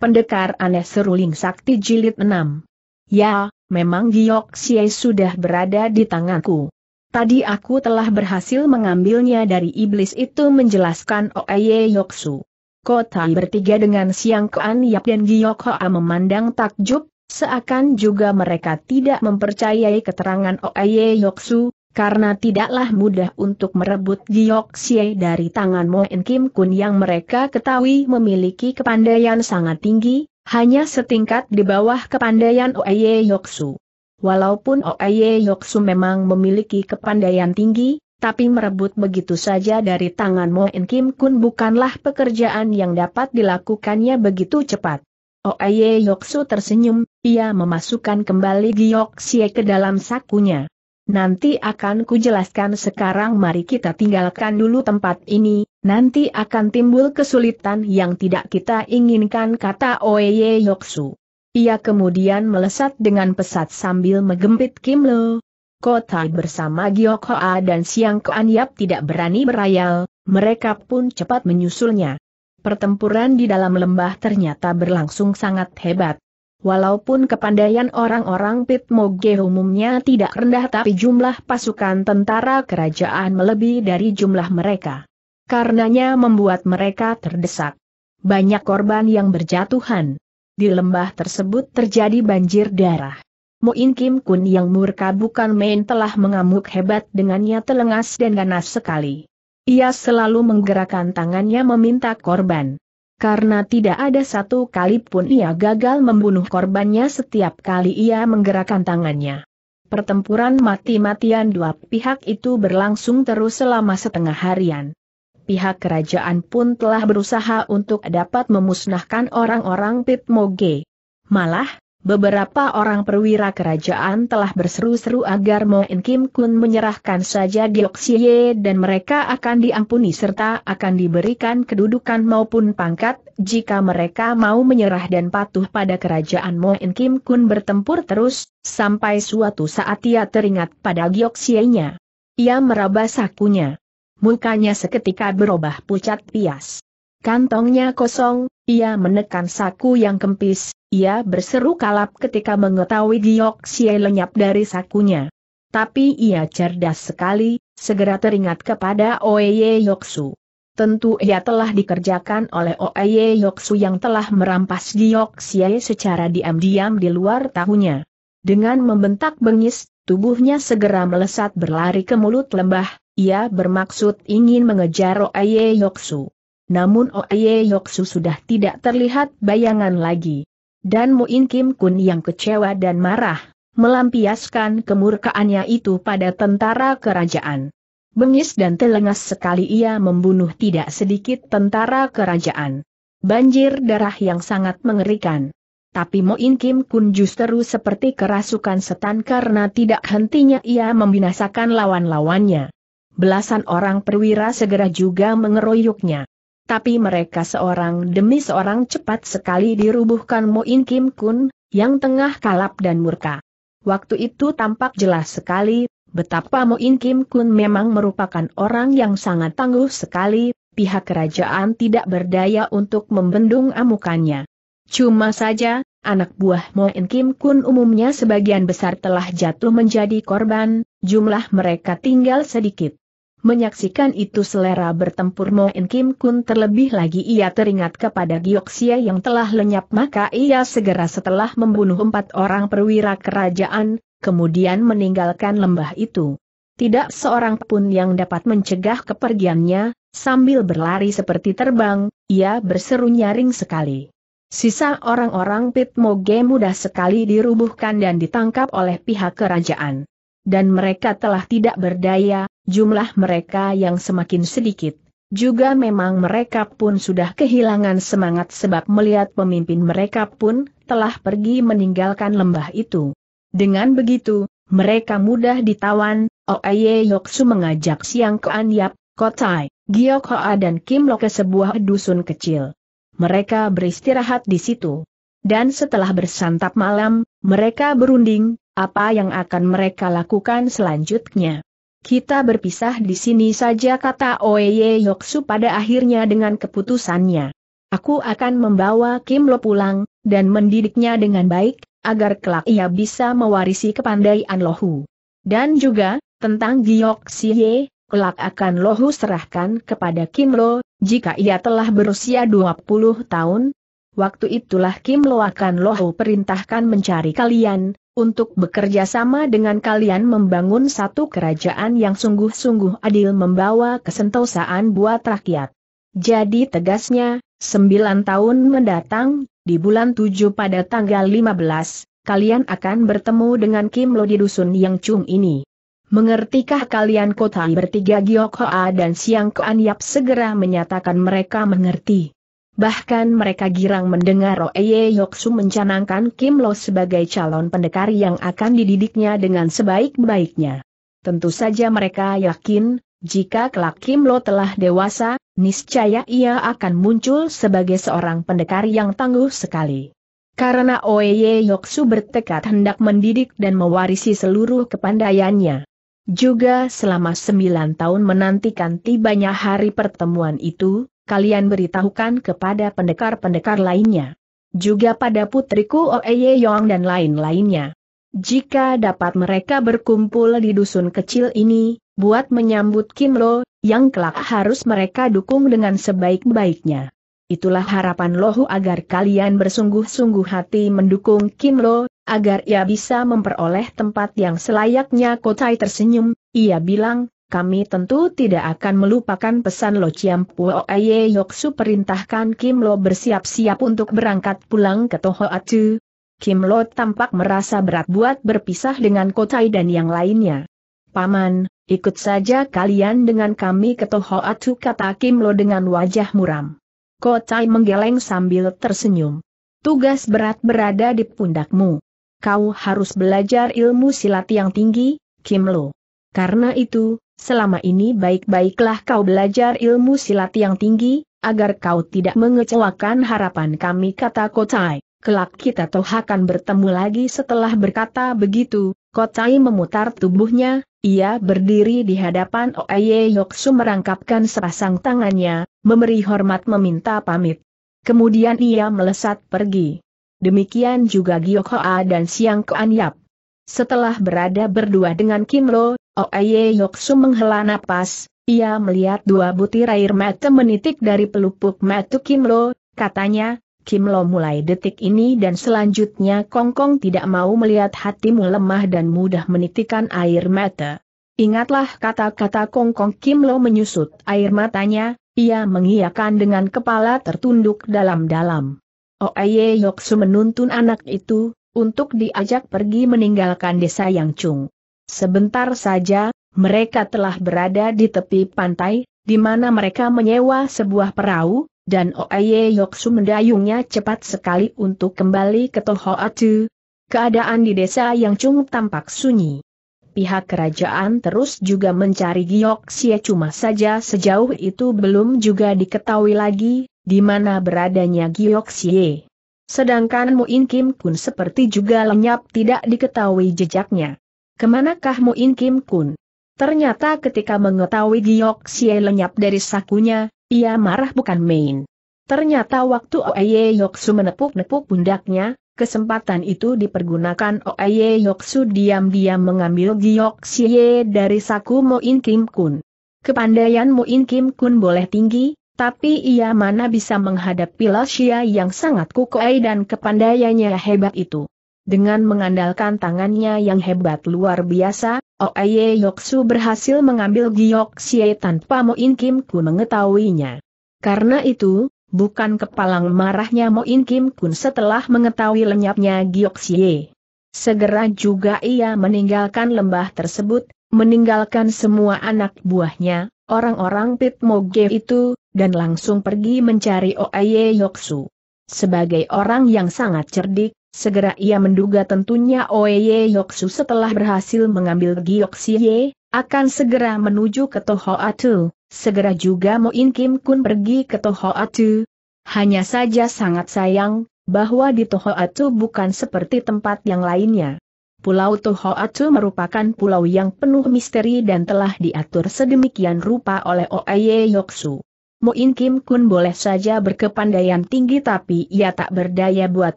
Pendekar aneh seruling sakti jilid 6. Ya, memang Giok Xie sudah berada di tanganku. Tadi aku telah berhasil mengambilnya dari iblis itu menjelaskan Oeye Yoksu. Kota bertiga dengan Siang Kuan Yap dan Giok Hoa memandang takjub, seakan juga mereka tidak mempercayai keterangan Oeye Yoksu, karena tidaklah mudah untuk merebut Giok Xie dari tangan Moen Kim Kun yang mereka ketahui memiliki kepandaian sangat tinggi, hanya setingkat di bawah kepandaian Oeye Yoksu. Walaupun Oeye Yoksu memang memiliki kepandaian tinggi, tapi merebut begitu saja dari tangan Moen Kim Kun bukanlah pekerjaan yang dapat dilakukannya begitu cepat. Oeye Yoksu tersenyum, ia memasukkan kembali Giok Xie ke dalam sakunya. Nanti akan kujelaskan sekarang mari kita tinggalkan dulu tempat ini, nanti akan timbul kesulitan yang tidak kita inginkan kata Oeye Yoksu. Ia kemudian melesat dengan pesat sambil menggempit Kim Lo. Kota bersama Giok Hoa dan Siang Kuan Yap tidak berani berayal, mereka pun cepat menyusulnya. Pertempuran di dalam lembah ternyata berlangsung sangat hebat. Walaupun kepandaian orang-orang Moge umumnya tidak rendah tapi jumlah pasukan tentara kerajaan melebihi dari jumlah mereka. Karenanya membuat mereka terdesak. Banyak korban yang berjatuhan. Di lembah tersebut terjadi banjir darah. Moin Kim Kun yang murka bukan main telah mengamuk hebat dengannya telengas dan ganas sekali. Ia selalu menggerakkan tangannya meminta korban karena tidak ada satu kali pun ia gagal membunuh korbannya setiap kali ia menggerakkan tangannya. Pertempuran mati-matian dua pihak itu berlangsung terus selama setengah harian. Pihak kerajaan pun telah berusaha untuk dapat memusnahkan orang-orang Pitmoge. Malah, Beberapa orang perwira kerajaan telah berseru-seru agar Moen Kim Kun menyerahkan saja Xie dan mereka akan diampuni serta akan diberikan kedudukan maupun pangkat jika mereka mau menyerah dan patuh pada kerajaan Moen Kim Kun bertempur terus, sampai suatu saat ia teringat pada Xie nya Ia meraba sakunya. Mukanya seketika berubah pucat pias. Kantongnya kosong, ia menekan saku yang kempis, ia berseru kalap ketika mengetahui Giok Xie lenyap dari sakunya. Tapi ia cerdas sekali, segera teringat kepada Oeye Yoksu. Tentu ia telah dikerjakan oleh Oeye Yoksu yang telah merampas Giok Xie secara diam-diam di luar tahunya. Dengan membentak bengis, tubuhnya segera melesat berlari ke mulut lembah, ia bermaksud ingin mengejar Oeye Yoksu. Namun Oeye Yoksu sudah tidak terlihat bayangan lagi dan Muin Kim Kun yang kecewa dan marah, melampiaskan kemurkaannya itu pada tentara kerajaan. Bengis dan telengas sekali ia membunuh tidak sedikit tentara kerajaan. Banjir darah yang sangat mengerikan. Tapi Moin Kim Kun justru seperti kerasukan setan karena tidak hentinya ia membinasakan lawan-lawannya. Belasan orang perwira segera juga mengeroyoknya tapi mereka seorang demi seorang cepat sekali dirubuhkan Moin Kim Kun, yang tengah kalap dan murka. Waktu itu tampak jelas sekali, betapa Moin Kim Kun memang merupakan orang yang sangat tangguh sekali, pihak kerajaan tidak berdaya untuk membendung amukannya. Cuma saja, anak buah Moin Kim Kun umumnya sebagian besar telah jatuh menjadi korban, jumlah mereka tinggal sedikit. Menyaksikan itu selera bertempur Moen Kim Kun terlebih lagi ia teringat kepada Gioksia yang telah lenyap maka ia segera setelah membunuh empat orang perwira kerajaan, kemudian meninggalkan lembah itu. Tidak seorang pun yang dapat mencegah kepergiannya, sambil berlari seperti terbang, ia berseru nyaring sekali. Sisa orang-orang Pitmoge mudah sekali dirubuhkan dan ditangkap oleh pihak kerajaan dan mereka telah tidak berdaya, jumlah mereka yang semakin sedikit. Juga memang mereka pun sudah kehilangan semangat sebab melihat pemimpin mereka pun telah pergi meninggalkan lembah itu. Dengan begitu, mereka mudah ditawan, Oeye Yoksu mengajak Siang ke Yap, Kotai, Giok Hoa dan Kim Lo ke sebuah dusun kecil. Mereka beristirahat di situ. Dan setelah bersantap malam, mereka berunding, apa yang akan mereka lakukan selanjutnya. Kita berpisah di sini saja kata Oeye Yoksu pada akhirnya dengan keputusannya. Aku akan membawa Kim Lo pulang, dan mendidiknya dengan baik, agar kelak ia bisa mewarisi kepandaian Lohu. Dan juga, tentang Giok Siye, kelak akan Lohu serahkan kepada Kim Lo, jika ia telah berusia 20 tahun. Waktu itulah Kim Lo akan Lohu perintahkan mencari kalian, untuk bekerja sama dengan kalian membangun satu kerajaan yang sungguh-sungguh adil membawa kesentosaan buat rakyat. Jadi tegasnya, sembilan tahun mendatang, di bulan tujuh pada tanggal 15, kalian akan bertemu dengan Kim Lo di dusun Yang cung ini. Mengertikah kalian kota bertiga Giok dan Siang Koan Yap segera menyatakan mereka mengerti. Bahkan mereka girang mendengar Roeye Yoksu mencanangkan Kim Lo sebagai calon pendekar yang akan dididiknya dengan sebaik-baiknya. Tentu saja mereka yakin, jika kelak Kim Lo telah dewasa, niscaya ia akan muncul sebagai seorang pendekar yang tangguh sekali. Karena Oeye Yoksu bertekad hendak mendidik dan mewarisi seluruh kepandaiannya. Juga selama sembilan tahun menantikan tibanya hari pertemuan itu, kalian beritahukan kepada pendekar-pendekar lainnya. Juga pada putriku Oeye oh Yong dan lain-lainnya. Jika dapat mereka berkumpul di dusun kecil ini, buat menyambut Kim Lo, yang kelak harus mereka dukung dengan sebaik-baiknya. Itulah harapan Lohu agar kalian bersungguh-sungguh hati mendukung Kim Lo, agar ia bisa memperoleh tempat yang selayaknya Kotai tersenyum, ia bilang, kami tentu tidak akan melupakan pesan Lo Chiam Puo Aye Yoksu perintahkan Kim Lo bersiap-siap untuk berangkat pulang ke Toho Tohoatu. Kim Lo tampak merasa berat buat berpisah dengan Kotai dan yang lainnya. Paman, ikut saja kalian dengan kami ke Toho Tohoatu kata Kim Lo dengan wajah muram. Kotai menggeleng sambil tersenyum. Tugas berat berada di pundakmu. Kau harus belajar ilmu silat yang tinggi, Kim Lo. Karena itu, Selama ini baik-baiklah kau belajar ilmu silat yang tinggi, agar kau tidak mengecewakan harapan kami kata Kotai. Kelak kita toh akan bertemu lagi setelah berkata begitu, Kotai memutar tubuhnya, ia berdiri di hadapan Oye Yoksu merangkapkan sepasang tangannya, memberi hormat meminta pamit. Kemudian ia melesat pergi. Demikian juga Gyo Hoa dan Siang Koan Yap. Setelah berada berdua dengan Kim Lo, Oye Yoksu menghela napas, ia melihat dua butir air mata menitik dari pelupuk mata Kimlo. katanya, Kimlo mulai detik ini dan selanjutnya Kongkong Kong tidak mau melihat hatimu lemah dan mudah menitikan air mata. Ingatlah kata-kata Kongkong. Kimlo menyusut air matanya, ia mengiyakan dengan kepala tertunduk dalam-dalam. Oye Yoksu menuntun anak itu, untuk diajak pergi meninggalkan desa Yang Chung. Sebentar saja, mereka telah berada di tepi pantai, di mana mereka menyewa sebuah perahu, dan Oeye Yoksu mendayungnya cepat sekali untuk kembali ke Tohoatu. Keadaan di desa yang cung tampak sunyi. Pihak kerajaan terus juga mencari Giok Xie cuma saja sejauh itu belum juga diketahui lagi, di mana beradanya Giok Xie. Sedangkan Muin Kim Kun seperti juga lenyap tidak diketahui jejaknya. Kemanakah Muin Kim Kun? Ternyata ketika mengetahui Giok Xie lenyap dari sakunya, ia marah bukan main. Ternyata waktu Oeye Su menepuk-nepuk pundaknya, kesempatan itu dipergunakan Oeye Su diam-diam mengambil Giok Xie dari saku Moin Kim Kun. Kepandaian Moin Kim Kun boleh tinggi, tapi ia mana bisa menghadapi Lashia yang sangat kukuai dan kepandaiannya hebat itu. Dengan mengandalkan tangannya yang hebat luar biasa, Oeye Yoksu berhasil mengambil Giok Xie tanpa Mo In Kim Kun mengetahuinya. Karena itu, bukan kepalang marahnya Mo In Kim Kun setelah mengetahui lenyapnya Giok Xie. Segera juga ia meninggalkan lembah tersebut, meninggalkan semua anak buahnya, orang-orang Pit Moge itu, dan langsung pergi mencari Oeye Yoksu. Sebagai orang yang sangat cerdik, Segera ia menduga tentunya Oeye Yoksu setelah berhasil mengambil Gioksiye, akan segera menuju ke Toho Tohoatu, segera juga Moin Kim Kun pergi ke Toho Tohoatu. Hanya saja sangat sayang, bahwa di Toho Tohoatu bukan seperti tempat yang lainnya. Pulau Toho Tohoatu merupakan pulau yang penuh misteri dan telah diatur sedemikian rupa oleh Oeye Yoksu. Moin Kim Kun boleh saja berkepandaian tinggi tapi ia tak berdaya buat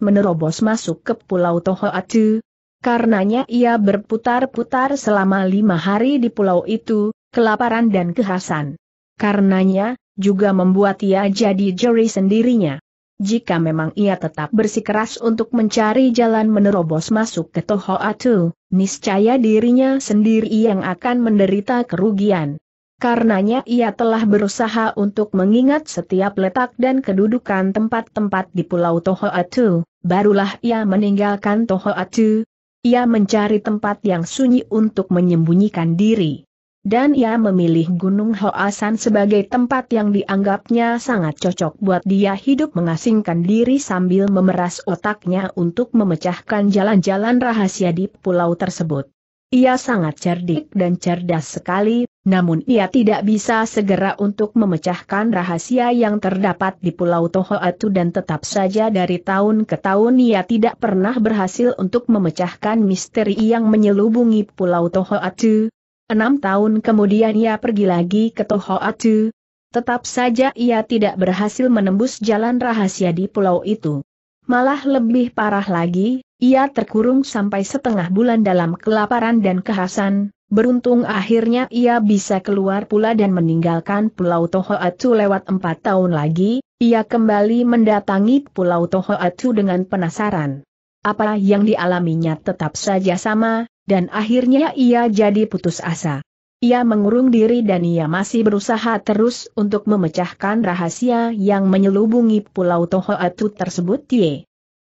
menerobos masuk ke Pulau Toho Tohoatu. Karenanya ia berputar-putar selama lima hari di pulau itu, kelaparan dan kehasan. Karenanya, juga membuat ia jadi juri sendirinya. Jika memang ia tetap bersikeras untuk mencari jalan menerobos masuk ke Toho Tohoatu, niscaya dirinya sendiri yang akan menderita kerugian. Karenanya ia telah berusaha untuk mengingat setiap letak dan kedudukan tempat-tempat di Pulau Tohoatu, barulah ia meninggalkan Tohoatu. Ia mencari tempat yang sunyi untuk menyembunyikan diri. Dan ia memilih Gunung Hoasan sebagai tempat yang dianggapnya sangat cocok buat dia hidup mengasingkan diri sambil memeras otaknya untuk memecahkan jalan-jalan rahasia di pulau tersebut. Ia sangat cerdik dan cerdas sekali, namun ia tidak bisa segera untuk memecahkan rahasia yang terdapat di Pulau Tohoatu dan tetap saja dari tahun ke tahun ia tidak pernah berhasil untuk memecahkan misteri yang menyelubungi Pulau Tohoatu. Enam tahun kemudian ia pergi lagi ke Tohoatu. Tetap saja ia tidak berhasil menembus jalan rahasia di pulau itu. Malah lebih parah lagi, ia terkurung sampai setengah bulan dalam kelaparan dan kehasan, Beruntung akhirnya ia bisa keluar pula dan meninggalkan Pulau Tohoatu lewat empat tahun lagi, ia kembali mendatangi Pulau Tohoatu dengan penasaran. Apa yang dialaminya tetap saja sama, dan akhirnya ia jadi putus asa. Ia mengurung diri dan ia masih berusaha terus untuk memecahkan rahasia yang menyelubungi Pulau Tohoatu tersebut. ye.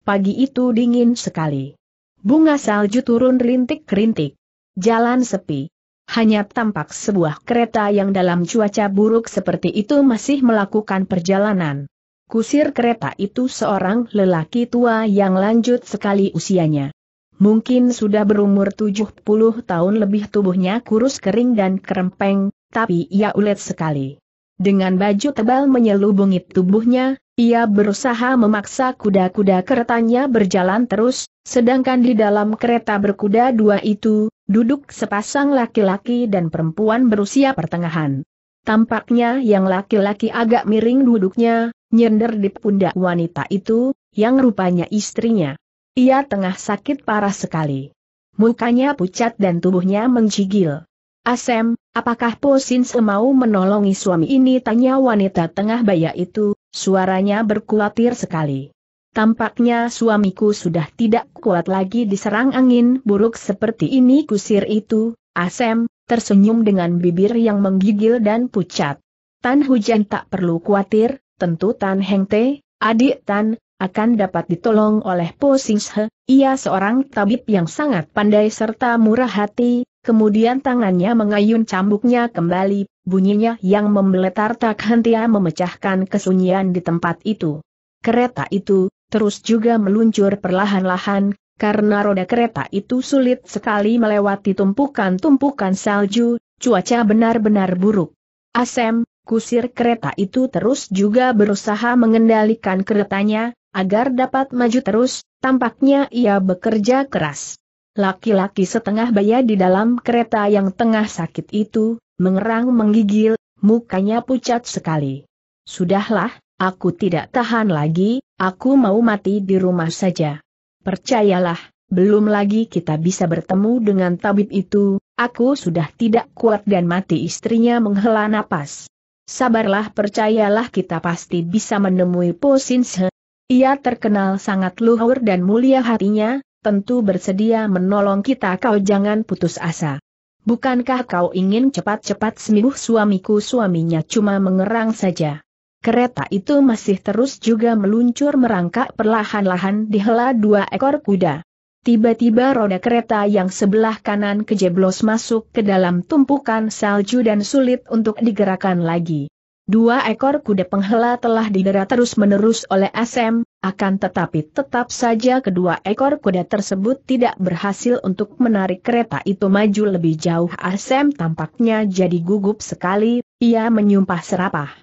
Pagi itu dingin sekali. Bunga salju turun rintik-rintik. Jalan sepi. Hanya tampak sebuah kereta yang dalam cuaca buruk seperti itu masih melakukan perjalanan. Kusir kereta itu seorang lelaki tua yang lanjut sekali usianya. Mungkin sudah berumur 70 tahun lebih tubuhnya kurus kering dan kerempeng, tapi ia ulet sekali. Dengan baju tebal menyelubungi tubuhnya, ia berusaha memaksa kuda-kuda keretanya berjalan terus, sedangkan di dalam kereta berkuda dua itu, Duduk sepasang laki-laki dan perempuan berusia pertengahan. Tampaknya yang laki-laki agak miring duduknya, nyender di pundak wanita itu, yang rupanya istrinya. Ia tengah sakit parah sekali. Mukanya pucat dan tubuhnya menggigil. Asem, apakah Posin semau menolongi suami ini? Tanya wanita tengah baya itu, suaranya berkuatir sekali. Tampaknya suamiku sudah tidak kuat lagi diserang angin buruk seperti ini kusir itu, Asem, tersenyum dengan bibir yang menggigil dan pucat. Tan Hujan tak perlu khawatir, tentu Tan Heng Te, adik Tan, akan dapat ditolong oleh Po Sing He, ia seorang tabib yang sangat pandai serta murah hati, kemudian tangannya mengayun cambuknya kembali, bunyinya yang membeletar tak henti memecahkan kesunyian di tempat itu. Kereta itu, terus juga meluncur perlahan-lahan, karena roda kereta itu sulit sekali melewati tumpukan-tumpukan salju, cuaca benar-benar buruk. Asem, kusir kereta itu terus juga berusaha mengendalikan keretanya, agar dapat maju terus, tampaknya ia bekerja keras. Laki-laki setengah baya di dalam kereta yang tengah sakit itu, mengerang menggigil, mukanya pucat sekali. Sudahlah, Aku tidak tahan lagi, aku mau mati di rumah saja. Percayalah, belum lagi kita bisa bertemu dengan tabib itu, aku sudah tidak kuat dan mati istrinya menghela napas. Sabarlah percayalah kita pasti bisa menemui Po Sinse. Ia terkenal sangat luhur dan mulia hatinya, tentu bersedia menolong kita kau jangan putus asa. Bukankah kau ingin cepat-cepat sembuh suamiku suaminya cuma mengerang saja. Kereta itu masih terus juga meluncur merangkak perlahan-lahan hela dua ekor kuda. Tiba-tiba roda kereta yang sebelah kanan kejeblos masuk ke dalam tumpukan salju dan sulit untuk digerakkan lagi. Dua ekor kuda penghela telah didera terus-menerus oleh SM, akan tetapi tetap saja kedua ekor kuda tersebut tidak berhasil untuk menarik kereta itu maju lebih jauh. SM tampaknya jadi gugup sekali, ia menyumpah serapah.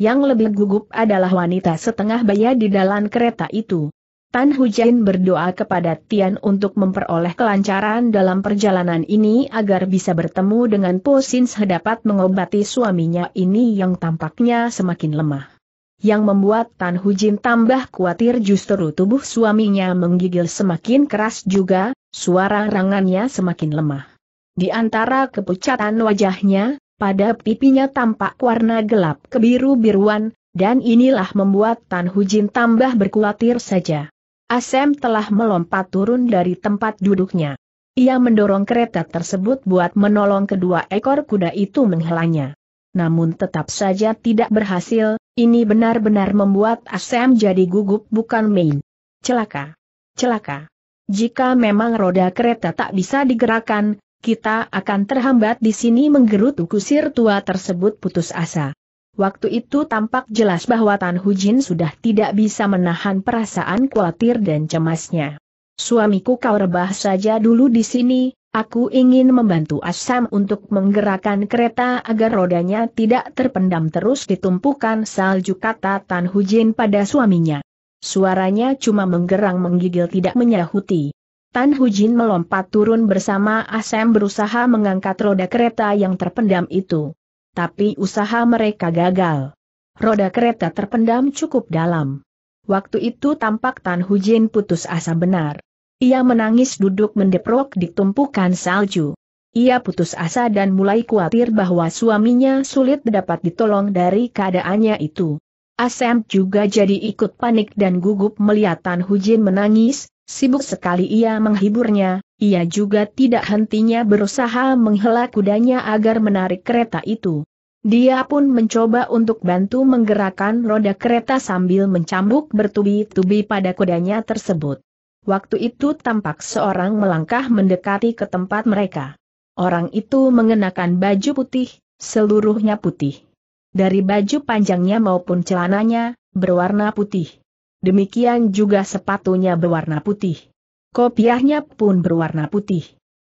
Yang lebih gugup adalah wanita setengah baya di dalam kereta itu. Tan Hujain berdoa kepada Tian untuk memperoleh kelancaran dalam perjalanan ini agar bisa bertemu dengan Po Sin dapat mengobati suaminya ini yang tampaknya semakin lemah. Yang membuat Tan Hujin tambah khawatir justru tubuh suaminya menggigil semakin keras juga, suara rangannya semakin lemah. Di antara kepucatan wajahnya, pada pipinya tampak warna gelap kebiru-biruan, dan inilah membuat Tan Hujin tambah berkuatir saja. Asem telah melompat turun dari tempat duduknya. Ia mendorong kereta tersebut buat menolong kedua ekor kuda itu menghelanya. Namun tetap saja tidak berhasil, ini benar-benar membuat Asem jadi gugup bukan main. Celaka! Celaka! Jika memang roda kereta tak bisa digerakkan, kita akan terhambat di sini menggerutu kusir tua tersebut putus asa. Waktu itu tampak jelas bahwa Tan Hujin sudah tidak bisa menahan perasaan khawatir dan cemasnya. Suamiku kau rebah saja dulu di sini, Aku ingin membantu Asam untuk menggerakkan kereta agar rodanya tidak terpendam terus ditumpukan salju kata Tan Hujin pada suaminya. Suaranya cuma menggerang menggigil tidak menyahuti. Tan Hujin melompat turun bersama Asem berusaha mengangkat roda kereta yang terpendam itu. Tapi usaha mereka gagal. Roda kereta terpendam cukup dalam. Waktu itu tampak Tan Hujin putus asa benar. Ia menangis duduk mendeprok di tumpukan salju. Ia putus asa dan mulai khawatir bahwa suaminya sulit dapat ditolong dari keadaannya itu. Asem juga jadi ikut panik dan gugup melihat Tan Hujin menangis, Sibuk sekali ia menghiburnya, ia juga tidak hentinya berusaha menghela kudanya agar menarik kereta itu. Dia pun mencoba untuk bantu menggerakkan roda kereta sambil mencambuk bertubi-tubi pada kudanya tersebut. Waktu itu tampak seorang melangkah mendekati ke tempat mereka. Orang itu mengenakan baju putih, seluruhnya putih. Dari baju panjangnya maupun celananya, berwarna putih. Demikian juga sepatunya berwarna putih. Kopiahnya pun berwarna putih.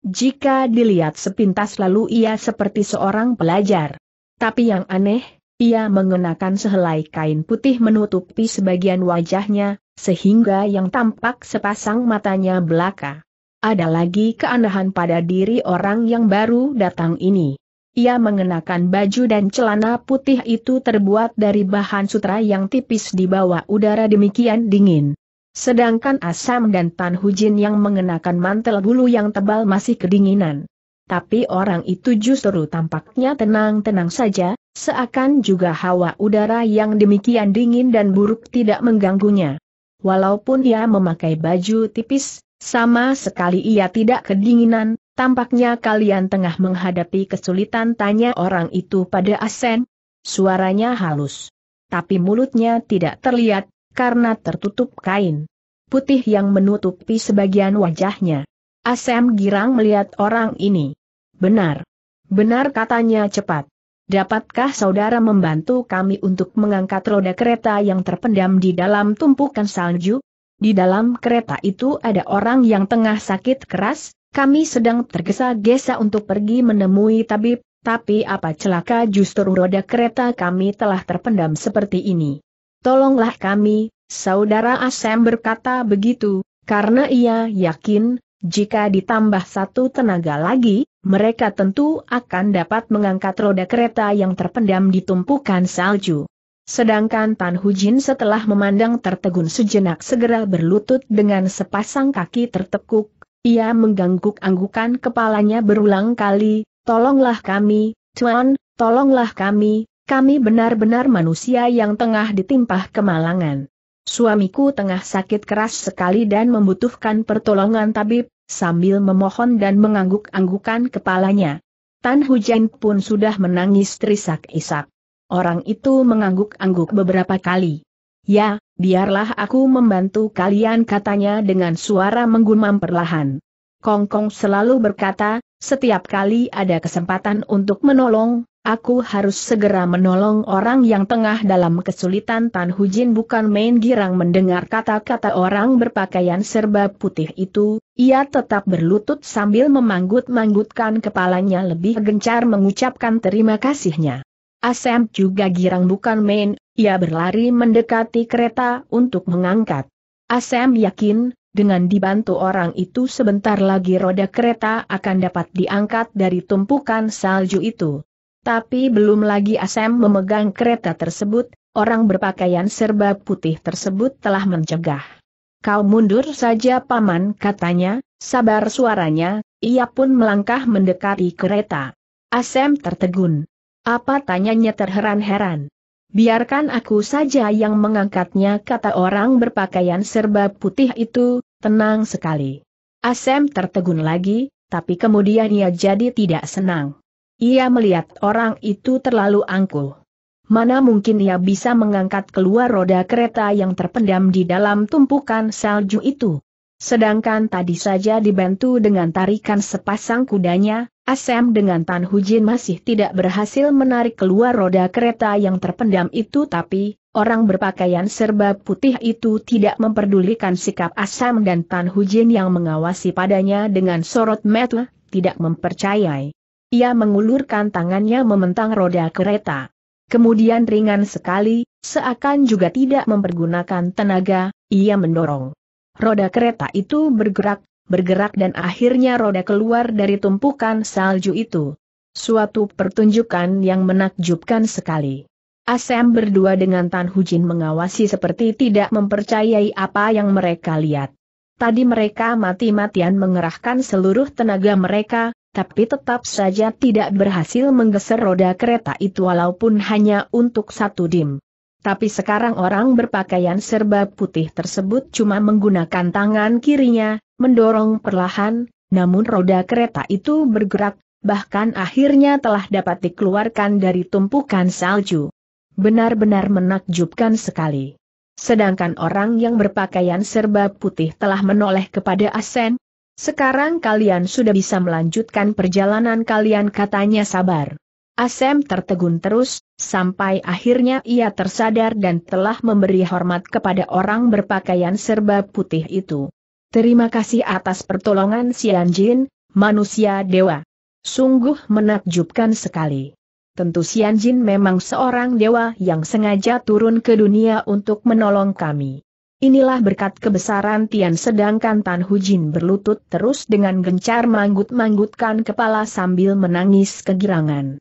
Jika dilihat sepintas lalu ia seperti seorang pelajar. Tapi yang aneh, ia mengenakan sehelai kain putih menutupi sebagian wajahnya, sehingga yang tampak sepasang matanya belaka. Ada lagi keanehan pada diri orang yang baru datang ini. Ia mengenakan baju dan celana putih itu terbuat dari bahan sutra yang tipis di bawah udara demikian dingin. Sedangkan Asam dan Tan Hujin yang mengenakan mantel bulu yang tebal masih kedinginan. Tapi orang itu justru tampaknya tenang-tenang saja, seakan juga hawa udara yang demikian dingin dan buruk tidak mengganggunya. Walaupun ia memakai baju tipis, sama sekali ia tidak kedinginan, Tampaknya kalian tengah menghadapi kesulitan tanya orang itu pada Asen. Suaranya halus. Tapi mulutnya tidak terlihat, karena tertutup kain putih yang menutupi sebagian wajahnya. Asem girang melihat orang ini. Benar. Benar katanya cepat. Dapatkah saudara membantu kami untuk mengangkat roda kereta yang terpendam di dalam tumpukan salju? Di dalam kereta itu ada orang yang tengah sakit keras, kami sedang tergesa-gesa untuk pergi menemui tabib, tapi apa celaka justru roda kereta kami telah terpendam seperti ini. Tolonglah kami, saudara Asem berkata begitu, karena ia yakin, jika ditambah satu tenaga lagi, mereka tentu akan dapat mengangkat roda kereta yang terpendam di tumpukan salju. Sedangkan Tan Hujin setelah memandang tertegun sejenak segera berlutut dengan sepasang kaki tertekuk, ia mengangguk-anggukan kepalanya berulang kali, tolonglah kami, Tuan, tolonglah kami, kami benar-benar manusia yang tengah ditimpah kemalangan. Suamiku tengah sakit keras sekali dan membutuhkan pertolongan tabib, sambil memohon dan mengangguk-anggukan kepalanya. Tan Hujan pun sudah menangis terisak-isak. Orang itu mengangguk-angguk beberapa kali. Ya, biarlah aku membantu kalian katanya dengan suara menggumam perlahan. Kongkong selalu berkata, setiap kali ada kesempatan untuk menolong, aku harus segera menolong orang yang tengah dalam kesulitan Tan Hujin bukan main girang mendengar kata-kata orang berpakaian serba putih itu, ia tetap berlutut sambil memanggut-manggutkan kepalanya lebih gencar mengucapkan terima kasihnya. Asem juga girang bukan main, ia berlari mendekati kereta untuk mengangkat. Asem yakin, dengan dibantu orang itu sebentar lagi roda kereta akan dapat diangkat dari tumpukan salju itu. Tapi belum lagi Asem memegang kereta tersebut, orang berpakaian serba putih tersebut telah mencegah. Kau mundur saja paman katanya, sabar suaranya, ia pun melangkah mendekati kereta. Asem tertegun. Apa tanyanya terheran-heran. Biarkan aku saja yang mengangkatnya kata orang berpakaian serba putih itu, tenang sekali. Asem tertegun lagi, tapi kemudian ia jadi tidak senang. Ia melihat orang itu terlalu angkuh. Mana mungkin ia bisa mengangkat keluar roda kereta yang terpendam di dalam tumpukan salju itu. Sedangkan tadi saja dibantu dengan tarikan sepasang kudanya, Asem dengan Tan Hujin masih tidak berhasil menarik keluar roda kereta yang terpendam itu tapi, orang berpakaian serba putih itu tidak memperdulikan sikap Asem dan Tan Hujin yang mengawasi padanya dengan sorot mata, tidak mempercayai. Ia mengulurkan tangannya mementang roda kereta. Kemudian ringan sekali, seakan juga tidak mempergunakan tenaga, ia mendorong. Roda kereta itu bergerak, bergerak dan akhirnya roda keluar dari tumpukan salju itu. Suatu pertunjukan yang menakjubkan sekali. Asem berdua dengan Tan Hujin mengawasi seperti tidak mempercayai apa yang mereka lihat. Tadi mereka mati-matian mengerahkan seluruh tenaga mereka, tapi tetap saja tidak berhasil menggeser roda kereta itu walaupun hanya untuk satu dim. Tapi sekarang orang berpakaian serba putih tersebut cuma menggunakan tangan kirinya, mendorong perlahan, namun roda kereta itu bergerak, bahkan akhirnya telah dapat dikeluarkan dari tumpukan salju. Benar-benar menakjubkan sekali. Sedangkan orang yang berpakaian serba putih telah menoleh kepada Asen. Sekarang kalian sudah bisa melanjutkan perjalanan kalian katanya sabar. Asem tertegun terus, sampai akhirnya ia tersadar dan telah memberi hormat kepada orang berpakaian serba putih itu. Terima kasih atas pertolongan Jin, manusia dewa. Sungguh menakjubkan sekali. Tentu Jin memang seorang dewa yang sengaja turun ke dunia untuk menolong kami. Inilah berkat kebesaran Tian sedangkan Tan Hujin berlutut terus dengan gencar manggut-manggutkan kepala sambil menangis kegirangan.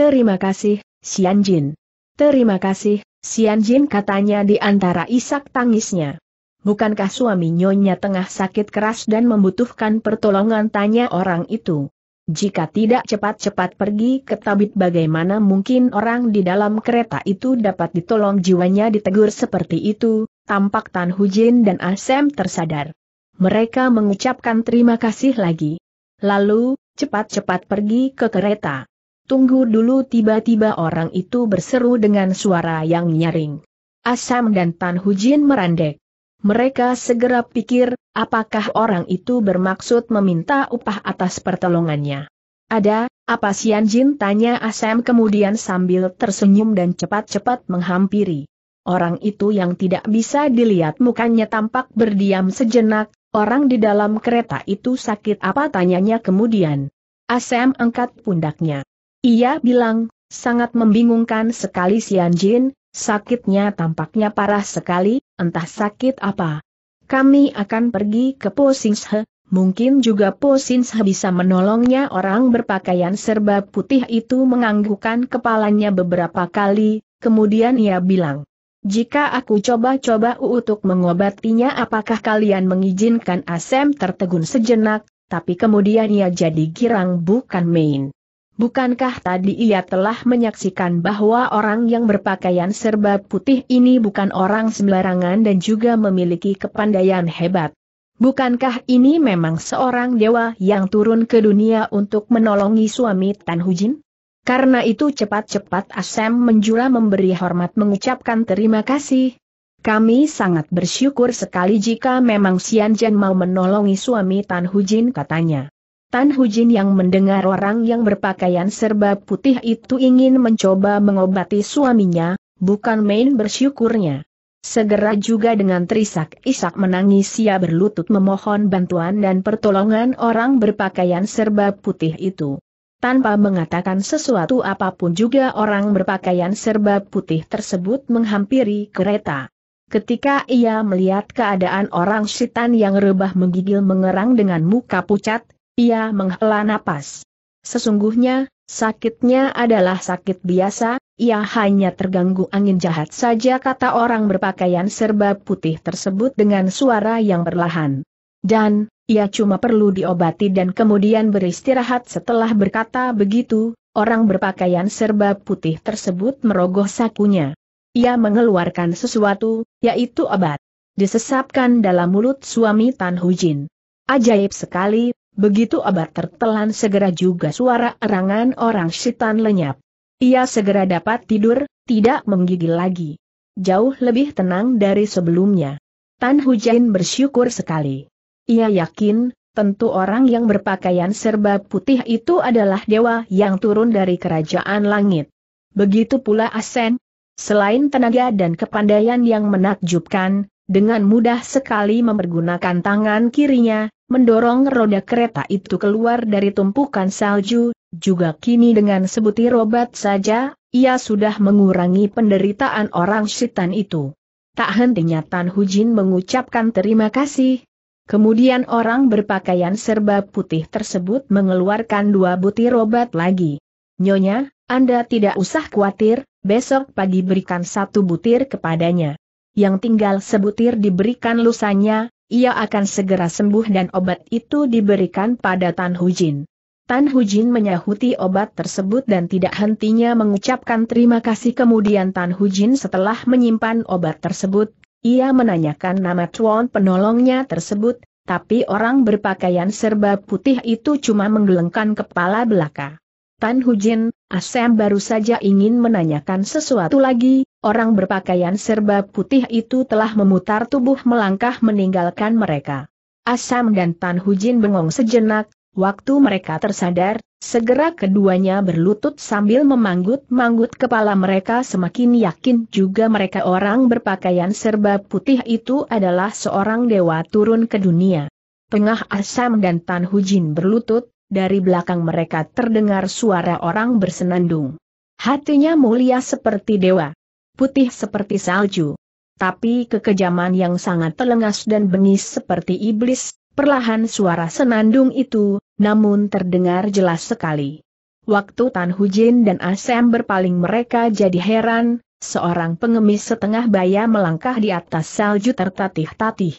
Terima kasih, Xianjin. Terima kasih, Xianjin katanya di antara isak tangisnya. Bukankah suami nyonya tengah sakit keras dan membutuhkan pertolongan tanya orang itu? Jika tidak cepat-cepat pergi ke tabib bagaimana mungkin orang di dalam kereta itu dapat ditolong jiwanya ditegur seperti itu, tampak Tan Hujin dan Asem ah tersadar. Mereka mengucapkan terima kasih lagi. Lalu, cepat-cepat pergi ke kereta. Tunggu dulu tiba-tiba orang itu berseru dengan suara yang nyaring. Asam dan Tan Hujin merandek. Mereka segera pikir, apakah orang itu bermaksud meminta upah atas pertolongannya. Ada, apa Sian Jin tanya Asam kemudian sambil tersenyum dan cepat-cepat menghampiri. Orang itu yang tidak bisa dilihat mukanya tampak berdiam sejenak, orang di dalam kereta itu sakit apa tanyanya kemudian. Asam angkat pundaknya. Ia bilang, sangat membingungkan sekali Sian Jin, sakitnya tampaknya parah sekali, entah sakit apa. Kami akan pergi ke Po Singshe, mungkin juga Po Singshe bisa menolongnya orang berpakaian serba putih itu menganggukkan kepalanya beberapa kali, kemudian ia bilang. Jika aku coba-coba untuk mengobatinya apakah kalian mengizinkan Asem tertegun sejenak, tapi kemudian ia jadi girang bukan main. Bukankah tadi ia telah menyaksikan bahwa orang yang berpakaian serba putih ini bukan orang sembarangan dan juga memiliki kepandaian hebat? Bukankah ini memang seorang dewa yang turun ke dunia untuk menolongi suami Tan Hujin? Karena itu cepat-cepat Asem menjura memberi hormat mengucapkan terima kasih. Kami sangat bersyukur sekali jika memang Sian Jen mau menolongi suami Tan Hujin katanya. Tan Hujin yang mendengar orang yang berpakaian serba putih itu ingin mencoba mengobati suaminya, bukan main bersyukurnya. Segera juga dengan terisak isak menangis ia berlutut memohon bantuan dan pertolongan orang berpakaian serba putih itu. Tanpa mengatakan sesuatu apapun juga orang berpakaian serba putih tersebut menghampiri kereta. Ketika ia melihat keadaan orang setan yang rebah menggigil mengerang dengan muka pucat, ia menghela napas. Sesungguhnya, sakitnya adalah sakit biasa, ia hanya terganggu angin jahat saja kata orang berpakaian serba putih tersebut dengan suara yang perlahan. Dan, ia cuma perlu diobati dan kemudian beristirahat setelah berkata begitu, orang berpakaian serba putih tersebut merogoh sakunya. Ia mengeluarkan sesuatu, yaitu obat. Disesapkan dalam mulut suami Tan Hujin. Ajaib sekali, Begitu abad tertelan segera juga suara erangan orang setan lenyap. Ia segera dapat tidur, tidak menggigil lagi. Jauh lebih tenang dari sebelumnya. Tan Hujain bersyukur sekali. Ia yakin, tentu orang yang berpakaian serba putih itu adalah dewa yang turun dari kerajaan langit. Begitu pula Asen. Selain tenaga dan kepandaian yang menakjubkan, dengan mudah sekali mempergunakan tangan kirinya, mendorong roda kereta itu keluar dari tumpukan salju, juga kini dengan sebutir obat saja, ia sudah mengurangi penderitaan orang setan itu. Tak hentinya Tan Hujin mengucapkan terima kasih. Kemudian orang berpakaian serba putih tersebut mengeluarkan dua butir obat lagi. Nyonya, Anda tidak usah khawatir, besok pagi berikan satu butir kepadanya. Yang tinggal sebutir diberikan lusanya, ia akan segera sembuh dan obat itu diberikan pada Tan Hujin. Tan Hujin menyahuti obat tersebut dan tidak hentinya mengucapkan terima kasih kemudian Tan Hujin setelah menyimpan obat tersebut, ia menanyakan nama Chuan penolongnya tersebut, tapi orang berpakaian serba putih itu cuma menggelengkan kepala belaka. Tan Hujin, Asem baru saja ingin menanyakan sesuatu lagi, orang berpakaian serba putih itu telah memutar tubuh melangkah meninggalkan mereka. Asam dan Tan Hujin bengong sejenak, waktu mereka tersadar, segera keduanya berlutut sambil memanggut-manggut kepala mereka semakin yakin juga mereka orang berpakaian serba putih itu adalah seorang dewa turun ke dunia. Tengah Asam dan Tan Hujin berlutut, dari belakang mereka terdengar suara orang bersenandung. Hatinya mulia seperti dewa putih seperti salju. Tapi kekejaman yang sangat telengas dan bengis seperti iblis, perlahan suara senandung itu, namun terdengar jelas sekali. Waktu Tan Hujin dan Asem berpaling mereka jadi heran, seorang pengemis setengah baya melangkah di atas salju tertatih-tatih.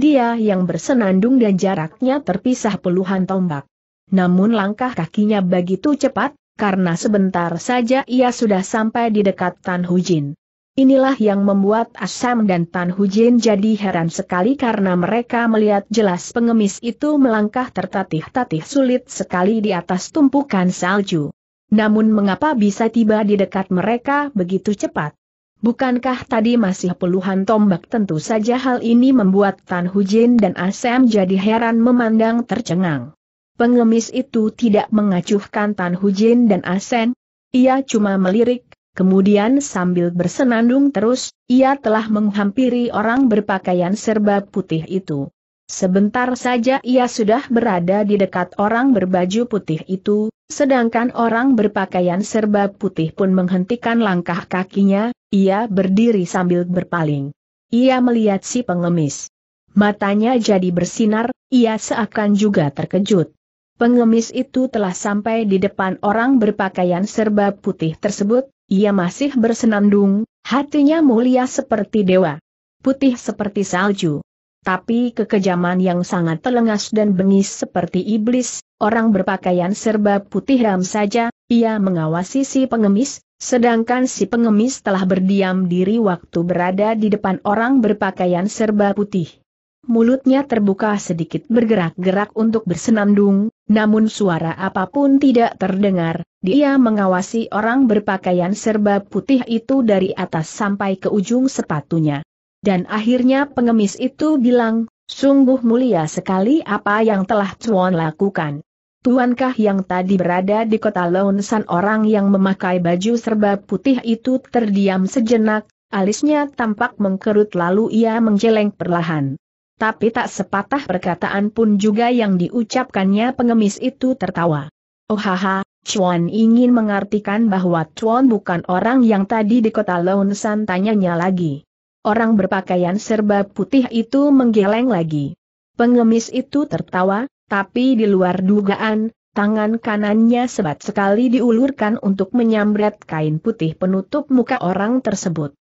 Dia yang bersenandung dan jaraknya terpisah puluhan tombak. Namun langkah kakinya begitu cepat, karena sebentar saja ia sudah sampai di dekat Tan Hujin. Inilah yang membuat Asam dan Tan Hujin jadi heran sekali karena mereka melihat jelas pengemis itu melangkah tertatih-tatih sulit sekali di atas tumpukan salju. Namun mengapa bisa tiba di dekat mereka begitu cepat? Bukankah tadi masih puluhan tombak tentu saja hal ini membuat Tan Hujin dan Asam jadi heran memandang tercengang. Pengemis itu tidak mengacuhkan Tan Hujin dan Asen. Ia cuma melirik, kemudian sambil bersenandung terus, ia telah menghampiri orang berpakaian serba putih itu. Sebentar saja ia sudah berada di dekat orang berbaju putih itu, sedangkan orang berpakaian serba putih pun menghentikan langkah kakinya, ia berdiri sambil berpaling. Ia melihat si pengemis. Matanya jadi bersinar, ia seakan juga terkejut pengemis itu telah sampai di depan orang berpakaian serba putih tersebut, ia masih bersenandung, hatinya mulia seperti dewa. Putih seperti salju. Tapi kekejaman yang sangat telengas dan bengis seperti iblis, orang berpakaian serba putih ram saja, ia mengawasi si pengemis, sedangkan si pengemis telah berdiam diri waktu berada di depan orang berpakaian serba putih. Mulutnya terbuka sedikit bergerak-gerak untuk bersenandung, namun suara apapun tidak terdengar, dia mengawasi orang berpakaian serba putih itu dari atas sampai ke ujung sepatunya. Dan akhirnya pengemis itu bilang, sungguh mulia sekali apa yang telah Tuan lakukan. Tuankah yang tadi berada di kota Lonsan orang yang memakai baju serba putih itu terdiam sejenak, alisnya tampak mengkerut lalu ia menjeleng perlahan tapi tak sepatah perkataan pun juga yang diucapkannya pengemis itu tertawa. Oh haha, Chuan ingin mengartikan bahwa Chuan bukan orang yang tadi di kota Lonsan tanyanya lagi. Orang berpakaian serba putih itu menggeleng lagi. Pengemis itu tertawa, tapi di luar dugaan, tangan kanannya sebat sekali diulurkan untuk menyambret kain putih penutup muka orang tersebut.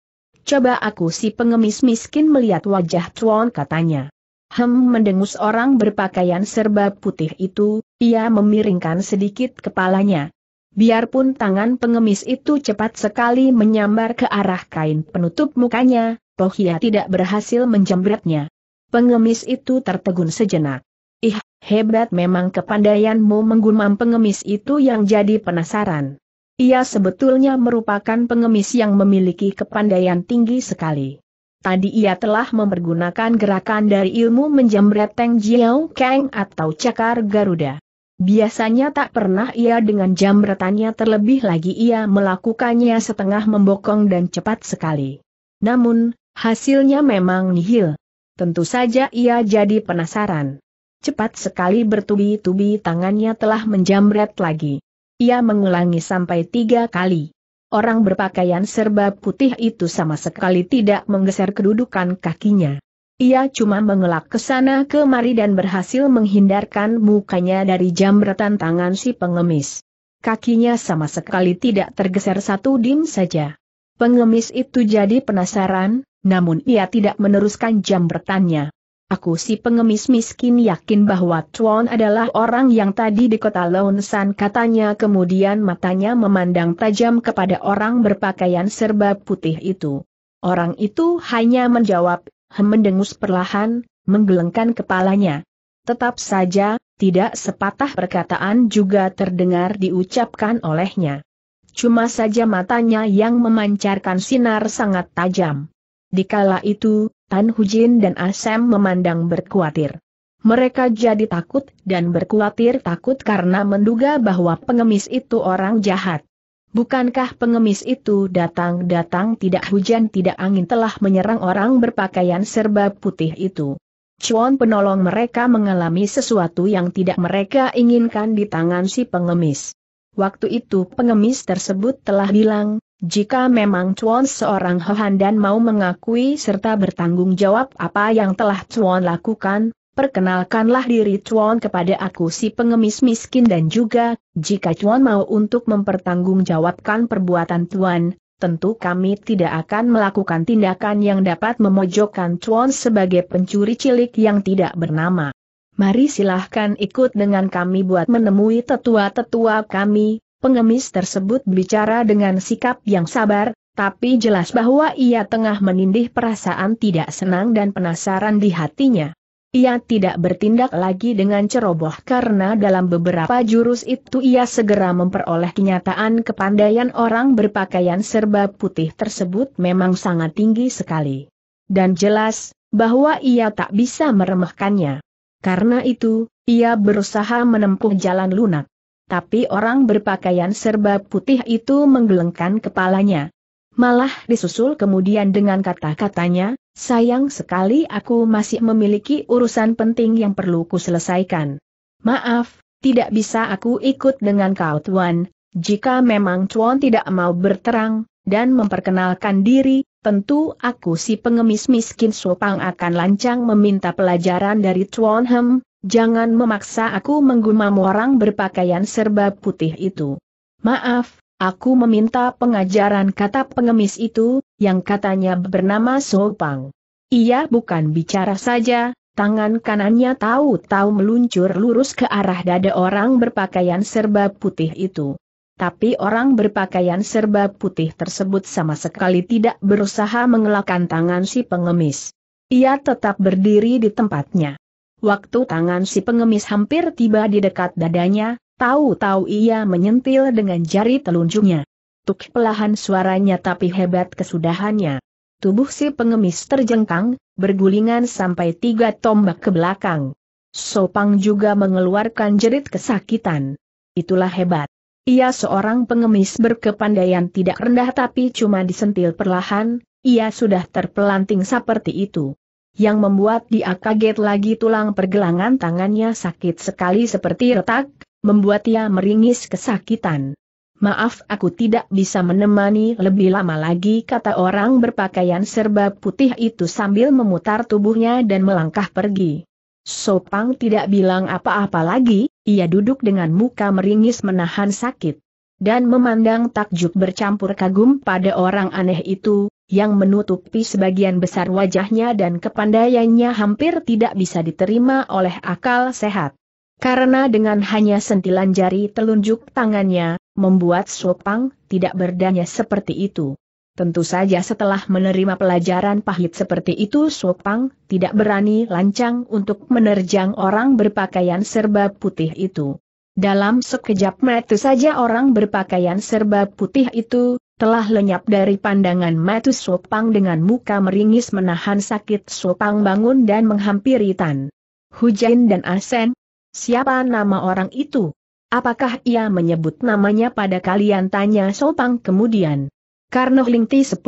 Coba aku si pengemis miskin melihat wajah Tuan katanya. Hem mendengus orang berpakaian serba putih itu, ia memiringkan sedikit kepalanya. Biarpun tangan pengemis itu cepat sekali menyambar ke arah kain penutup mukanya, toh ia tidak berhasil menjambretnya. Pengemis itu tertegun sejenak. Ih, hebat memang kepandaianmu menggumam pengemis itu yang jadi penasaran. Ia sebetulnya merupakan pengemis yang memiliki kepandaian tinggi sekali. Tadi ia telah mempergunakan gerakan dari ilmu menjamret Teng Jiao Kang atau cakar Garuda. Biasanya tak pernah ia dengan jamretannya terlebih lagi ia melakukannya setengah membokong dan cepat sekali. Namun, hasilnya memang nihil. Tentu saja ia jadi penasaran. Cepat sekali bertubi-tubi tangannya telah menjamret lagi. Ia mengulangi sampai tiga kali. Orang berpakaian serba putih itu sama sekali tidak menggeser kedudukan kakinya. Ia cuma mengelak ke sana kemari dan berhasil menghindarkan mukanya dari jambretan tangan si pengemis. Kakinya sama sekali tidak tergeser satu dim saja. Pengemis itu jadi penasaran, namun ia tidak meneruskan jambretannya. Aku si pengemis miskin yakin bahwa Chuan adalah orang yang tadi di kota Lonsan katanya kemudian matanya memandang tajam kepada orang berpakaian serba putih itu. Orang itu hanya menjawab, mendengus perlahan, menggelengkan kepalanya. Tetap saja, tidak sepatah perkataan juga terdengar diucapkan olehnya. Cuma saja matanya yang memancarkan sinar sangat tajam. Dikala itu, Tan Hujin dan Asem ah memandang berkuatir. Mereka jadi takut dan berkuatir takut karena menduga bahwa pengemis itu orang jahat. Bukankah pengemis itu datang-datang tidak hujan tidak angin telah menyerang orang berpakaian serba putih itu? Cuan penolong mereka mengalami sesuatu yang tidak mereka inginkan di tangan si pengemis. Waktu itu pengemis tersebut telah bilang, jika memang Chuan seorang Hohan dan mau mengakui serta bertanggung jawab apa yang telah Chuan lakukan, perkenalkanlah diri Chuan kepada aku si pengemis miskin dan juga, jika Chuan mau untuk mempertanggungjawabkan perbuatan Chuan, tentu kami tidak akan melakukan tindakan yang dapat memojokkan Chuan sebagai pencuri cilik yang tidak bernama. Mari silahkan ikut dengan kami buat menemui tetua-tetua kami, Pengemis tersebut bicara dengan sikap yang sabar, tapi jelas bahwa ia tengah menindih perasaan tidak senang dan penasaran di hatinya. Ia tidak bertindak lagi dengan ceroboh karena dalam beberapa jurus itu ia segera memperoleh kenyataan kepandaian orang berpakaian serba putih tersebut memang sangat tinggi sekali. Dan jelas, bahwa ia tak bisa meremehkannya. Karena itu, ia berusaha menempuh jalan lunak tapi orang berpakaian serba putih itu menggelengkan kepalanya. Malah disusul kemudian dengan kata-katanya, sayang sekali aku masih memiliki urusan penting yang perlu kuselesaikan. Maaf, tidak bisa aku ikut dengan kau Tuan, jika memang Tuan tidak mau berterang, dan memperkenalkan diri, tentu aku si pengemis miskin sopang akan lancang meminta pelajaran dari Tuan Hem, Jangan memaksa aku menggumam orang berpakaian serba putih itu. Maaf, aku meminta pengajaran kata pengemis itu, yang katanya bernama Sopang. Ia bukan bicara saja, tangan kanannya tahu-tahu meluncur lurus ke arah dada orang berpakaian serba putih itu. Tapi orang berpakaian serba putih tersebut sama sekali tidak berusaha mengelakkan tangan si pengemis. Ia tetap berdiri di tempatnya. Waktu tangan si pengemis hampir tiba di dekat dadanya, tahu-tahu ia menyentil dengan jari telunjuknya. Tuk pelahan suaranya tapi hebat kesudahannya. Tubuh si pengemis terjengkang, bergulingan sampai tiga tombak ke belakang. Sopang juga mengeluarkan jerit kesakitan. Itulah hebat. Ia seorang pengemis berkepandaian tidak rendah tapi cuma disentil perlahan, ia sudah terpelanting seperti itu yang membuat dia kaget lagi tulang pergelangan tangannya sakit sekali seperti retak, membuat ia meringis kesakitan. Maaf aku tidak bisa menemani lebih lama lagi kata orang berpakaian serba putih itu sambil memutar tubuhnya dan melangkah pergi. Sopang tidak bilang apa-apa lagi, ia duduk dengan muka meringis menahan sakit. Dan memandang takjub bercampur kagum pada orang aneh itu, yang menutupi sebagian besar wajahnya dan kepandaiannya hampir tidak bisa diterima oleh akal sehat. Karena dengan hanya sentilan jari telunjuk tangannya, membuat Sopang tidak berdaya seperti itu. Tentu saja setelah menerima pelajaran pahit seperti itu Sopang tidak berani lancang untuk menerjang orang berpakaian serba putih itu. Dalam sekejap mata saja orang berpakaian serba putih itu telah lenyap dari pandangan Matu Sopang dengan muka meringis menahan sakit Sopang bangun dan menghampiri Tan. Hujain dan Asen, siapa nama orang itu? Apakah ia menyebut namanya pada kalian tanya Sopang kemudian? Karena Lingti 10.050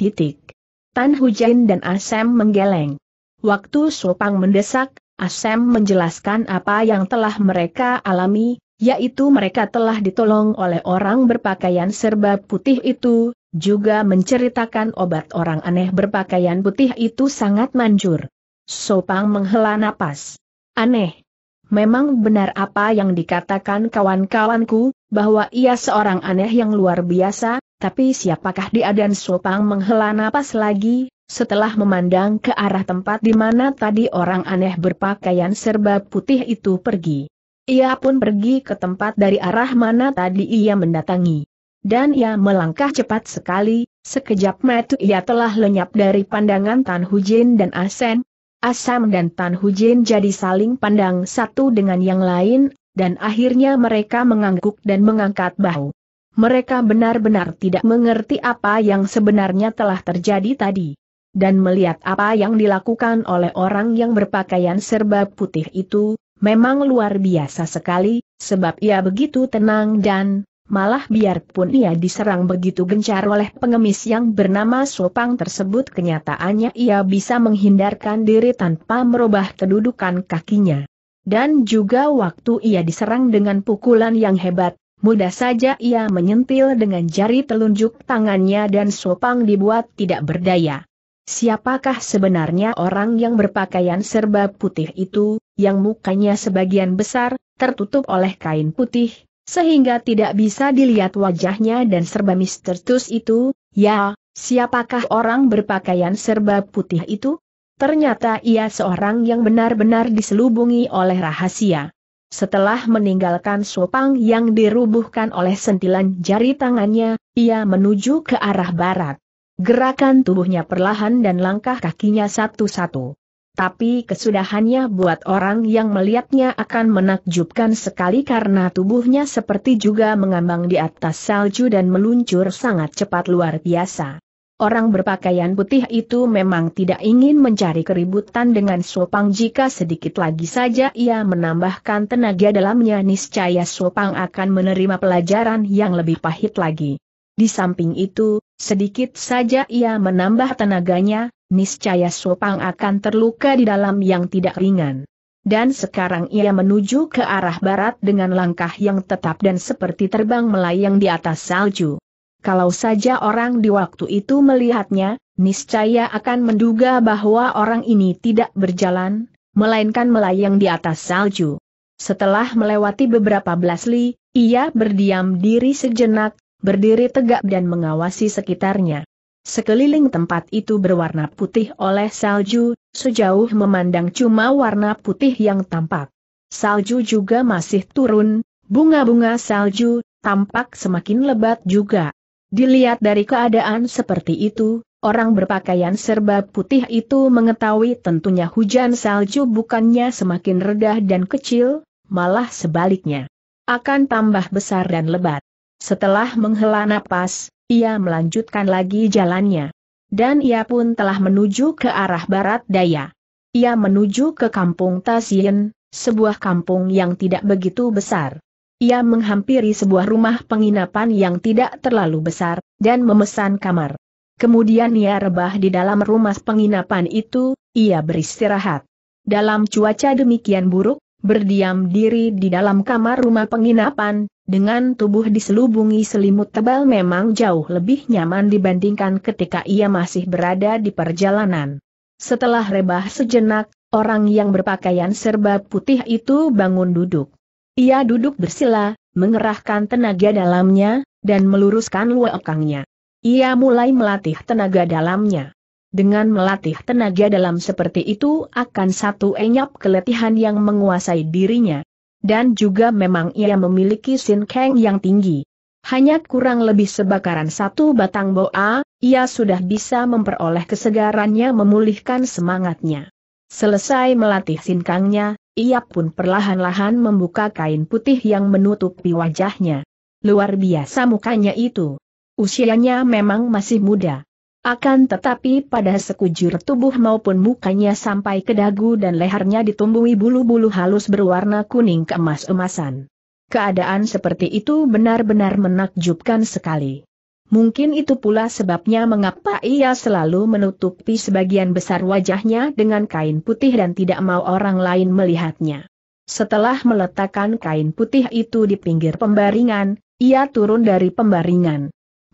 titik. Tan Hujain dan Asem menggeleng. Waktu Sopang mendesak, Asem menjelaskan apa yang telah mereka alami, yaitu mereka telah ditolong oleh orang berpakaian serba putih itu, juga menceritakan obat orang aneh berpakaian putih itu sangat manjur. Sopang menghela napas. Aneh. Memang benar apa yang dikatakan kawan-kawanku, bahwa ia seorang aneh yang luar biasa, tapi siapakah dia dan Sopang menghela napas lagi, setelah memandang ke arah tempat di mana tadi orang aneh berpakaian serba putih itu pergi. Ia pun pergi ke tempat dari arah mana tadi ia mendatangi. Dan ia melangkah cepat sekali, sekejap metu ia telah lenyap dari pandangan Tan Hujin dan Asen. Ah Asam ah dan Tan Hujin jadi saling pandang satu dengan yang lain, dan akhirnya mereka mengangguk dan mengangkat bahu. Mereka benar-benar tidak mengerti apa yang sebenarnya telah terjadi tadi. Dan melihat apa yang dilakukan oleh orang yang berpakaian serba putih itu, memang luar biasa sekali, sebab ia begitu tenang dan, malah biarpun ia diserang begitu gencar oleh pengemis yang bernama Sopang tersebut kenyataannya ia bisa menghindarkan diri tanpa merubah kedudukan kakinya. Dan juga waktu ia diserang dengan pukulan yang hebat, mudah saja ia menyentil dengan jari telunjuk tangannya dan Sopang dibuat tidak berdaya. Siapakah sebenarnya orang yang berpakaian serba putih itu, yang mukanya sebagian besar, tertutup oleh kain putih, sehingga tidak bisa dilihat wajahnya dan serba misterius itu? Ya, siapakah orang berpakaian serba putih itu? Ternyata ia seorang yang benar-benar diselubungi oleh rahasia. Setelah meninggalkan sopang yang dirubuhkan oleh sentilan jari tangannya, ia menuju ke arah barat. Gerakan tubuhnya perlahan dan langkah kakinya satu-satu. Tapi kesudahannya buat orang yang melihatnya akan menakjubkan sekali karena tubuhnya seperti juga mengambang di atas salju dan meluncur sangat cepat luar biasa. Orang berpakaian putih itu memang tidak ingin mencari keributan dengan Sopang jika sedikit lagi saja ia menambahkan tenaga dalamnya niscaya Sopang akan menerima pelajaran yang lebih pahit lagi. Di samping itu, sedikit saja ia menambah tenaganya, niscaya Sopang akan terluka di dalam yang tidak ringan. Dan sekarang ia menuju ke arah barat dengan langkah yang tetap dan seperti terbang melayang di atas salju. Kalau saja orang di waktu itu melihatnya, niscaya akan menduga bahwa orang ini tidak berjalan, melainkan melayang di atas salju. Setelah melewati beberapa belas li, ia berdiam diri sejenak, berdiri tegak dan mengawasi sekitarnya. Sekeliling tempat itu berwarna putih oleh salju, sejauh memandang cuma warna putih yang tampak. Salju juga masih turun, bunga-bunga salju, tampak semakin lebat juga. Dilihat dari keadaan seperti itu, Orang berpakaian serba putih itu mengetahui tentunya hujan salju bukannya semakin redah dan kecil, malah sebaliknya. Akan tambah besar dan lebat. Setelah menghela napas, ia melanjutkan lagi jalannya. Dan ia pun telah menuju ke arah barat daya. Ia menuju ke kampung Tasien, sebuah kampung yang tidak begitu besar. Ia menghampiri sebuah rumah penginapan yang tidak terlalu besar, dan memesan kamar. Kemudian ia rebah di dalam rumah penginapan itu, ia beristirahat. Dalam cuaca demikian buruk, berdiam diri di dalam kamar rumah penginapan, dengan tubuh diselubungi selimut tebal memang jauh lebih nyaman dibandingkan ketika ia masih berada di perjalanan. Setelah rebah sejenak, orang yang berpakaian serba putih itu bangun duduk. Ia duduk bersila, mengerahkan tenaga dalamnya, dan meluruskan luakangnya. Ia mulai melatih tenaga dalamnya. Dengan melatih tenaga dalam seperti itu akan satu enyap keletihan yang menguasai dirinya. Dan juga memang ia memiliki sin keng yang tinggi. Hanya kurang lebih sebakaran satu batang boa, ia sudah bisa memperoleh kesegarannya memulihkan semangatnya. Selesai melatih sinkangnya, ia pun perlahan-lahan membuka kain putih yang menutupi wajahnya. Luar biasa mukanya itu. Usianya memang masih muda. Akan tetapi pada sekujur tubuh maupun mukanya sampai ke dagu dan lehernya ditumbuhi bulu-bulu halus berwarna kuning keemas-emasan. Keadaan seperti itu benar-benar menakjubkan sekali. Mungkin itu pula sebabnya mengapa ia selalu menutupi sebagian besar wajahnya dengan kain putih dan tidak mau orang lain melihatnya. Setelah meletakkan kain putih itu di pinggir pembaringan, ia turun dari pembaringan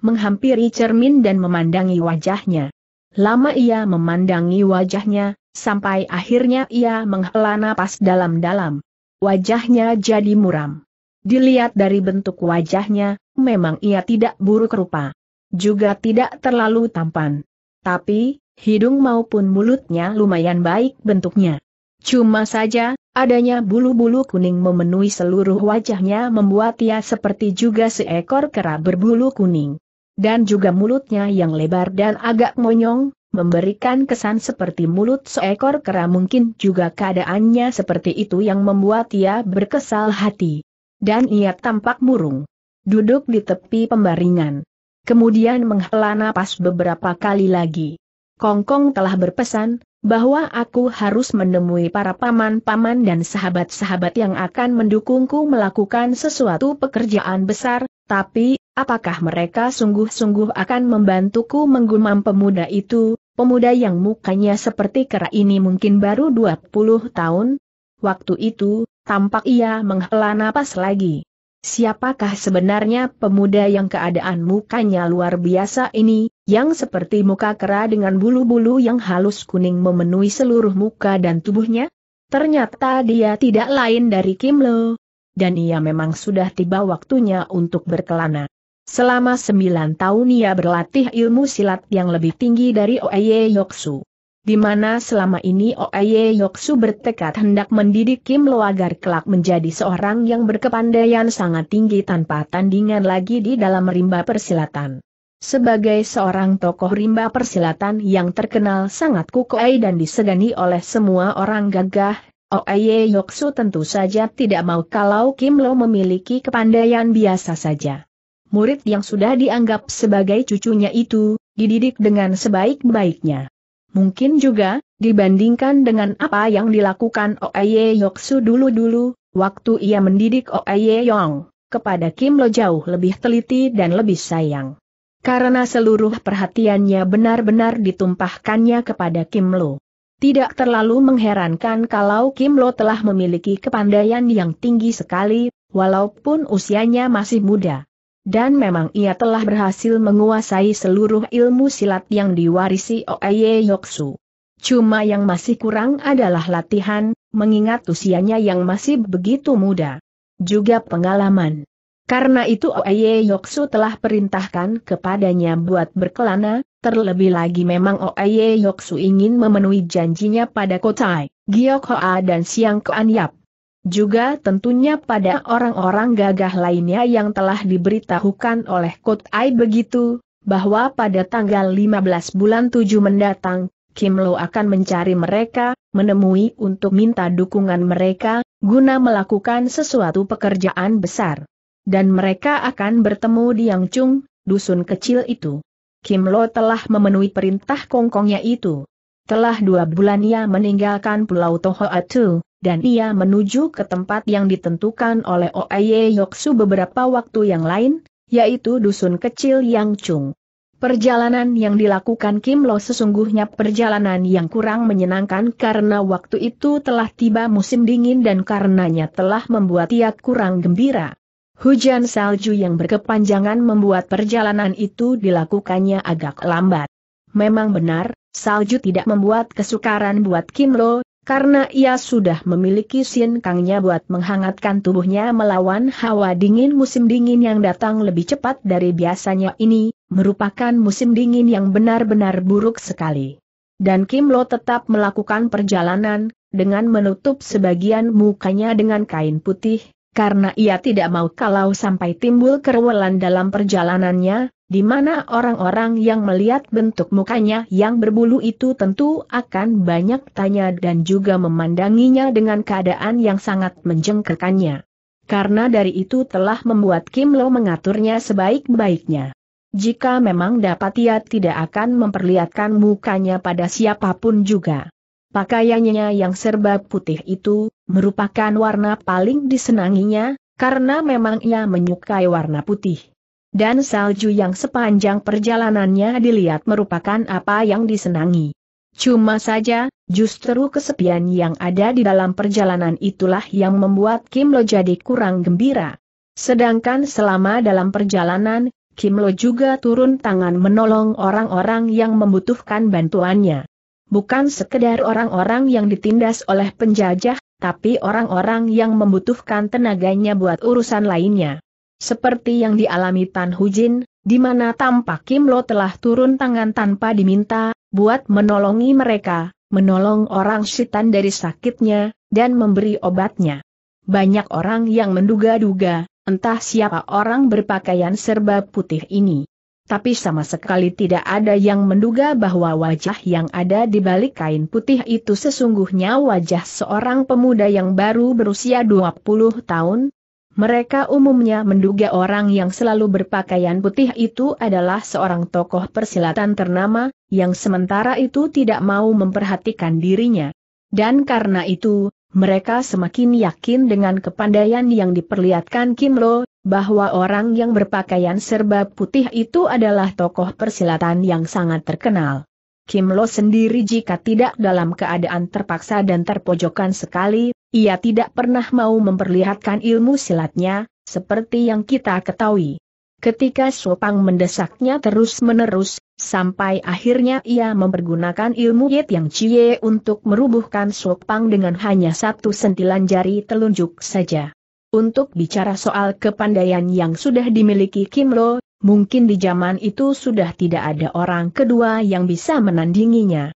menghampiri cermin dan memandangi wajahnya. Lama ia memandangi wajahnya, sampai akhirnya ia menghela napas dalam-dalam. Wajahnya jadi muram. Dilihat dari bentuk wajahnya, memang ia tidak buruk rupa. Juga tidak terlalu tampan. Tapi, hidung maupun mulutnya lumayan baik bentuknya. Cuma saja, adanya bulu-bulu kuning memenuhi seluruh wajahnya membuat ia seperti juga seekor kera berbulu kuning dan juga mulutnya yang lebar dan agak monyong, memberikan kesan seperti mulut seekor kera mungkin juga keadaannya seperti itu yang membuat ia berkesal hati. Dan ia tampak murung. Duduk di tepi pembaringan. Kemudian menghela napas beberapa kali lagi. Kongkong telah berpesan, bahwa aku harus menemui para paman-paman dan sahabat-sahabat yang akan mendukungku melakukan sesuatu pekerjaan besar, tapi Apakah mereka sungguh-sungguh akan membantuku menggumam pemuda itu, pemuda yang mukanya seperti kera ini mungkin baru 20 tahun? Waktu itu, tampak ia menghela napas lagi. Siapakah sebenarnya pemuda yang keadaan mukanya luar biasa ini, yang seperti muka kera dengan bulu-bulu yang halus kuning memenuhi seluruh muka dan tubuhnya? Ternyata dia tidak lain dari Kim Lo. Dan ia memang sudah tiba waktunya untuk berkelana. Selama sembilan tahun ia berlatih ilmu silat yang lebih tinggi dari Oeye Yoksu. Di mana selama ini Oeye Yoksu bertekad hendak mendidik Kim Lo agar kelak menjadi seorang yang berkepandaian sangat tinggi tanpa tandingan lagi di dalam rimba persilatan. Sebagai seorang tokoh rimba persilatan yang terkenal sangat kukuai dan disegani oleh semua orang gagah, Oeye Yoksu tentu saja tidak mau kalau Kim Lo memiliki kepandaian biasa saja murid yang sudah dianggap sebagai cucunya itu, dididik dengan sebaik-baiknya. Mungkin juga, dibandingkan dengan apa yang dilakukan Oeye Yoksu dulu-dulu, waktu ia mendidik Oeye Yong, kepada Kim Lo jauh lebih teliti dan lebih sayang. Karena seluruh perhatiannya benar-benar ditumpahkannya kepada Kim Lo. Tidak terlalu mengherankan kalau Kim Lo telah memiliki kepandaian yang tinggi sekali, walaupun usianya masih muda. Dan memang ia telah berhasil menguasai seluruh ilmu silat yang diwarisi Oeye Yoksu. Cuma yang masih kurang adalah latihan, mengingat usianya yang masih begitu muda. Juga pengalaman. Karena itu Oeye Yoksu telah perintahkan kepadanya buat berkelana, terlebih lagi memang Oeye Yoksu ingin memenuhi janjinya pada Kotai, Giokhoa dan Siang Koanyap. Juga tentunya pada orang-orang gagah lainnya yang telah diberitahukan oleh Ai begitu, bahwa pada tanggal 15 bulan 7 mendatang, Kim Lo akan mencari mereka, menemui untuk minta dukungan mereka, guna melakukan sesuatu pekerjaan besar. Dan mereka akan bertemu di Yang Chung, dusun kecil itu. Kim Lo telah memenuhi perintah kongkongnya itu. Telah dua bulan ia meninggalkan Pulau Tohoatu, dan ia menuju ke tempat yang ditentukan oleh Oaye Yoksu beberapa waktu yang lain, yaitu dusun kecil Yang Chung. Perjalanan yang dilakukan Kim Lo sesungguhnya perjalanan yang kurang menyenangkan karena waktu itu telah tiba musim dingin dan karenanya telah membuat ia kurang gembira. Hujan salju yang berkepanjangan membuat perjalanan itu dilakukannya agak lambat. Memang benar, salju tidak membuat kesukaran buat Kim Lo, karena ia sudah memiliki sin kangnya buat menghangatkan tubuhnya melawan hawa dingin musim dingin yang datang lebih cepat dari biasanya ini, merupakan musim dingin yang benar-benar buruk sekali. Dan Kim Lo tetap melakukan perjalanan, dengan menutup sebagian mukanya dengan kain putih, karena ia tidak mau kalau sampai timbul kerewelan dalam perjalanannya, di mana orang-orang yang melihat bentuk mukanya yang berbulu itu tentu akan banyak tanya dan juga memandanginya dengan keadaan yang sangat menjengkelkannya. Karena dari itu telah membuat Kim Lo mengaturnya sebaik-baiknya. Jika memang dapat ia tidak akan memperlihatkan mukanya pada siapapun juga. Pakaiannya yang serba putih itu, merupakan warna paling disenanginya, karena memang ia menyukai warna putih dan salju yang sepanjang perjalanannya dilihat merupakan apa yang disenangi. Cuma saja, justru kesepian yang ada di dalam perjalanan itulah yang membuat Kim Lo jadi kurang gembira. Sedangkan selama dalam perjalanan, Kim Lo juga turun tangan menolong orang-orang yang membutuhkan bantuannya. Bukan sekedar orang-orang yang ditindas oleh penjajah, tapi orang-orang yang membutuhkan tenaganya buat urusan lainnya. Seperti yang dialami Tan Hujin, di mana tampak Kim Lo telah turun tangan tanpa diminta, buat menolongi mereka, menolong orang setan dari sakitnya, dan memberi obatnya. Banyak orang yang menduga-duga, entah siapa orang berpakaian serba putih ini. Tapi sama sekali tidak ada yang menduga bahwa wajah yang ada di balik kain putih itu sesungguhnya wajah seorang pemuda yang baru berusia 20 tahun, mereka umumnya menduga orang yang selalu berpakaian putih itu adalah seorang tokoh persilatan ternama, yang sementara itu tidak mau memperhatikan dirinya. Dan karena itu, mereka semakin yakin dengan kepandaian yang diperlihatkan Kim Lo, bahwa orang yang berpakaian serba putih itu adalah tokoh persilatan yang sangat terkenal. Kim Lo sendiri jika tidak dalam keadaan terpaksa dan terpojokan sekali, ia tidak pernah mau memperlihatkan ilmu silatnya, seperti yang kita ketahui. Ketika Sopang mendesaknya terus-menerus, sampai akhirnya ia mempergunakan ilmu Yet Yang Cie untuk merubuhkan Sopang dengan hanya satu sentilan jari telunjuk saja. Untuk bicara soal kepandaian yang sudah dimiliki Kim Lo, mungkin di zaman itu sudah tidak ada orang kedua yang bisa menandinginya.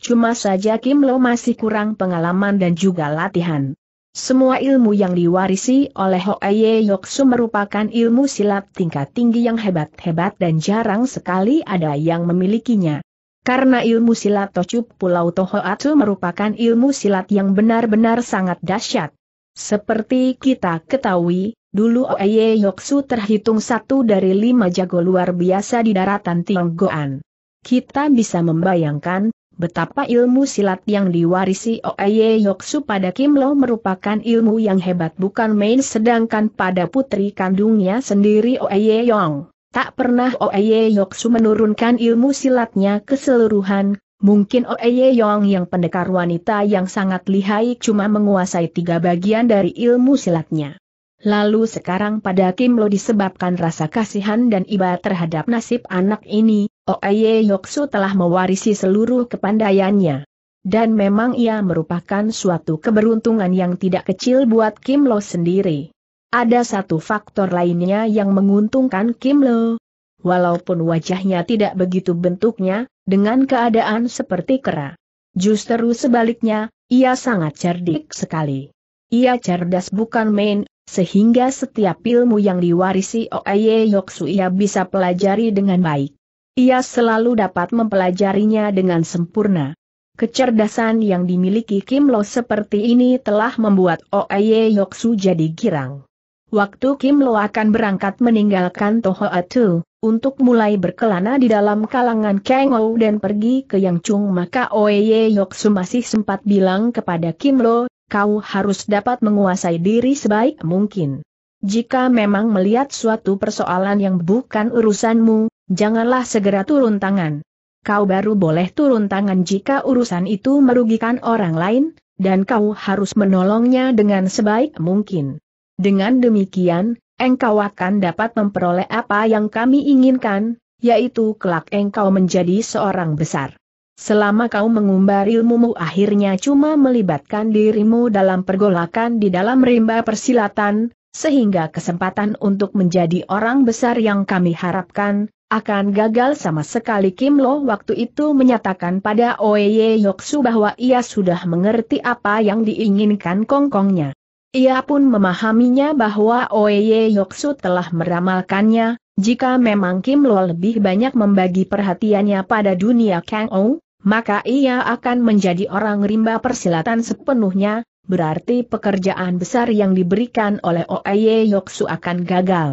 Cuma saja Kim Lo masih kurang pengalaman dan juga latihan. Semua ilmu yang diwarisi oleh Aye Yoksu merupakan ilmu silat tingkat tinggi yang hebat-hebat dan jarang sekali ada yang memilikinya. Karena ilmu silat Tocup Pulau Tohoatsu merupakan ilmu silat yang benar-benar sangat dahsyat. Seperti kita ketahui, dulu Oeye Yoksu terhitung satu dari lima jago luar biasa di daratan Tionggoan. Kita bisa membayangkan, betapa ilmu silat yang diwarisi Oeye Yoksu pada Kim Lo merupakan ilmu yang hebat bukan main sedangkan pada putri kandungnya sendiri Oeye Yong. Tak pernah Oeye Yoksu menurunkan ilmu silatnya keseluruhan, mungkin Oeye Yong yang pendekar wanita yang sangat lihai cuma menguasai tiga bagian dari ilmu silatnya. Lalu sekarang pada Kim Lo disebabkan rasa kasihan dan iba terhadap nasib anak ini, Oye Yoksu telah mewarisi seluruh kepandaiannya. Dan memang ia merupakan suatu keberuntungan yang tidak kecil buat Kim Lo sendiri. Ada satu faktor lainnya yang menguntungkan Kim Lo. Walaupun wajahnya tidak begitu bentuknya, dengan keadaan seperti kera. Justru sebaliknya, ia sangat cerdik sekali. Ia cerdas bukan main, sehingga setiap ilmu yang diwarisi Oye Yoksu ia bisa pelajari dengan baik. Ia selalu dapat mempelajarinya dengan sempurna. Kecerdasan yang dimiliki Kim Lo seperti ini telah membuat Oye Yoksu jadi girang. Waktu Kim Lo akan berangkat meninggalkan Toho Tohoatu, untuk mulai berkelana di dalam kalangan Kang Ou dan pergi ke Yang Chung maka Oye Yoksu masih sempat bilang kepada Kim Lo, kau harus dapat menguasai diri sebaik mungkin. Jika memang melihat suatu persoalan yang bukan urusanmu, janganlah segera turun tangan. Kau baru boleh turun tangan jika urusan itu merugikan orang lain, dan kau harus menolongnya dengan sebaik mungkin. Dengan demikian, engkau akan dapat memperoleh apa yang kami inginkan, yaitu kelak engkau menjadi seorang besar. Selama kau mengumbar ilmumu akhirnya cuma melibatkan dirimu dalam pergolakan di dalam rimba persilatan, sehingga kesempatan untuk menjadi orang besar yang kami harapkan, akan gagal sama sekali Kim Lo waktu itu menyatakan pada Oye Yoksu bahwa ia sudah mengerti apa yang diinginkan kongkongnya. Ia pun memahaminya bahwa Oye Yoksu telah meramalkannya, jika memang Kim Lo lebih banyak membagi perhatiannya pada dunia Kang Ou, maka ia akan menjadi orang rimba persilatan sepenuhnya, berarti pekerjaan besar yang diberikan oleh Oeye Yoksu akan gagal.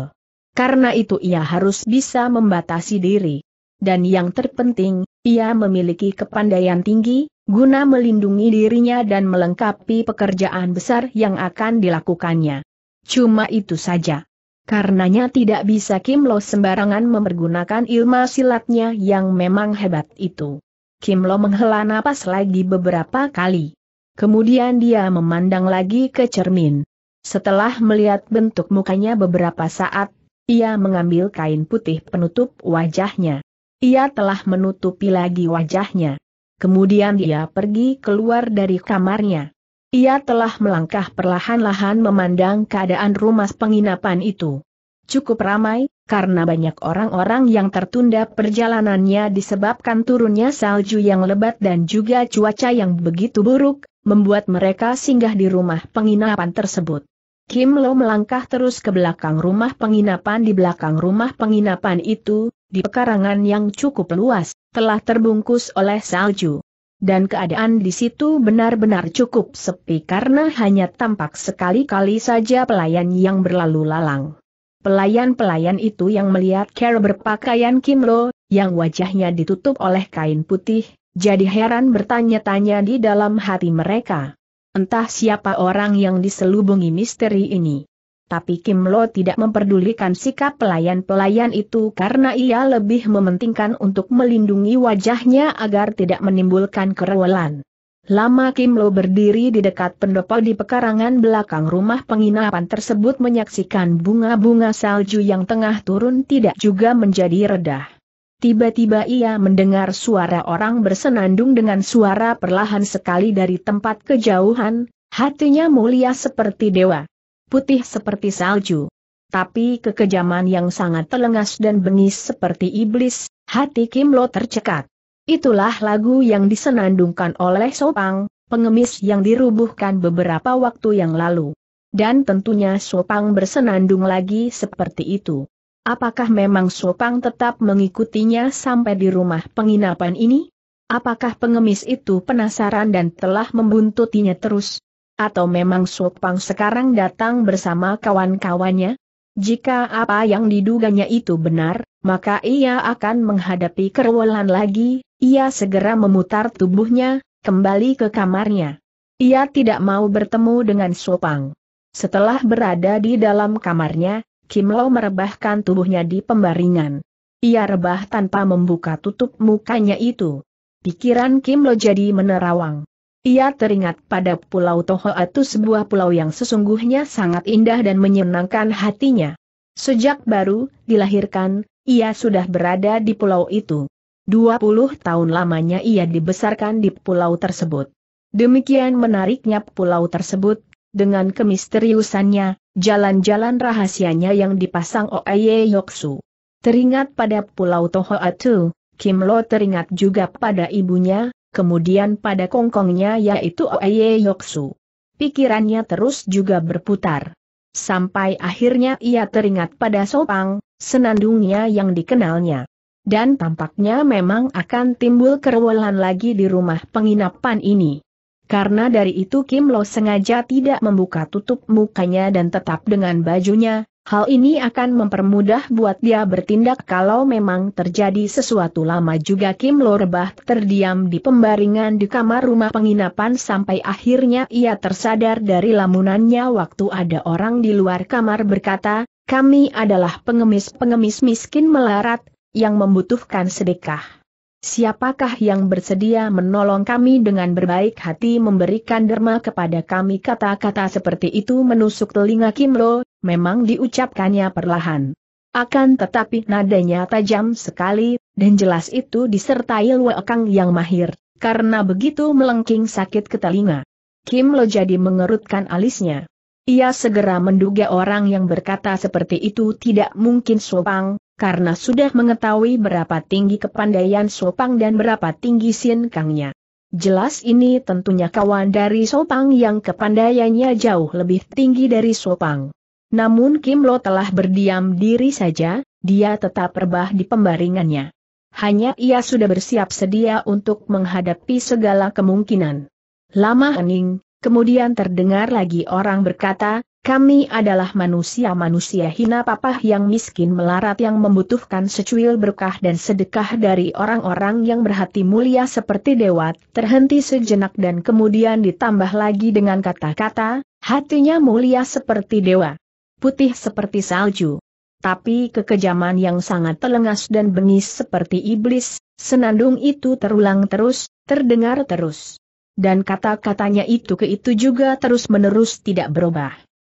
Karena itu ia harus bisa membatasi diri. Dan yang terpenting, ia memiliki kepandaian tinggi, guna melindungi dirinya dan melengkapi pekerjaan besar yang akan dilakukannya. Cuma itu saja. Karenanya tidak bisa Kim Lo sembarangan mempergunakan ilmu silatnya yang memang hebat itu. Kim Lo menghela napas lagi beberapa kali. Kemudian dia memandang lagi ke cermin. Setelah melihat bentuk mukanya beberapa saat, ia mengambil kain putih penutup wajahnya. Ia telah menutupi lagi wajahnya. Kemudian dia pergi keluar dari kamarnya. Ia telah melangkah perlahan-lahan memandang keadaan rumah penginapan itu. Cukup ramai, karena banyak orang-orang yang tertunda perjalanannya disebabkan turunnya salju yang lebat dan juga cuaca yang begitu buruk, membuat mereka singgah di rumah penginapan tersebut. Kim Lo melangkah terus ke belakang rumah penginapan di belakang rumah penginapan itu, di pekarangan yang cukup luas, telah terbungkus oleh salju. Dan keadaan di situ benar-benar cukup sepi karena hanya tampak sekali-kali saja pelayan yang berlalu lalang. Pelayan-pelayan itu yang melihat Carol berpakaian kimlo, yang wajahnya ditutup oleh kain putih, jadi heran bertanya-tanya di dalam hati mereka. Entah siapa orang yang diselubungi misteri ini. Tapi Kim Lo tidak memperdulikan sikap pelayan-pelayan itu karena ia lebih mementingkan untuk melindungi wajahnya agar tidak menimbulkan kerewelan. Lama Kim Lo berdiri di dekat pendopo di pekarangan belakang rumah penginapan tersebut menyaksikan bunga-bunga salju yang tengah turun tidak juga menjadi redah. Tiba-tiba ia mendengar suara orang bersenandung dengan suara perlahan sekali dari tempat kejauhan, hatinya mulia seperti dewa, putih seperti salju. Tapi kekejaman yang sangat telengas dan bengis seperti iblis, hati Kim Lo tercekat. Itulah lagu yang disenandungkan oleh Sopang, pengemis yang dirubuhkan beberapa waktu yang lalu. Dan tentunya Sopang bersenandung lagi seperti itu. Apakah memang Sopang tetap mengikutinya sampai di rumah penginapan ini? Apakah pengemis itu penasaran dan telah membuntutinya terus? Atau memang Sopang sekarang datang bersama kawan-kawannya? Jika apa yang diduganya itu benar, maka ia akan menghadapi kerewelan lagi, ia segera memutar tubuhnya, kembali ke kamarnya. Ia tidak mau bertemu dengan Sopang. Setelah berada di dalam kamarnya, Kim Lo merebahkan tubuhnya di pembaringan. Ia rebah tanpa membuka tutup mukanya itu. Pikiran Kim Lo jadi menerawang. Ia teringat pada Pulau Toho atau sebuah pulau yang sesungguhnya sangat indah dan menyenangkan hatinya. Sejak baru dilahirkan, ia sudah berada di pulau itu. 20 tahun lamanya ia dibesarkan di pulau tersebut. Demikian menariknya pulau tersebut, dengan kemisteriusannya, jalan-jalan rahasianya yang dipasang Oaye Yoksu. Teringat pada pulau Toho itu, Kim Lo teringat juga pada ibunya, kemudian pada kongkongnya yaitu Oeye Yoksu. Pikirannya terus juga berputar. Sampai akhirnya ia teringat pada Sopang, senandungnya yang dikenalnya. Dan tampaknya memang akan timbul kerewelan lagi di rumah penginapan ini. Karena dari itu Kim Lo sengaja tidak membuka tutup mukanya dan tetap dengan bajunya, Hal ini akan mempermudah buat dia bertindak kalau memang terjadi sesuatu lama juga Kim Lorbah terdiam di pembaringan di kamar rumah penginapan sampai akhirnya ia tersadar dari lamunannya waktu ada orang di luar kamar berkata, kami adalah pengemis-pengemis miskin melarat, yang membutuhkan sedekah. Siapakah yang bersedia menolong kami dengan berbaik hati memberikan derma kepada kami kata-kata seperti itu menusuk telinga Kim Lo, memang diucapkannya perlahan. Akan tetapi nadanya tajam sekali, dan jelas itu disertai luakang yang mahir, karena begitu melengking sakit ke telinga. Kim Lo jadi mengerutkan alisnya. Ia segera menduga orang yang berkata seperti itu tidak mungkin sopang, karena sudah mengetahui berapa tinggi kepandaian Sopang dan berapa tinggi Sin Kangnya. Jelas ini tentunya kawan dari Sopang yang kepandaiannya jauh lebih tinggi dari Sopang. Namun Kim Lo telah berdiam diri saja, dia tetap rebah di pembaringannya. Hanya ia sudah bersiap sedia untuk menghadapi segala kemungkinan. Lama hening, kemudian terdengar lagi orang berkata, kami adalah manusia-manusia hina papah yang miskin melarat yang membutuhkan secuil berkah dan sedekah dari orang-orang yang berhati mulia seperti dewa, terhenti sejenak dan kemudian ditambah lagi dengan kata-kata, hatinya mulia seperti dewa, putih seperti salju. Tapi kekejaman yang sangat telengas dan bengis seperti iblis, senandung itu terulang terus, terdengar terus. Dan kata-katanya itu ke itu juga terus-menerus tidak berubah.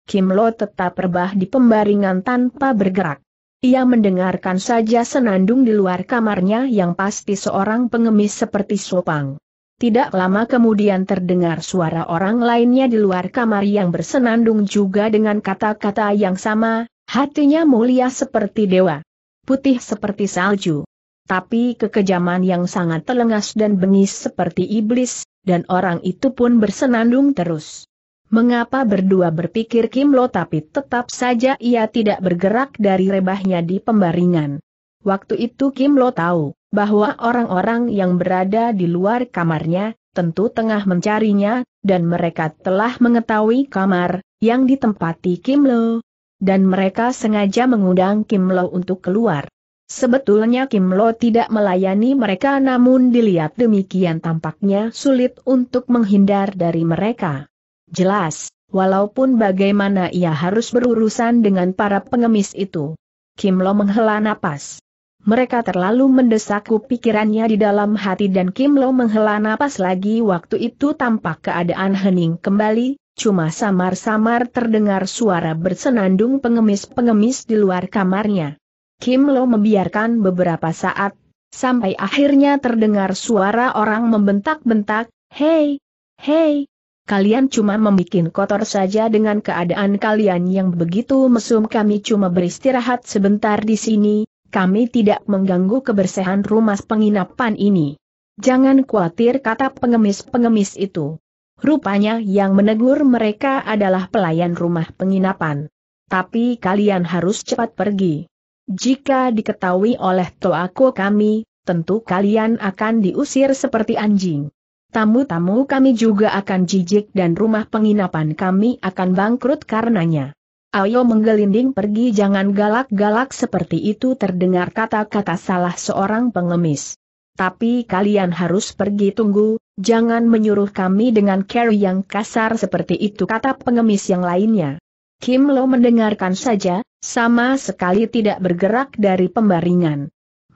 Kim Lo tetap rebah di pembaringan tanpa bergerak. Ia mendengarkan saja senandung di luar kamarnya yang pasti seorang pengemis seperti Sopang. Tidak lama kemudian terdengar suara orang lainnya di luar kamar yang bersenandung juga dengan kata-kata yang sama, hatinya mulia seperti dewa. Putih seperti salju. Tapi kekejaman yang sangat telengas dan bengis seperti iblis, dan orang itu pun bersenandung terus. Mengapa berdua berpikir Kim Lo tapi tetap saja ia tidak bergerak dari rebahnya di pembaringan. Waktu itu Kim Lo tahu bahwa orang-orang yang berada di luar kamarnya tentu tengah mencarinya, dan mereka telah mengetahui kamar yang ditempati Kim Lo. Dan mereka sengaja mengundang Kim Lo untuk keluar. Sebetulnya Kim Lo tidak melayani mereka namun dilihat demikian tampaknya sulit untuk menghindar dari mereka. Jelas, walaupun bagaimana ia harus berurusan dengan para pengemis itu. Kim Lo menghela napas. Mereka terlalu mendesakku pikirannya di dalam hati dan Kim Lo menghela napas lagi waktu itu tampak keadaan hening kembali, cuma samar-samar terdengar suara bersenandung pengemis-pengemis di luar kamarnya. Kim Lo membiarkan beberapa saat, sampai akhirnya terdengar suara orang membentak-bentak, Hei! Hei! kalian cuma membuat kotor saja dengan keadaan kalian yang begitu mesum kami cuma beristirahat sebentar di sini, kami tidak mengganggu kebersihan rumah penginapan ini. Jangan khawatir kata pengemis-pengemis itu. Rupanya yang menegur mereka adalah pelayan rumah penginapan. Tapi kalian harus cepat pergi. Jika diketahui oleh Toako kami, tentu kalian akan diusir seperti anjing. Tamu-tamu kami juga akan jijik dan rumah penginapan kami akan bangkrut karenanya. Ayo menggelinding pergi jangan galak-galak seperti itu terdengar kata-kata salah seorang pengemis. Tapi kalian harus pergi tunggu, jangan menyuruh kami dengan care yang kasar seperti itu kata pengemis yang lainnya. Kim Lo mendengarkan saja, sama sekali tidak bergerak dari pembaringan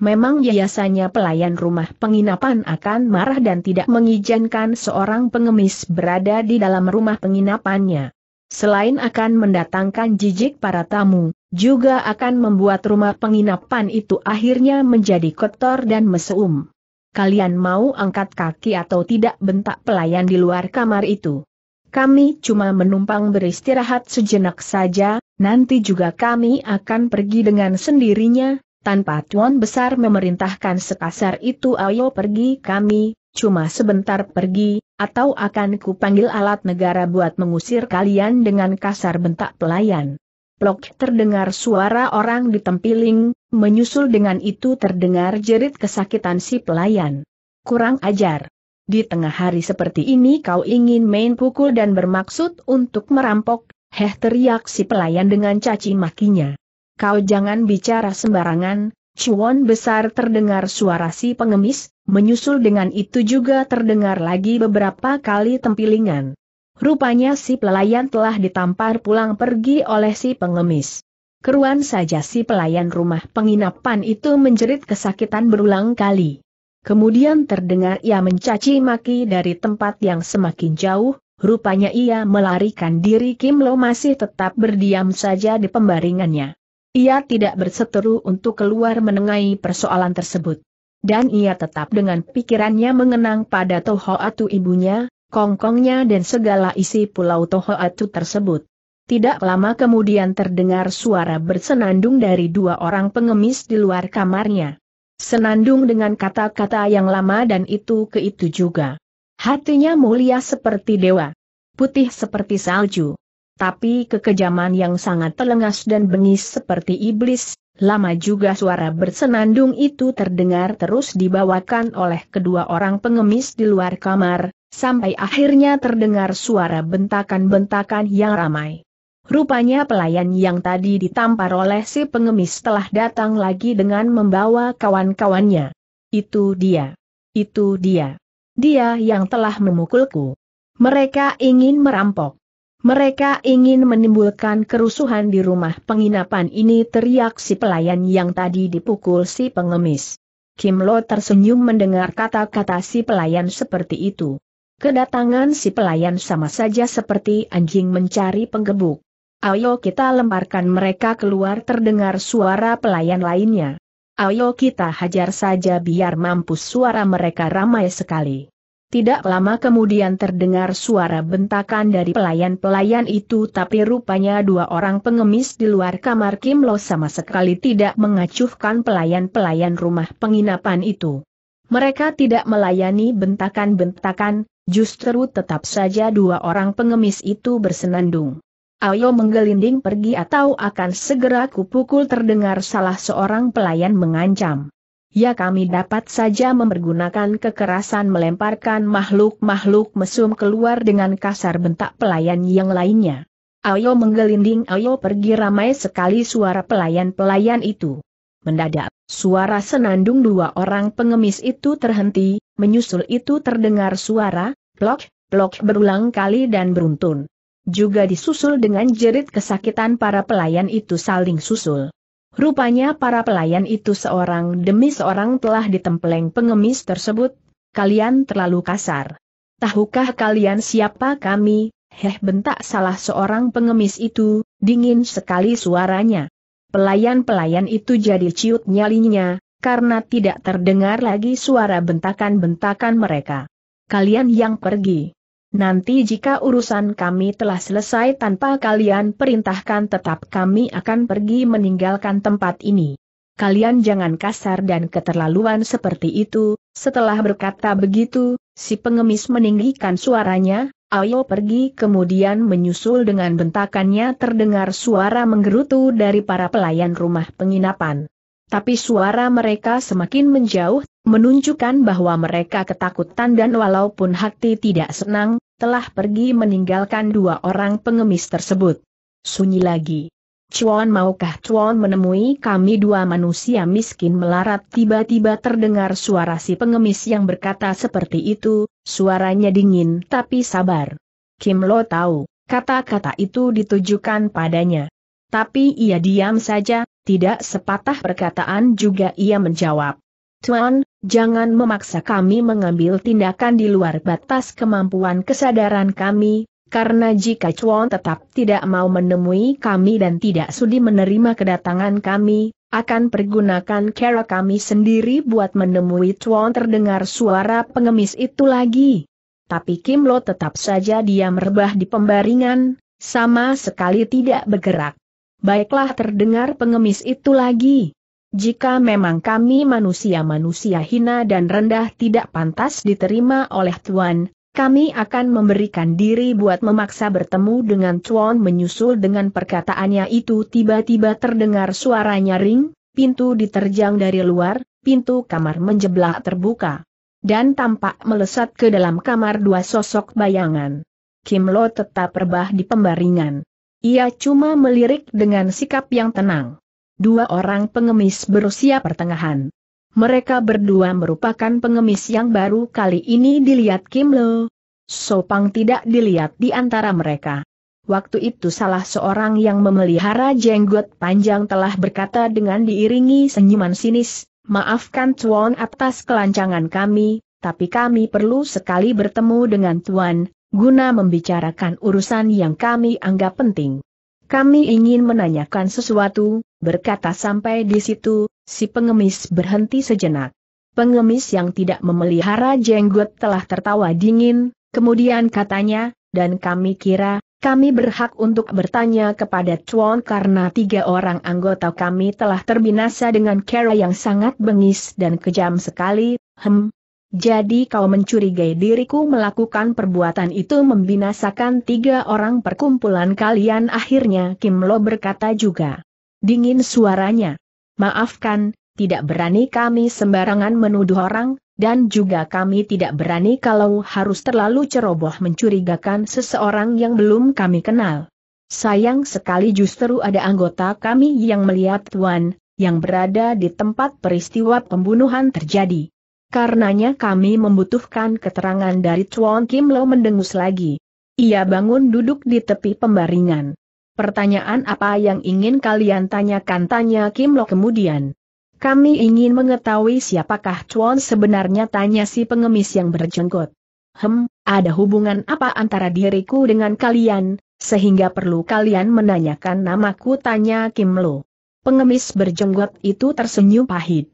memang biasanya pelayan rumah penginapan akan marah dan tidak mengizinkan seorang pengemis berada di dalam rumah penginapannya. Selain akan mendatangkan jijik para tamu, juga akan membuat rumah penginapan itu akhirnya menjadi kotor dan mesum. Kalian mau angkat kaki atau tidak bentak pelayan di luar kamar itu. Kami cuma menumpang beristirahat sejenak saja, nanti juga kami akan pergi dengan sendirinya, tanpa tuan besar memerintahkan sekasar itu ayo pergi kami, cuma sebentar pergi, atau akan kupanggil alat negara buat mengusir kalian dengan kasar bentak pelayan. Plok terdengar suara orang ditempiling, menyusul dengan itu terdengar jerit kesakitan si pelayan. Kurang ajar. Di tengah hari seperti ini kau ingin main pukul dan bermaksud untuk merampok, heh teriak si pelayan dengan caci makinya kau jangan bicara sembarangan, Cuan besar terdengar suara si pengemis, menyusul dengan itu juga terdengar lagi beberapa kali tempilingan. Rupanya si pelayan telah ditampar pulang pergi oleh si pengemis. Keruan saja si pelayan rumah penginapan itu menjerit kesakitan berulang kali. Kemudian terdengar ia mencaci maki dari tempat yang semakin jauh, rupanya ia melarikan diri Kim Lo masih tetap berdiam saja di pembaringannya. Ia tidak berseteru untuk keluar menengahi persoalan tersebut. Dan ia tetap dengan pikirannya mengenang pada Tohoatu ibunya, kongkongnya dan segala isi pulau Tohoatu tersebut. Tidak lama kemudian terdengar suara bersenandung dari dua orang pengemis di luar kamarnya. Senandung dengan kata-kata yang lama dan itu ke itu juga. Hatinya mulia seperti dewa. Putih seperti salju tapi kekejaman yang sangat telengas dan bengis seperti iblis, lama juga suara bersenandung itu terdengar terus dibawakan oleh kedua orang pengemis di luar kamar, sampai akhirnya terdengar suara bentakan-bentakan yang ramai. Rupanya pelayan yang tadi ditampar oleh si pengemis telah datang lagi dengan membawa kawan-kawannya. Itu dia. Itu dia. Dia yang telah memukulku. Mereka ingin merampok. Mereka ingin menimbulkan kerusuhan di rumah penginapan ini teriak si pelayan yang tadi dipukul si pengemis. Kim Lo tersenyum mendengar kata-kata si pelayan seperti itu. Kedatangan si pelayan sama saja seperti anjing mencari penggebuk. Ayo kita lemparkan mereka keluar terdengar suara pelayan lainnya. Ayo kita hajar saja biar mampus suara mereka ramai sekali. Tidak lama kemudian terdengar suara bentakan dari pelayan-pelayan itu tapi rupanya dua orang pengemis di luar kamar Kim Lo sama sekali tidak mengacuhkan pelayan-pelayan rumah penginapan itu. Mereka tidak melayani bentakan-bentakan, justru tetap saja dua orang pengemis itu bersenandung. Ayo menggelinding pergi atau akan segera kupukul terdengar salah seorang pelayan mengancam. Ya kami dapat saja mempergunakan kekerasan melemparkan makhluk-makhluk mesum keluar dengan kasar bentak pelayan yang lainnya. Ayo menggelinding ayo pergi ramai sekali suara pelayan-pelayan itu. Mendadak, suara senandung dua orang pengemis itu terhenti, menyusul itu terdengar suara, plok, plok berulang kali dan beruntun. Juga disusul dengan jerit kesakitan para pelayan itu saling susul. Rupanya para pelayan itu seorang demi seorang telah ditempeleng pengemis tersebut, kalian terlalu kasar. Tahukah kalian siapa kami? Heh bentak salah seorang pengemis itu, dingin sekali suaranya. Pelayan-pelayan itu jadi ciut nyalinya, karena tidak terdengar lagi suara bentakan-bentakan mereka. Kalian yang pergi. Nanti jika urusan kami telah selesai tanpa kalian perintahkan tetap kami akan pergi meninggalkan tempat ini. Kalian jangan kasar dan keterlaluan seperti itu, setelah berkata begitu, si pengemis meninggikan suaranya, ayo pergi kemudian menyusul dengan bentakannya terdengar suara menggerutu dari para pelayan rumah penginapan. Tapi suara mereka semakin menjauh menunjukkan bahwa mereka ketakutan dan walaupun hati tidak senang, telah pergi meninggalkan dua orang pengemis tersebut. Sunyi lagi. Cuan maukah Cuan menemui kami dua manusia miskin melarat tiba-tiba terdengar suara si pengemis yang berkata seperti itu, suaranya dingin tapi sabar. Kim Lo tahu, kata-kata itu ditujukan padanya. Tapi ia diam saja, tidak sepatah perkataan juga ia menjawab. Tuan, jangan memaksa kami mengambil tindakan di luar batas kemampuan kesadaran kami, karena jika Chuan tetap tidak mau menemui kami dan tidak sudi menerima kedatangan kami, akan pergunakan cara kami sendiri buat menemui Chuan terdengar suara pengemis itu lagi. Tapi Kim Lo tetap saja diam rebah di pembaringan, sama sekali tidak bergerak. Baiklah terdengar pengemis itu lagi. Jika memang kami manusia-manusia hina dan rendah tidak pantas diterima oleh Tuan, kami akan memberikan diri buat memaksa bertemu dengan Tuan menyusul dengan perkataannya itu tiba-tiba terdengar suara nyaring, pintu diterjang dari luar, pintu kamar menjeblak terbuka. Dan tampak melesat ke dalam kamar dua sosok bayangan. Kim Lo tetap rebah di pembaringan. Ia cuma melirik dengan sikap yang tenang dua orang pengemis berusia pertengahan. Mereka berdua merupakan pengemis yang baru kali ini dilihat Kim Lo. Sopang tidak dilihat di antara mereka. Waktu itu salah seorang yang memelihara jenggot panjang telah berkata dengan diiringi senyuman sinis, Maafkan Tuan atas kelancangan kami, tapi kami perlu sekali bertemu dengan Tuan, guna membicarakan urusan yang kami anggap penting. Kami ingin menanyakan sesuatu, Berkata sampai di situ, si pengemis berhenti sejenak. Pengemis yang tidak memelihara jenggot telah tertawa dingin, kemudian katanya, dan kami kira, kami berhak untuk bertanya kepada Chuan karena tiga orang anggota kami telah terbinasa dengan cara yang sangat bengis dan kejam sekali, hem. Jadi kau mencurigai diriku melakukan perbuatan itu membinasakan tiga orang perkumpulan kalian akhirnya Kim Lo berkata juga. Dingin suaranya. Maafkan, tidak berani kami sembarangan menuduh orang, dan juga kami tidak berani kalau harus terlalu ceroboh mencurigakan seseorang yang belum kami kenal. Sayang sekali justru ada anggota kami yang melihat Tuan, yang berada di tempat peristiwa pembunuhan terjadi. Karenanya kami membutuhkan keterangan dari Tuan Kim Lo mendengus lagi. Ia bangun duduk di tepi pembaringan. Pertanyaan apa yang ingin kalian tanyakan? Tanya Kim Lo kemudian. Kami ingin mengetahui siapakah Chuan sebenarnya tanya si pengemis yang berjenggot. Hem, ada hubungan apa antara diriku dengan kalian, sehingga perlu kalian menanyakan namaku tanya Kim Lo. Pengemis berjenggot itu tersenyum pahit.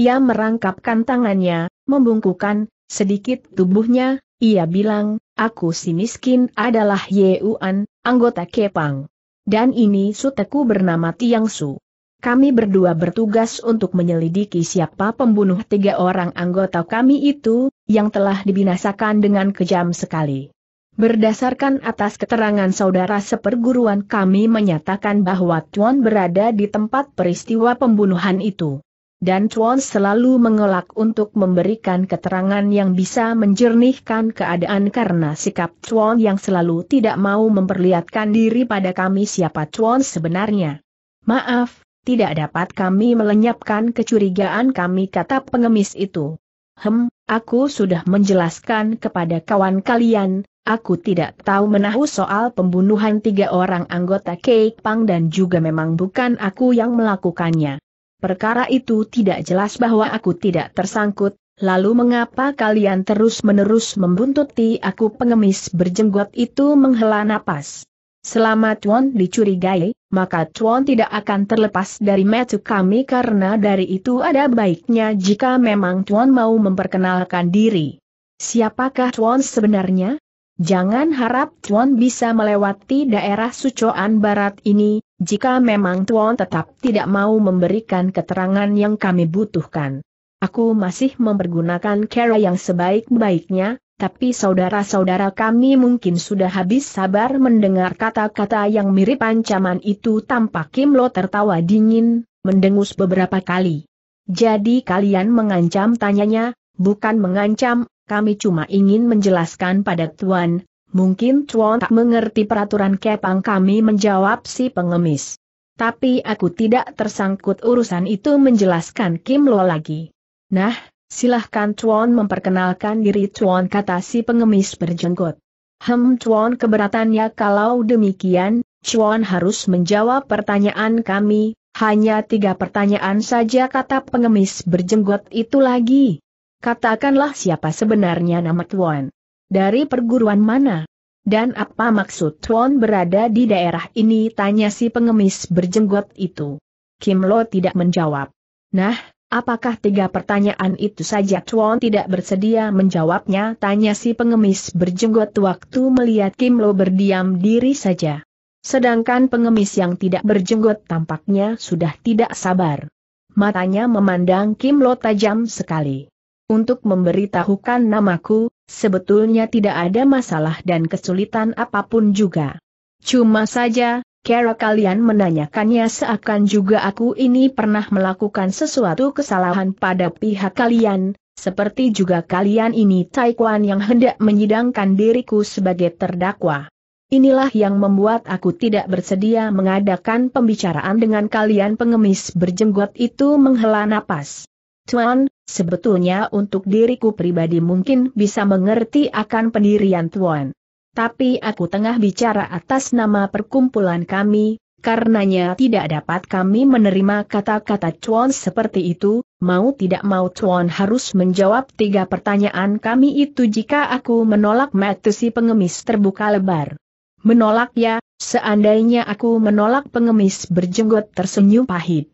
Ia merangkapkan tangannya, membungkukan, sedikit tubuhnya, ia bilang, aku si miskin adalah Yeuan, anggota Kepang. Dan ini suteku bernama Tiang Su. Kami berdua bertugas untuk menyelidiki siapa pembunuh tiga orang anggota kami itu, yang telah dibinasakan dengan kejam sekali. Berdasarkan atas keterangan saudara seperguruan kami menyatakan bahwa Tuan berada di tempat peristiwa pembunuhan itu. Dan Chuan selalu mengelak untuk memberikan keterangan yang bisa menjernihkan keadaan karena sikap Chuan yang selalu tidak mau memperlihatkan diri pada kami siapa Chuan sebenarnya. Maaf, tidak dapat kami melenyapkan kecurigaan kami kata pengemis itu. Hem, aku sudah menjelaskan kepada kawan kalian, aku tidak tahu menahu soal pembunuhan tiga orang anggota Cake Pang dan juga memang bukan aku yang melakukannya perkara itu tidak jelas bahwa aku tidak tersangkut, lalu mengapa kalian terus-menerus membuntuti aku pengemis berjenggot itu menghela napas? Selama Tuan dicurigai, maka Tuan tidak akan terlepas dari metu kami karena dari itu ada baiknya jika memang Tuan mau memperkenalkan diri. Siapakah Tuan sebenarnya? Jangan harap Tuan bisa melewati daerah Sucoan Barat ini, jika memang Tuan tetap tidak mau memberikan keterangan yang kami butuhkan. Aku masih mempergunakan cara yang sebaik-baiknya, tapi saudara-saudara kami mungkin sudah habis sabar mendengar kata-kata yang mirip ancaman itu tampak Kim Lo tertawa dingin, mendengus beberapa kali. Jadi kalian mengancam tanyanya, bukan mengancam, kami cuma ingin menjelaskan pada Tuan, Mungkin Chuan tak mengerti peraturan kepang kami menjawab si pengemis. Tapi aku tidak tersangkut urusan itu menjelaskan Kim Lo lagi. Nah, silahkan Chuan memperkenalkan diri Chuan kata si pengemis berjenggot. Hem Chuan keberatannya kalau demikian, Chuan harus menjawab pertanyaan kami, hanya tiga pertanyaan saja kata pengemis berjenggot itu lagi. Katakanlah siapa sebenarnya nama Chuan. Dari perguruan mana? Dan apa maksud Tuan berada di daerah ini? Tanya si pengemis berjenggot itu. Kim Lo tidak menjawab. Nah, apakah tiga pertanyaan itu saja Tuan tidak bersedia menjawabnya? Tanya si pengemis berjenggot waktu melihat Kim Lo berdiam diri saja. Sedangkan pengemis yang tidak berjenggot tampaknya sudah tidak sabar. Matanya memandang Kim Lo tajam sekali. Untuk memberitahukan namaku, Sebetulnya tidak ada masalah dan kesulitan apapun juga. Cuma saja, kera kalian menanyakannya seakan juga aku ini pernah melakukan sesuatu kesalahan pada pihak kalian, seperti juga kalian ini Taikwan yang hendak menyidangkan diriku sebagai terdakwa. Inilah yang membuat aku tidak bersedia mengadakan pembicaraan dengan kalian pengemis berjenggot itu menghela napas. Tuan, sebetulnya untuk diriku pribadi mungkin bisa mengerti akan pendirian Tuan. Tapi aku tengah bicara atas nama perkumpulan kami, karenanya tidak dapat kami menerima kata-kata Tuan seperti itu, mau tidak mau Tuan harus menjawab tiga pertanyaan kami itu jika aku menolak metusi pengemis terbuka lebar. Menolak ya, seandainya aku menolak pengemis berjenggot tersenyum pahit.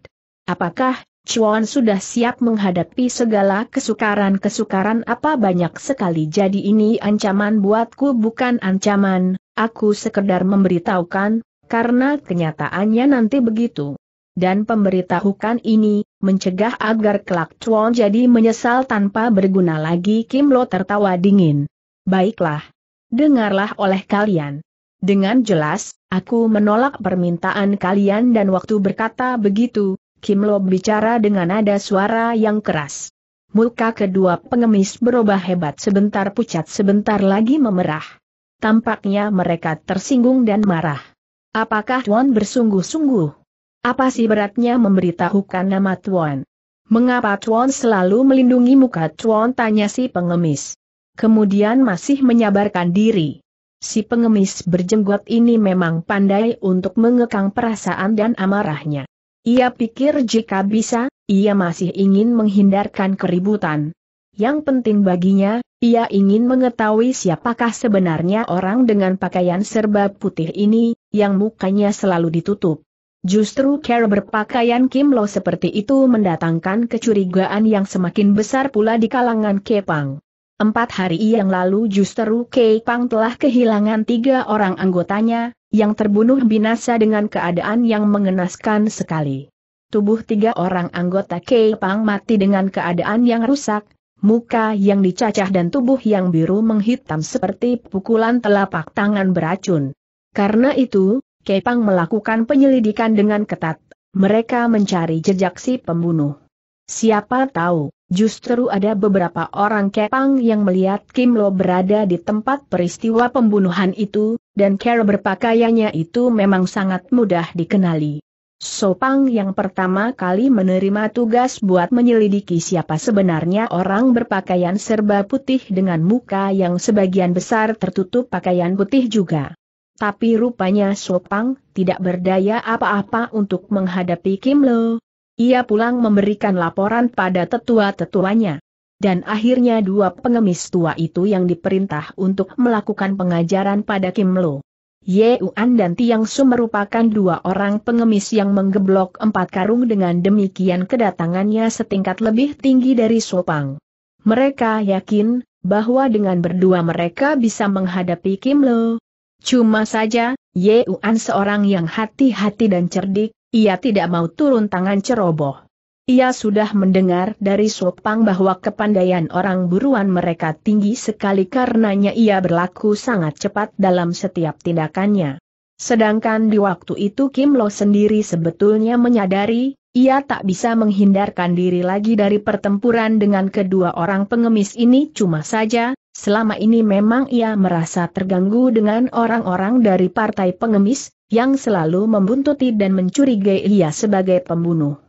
Apakah Chuan sudah siap menghadapi segala kesukaran-kesukaran apa banyak sekali jadi ini ancaman buatku bukan ancaman, aku sekedar memberitahukan, karena kenyataannya nanti begitu. Dan pemberitahukan ini, mencegah agar kelak Chuan jadi menyesal tanpa berguna lagi Kim Lo tertawa dingin. Baiklah. Dengarlah oleh kalian. Dengan jelas, aku menolak permintaan kalian dan waktu berkata begitu, Kim Lo bicara dengan nada suara yang keras. Muka kedua pengemis berubah hebat sebentar pucat sebentar lagi memerah. Tampaknya mereka tersinggung dan marah. Apakah Tuan bersungguh-sungguh? Apa sih beratnya memberitahukan nama Tuan? Mengapa Tuan selalu melindungi muka Tuan tanya si pengemis. Kemudian masih menyabarkan diri. Si pengemis berjenggot ini memang pandai untuk mengekang perasaan dan amarahnya. Ia pikir jika bisa, ia masih ingin menghindarkan keributan. Yang penting baginya, ia ingin mengetahui siapakah sebenarnya orang dengan pakaian serba putih ini, yang mukanya selalu ditutup. Justru cara berpakaian Kim Lo seperti itu mendatangkan kecurigaan yang semakin besar pula di kalangan Kepang. Empat hari yang lalu justru Kepang telah kehilangan tiga orang anggotanya, yang terbunuh binasa dengan keadaan yang mengenaskan sekali. Tubuh tiga orang anggota Kepang mati dengan keadaan yang rusak, muka yang dicacah dan tubuh yang biru menghitam seperti pukulan telapak tangan beracun. Karena itu, Kepang melakukan penyelidikan dengan ketat. Mereka mencari jejak si pembunuh. Siapa tahu, Justru ada beberapa orang Kepang yang melihat Kim Lo berada di tempat peristiwa pembunuhan itu, dan cara berpakaiannya itu memang sangat mudah dikenali. Sopang yang pertama kali menerima tugas buat menyelidiki siapa sebenarnya orang berpakaian serba putih dengan muka yang sebagian besar tertutup pakaian putih juga. Tapi rupanya Sopang tidak berdaya apa-apa untuk menghadapi Kim Lo, ia pulang memberikan laporan pada tetua-tetuanya. Dan akhirnya dua pengemis tua itu yang diperintah untuk melakukan pengajaran pada Kim Lo. Ye Uan dan Tiang Su merupakan dua orang pengemis yang menggeblok empat karung dengan demikian kedatangannya setingkat lebih tinggi dari Sopang. Mereka yakin, bahwa dengan berdua mereka bisa menghadapi Kim Lo. Cuma saja, Ye Uan seorang yang hati-hati dan cerdik, ia tidak mau turun tangan ceroboh. Ia sudah mendengar dari Sopang bahwa kepandaian orang buruan mereka tinggi sekali karenanya ia berlaku sangat cepat dalam setiap tindakannya. Sedangkan di waktu itu Kim Lo sendiri sebetulnya menyadari, ia tak bisa menghindarkan diri lagi dari pertempuran dengan kedua orang pengemis ini cuma saja, selama ini memang ia merasa terganggu dengan orang-orang dari partai pengemis, yang selalu membuntuti dan mencurigai ia sebagai pembunuh.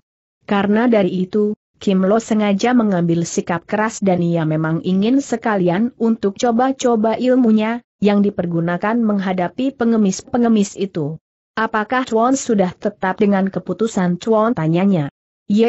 Karena dari itu, Kim Lo sengaja mengambil sikap keras dan ia memang ingin sekalian untuk coba-coba ilmunya, yang dipergunakan menghadapi pengemis-pengemis itu. Apakah Chuan sudah tetap dengan keputusan Chuan tanyanya?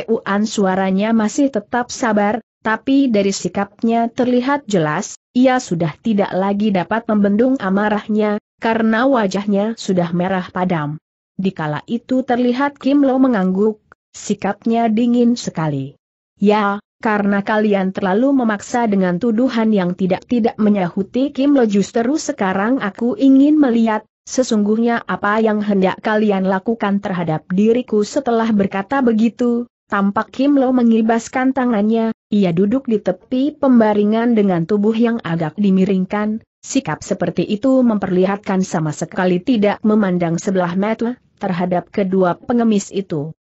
Uan suaranya masih tetap sabar, tapi dari sikapnya terlihat jelas, ia sudah tidak lagi dapat membendung amarahnya, karena wajahnya sudah merah padam. Dikala itu terlihat Kim Lo mengangguk, sikapnya dingin sekali. Ya, karena kalian terlalu memaksa dengan tuduhan yang tidak-tidak menyahuti Kim Lo justru sekarang aku ingin melihat, sesungguhnya apa yang hendak kalian lakukan terhadap diriku setelah berkata begitu, tampak Kim Lo mengibaskan tangannya, ia duduk di tepi pembaringan dengan tubuh yang agak dimiringkan, Sikap seperti itu memperlihatkan sama sekali tidak memandang sebelah mata terhadap kedua pengemis itu.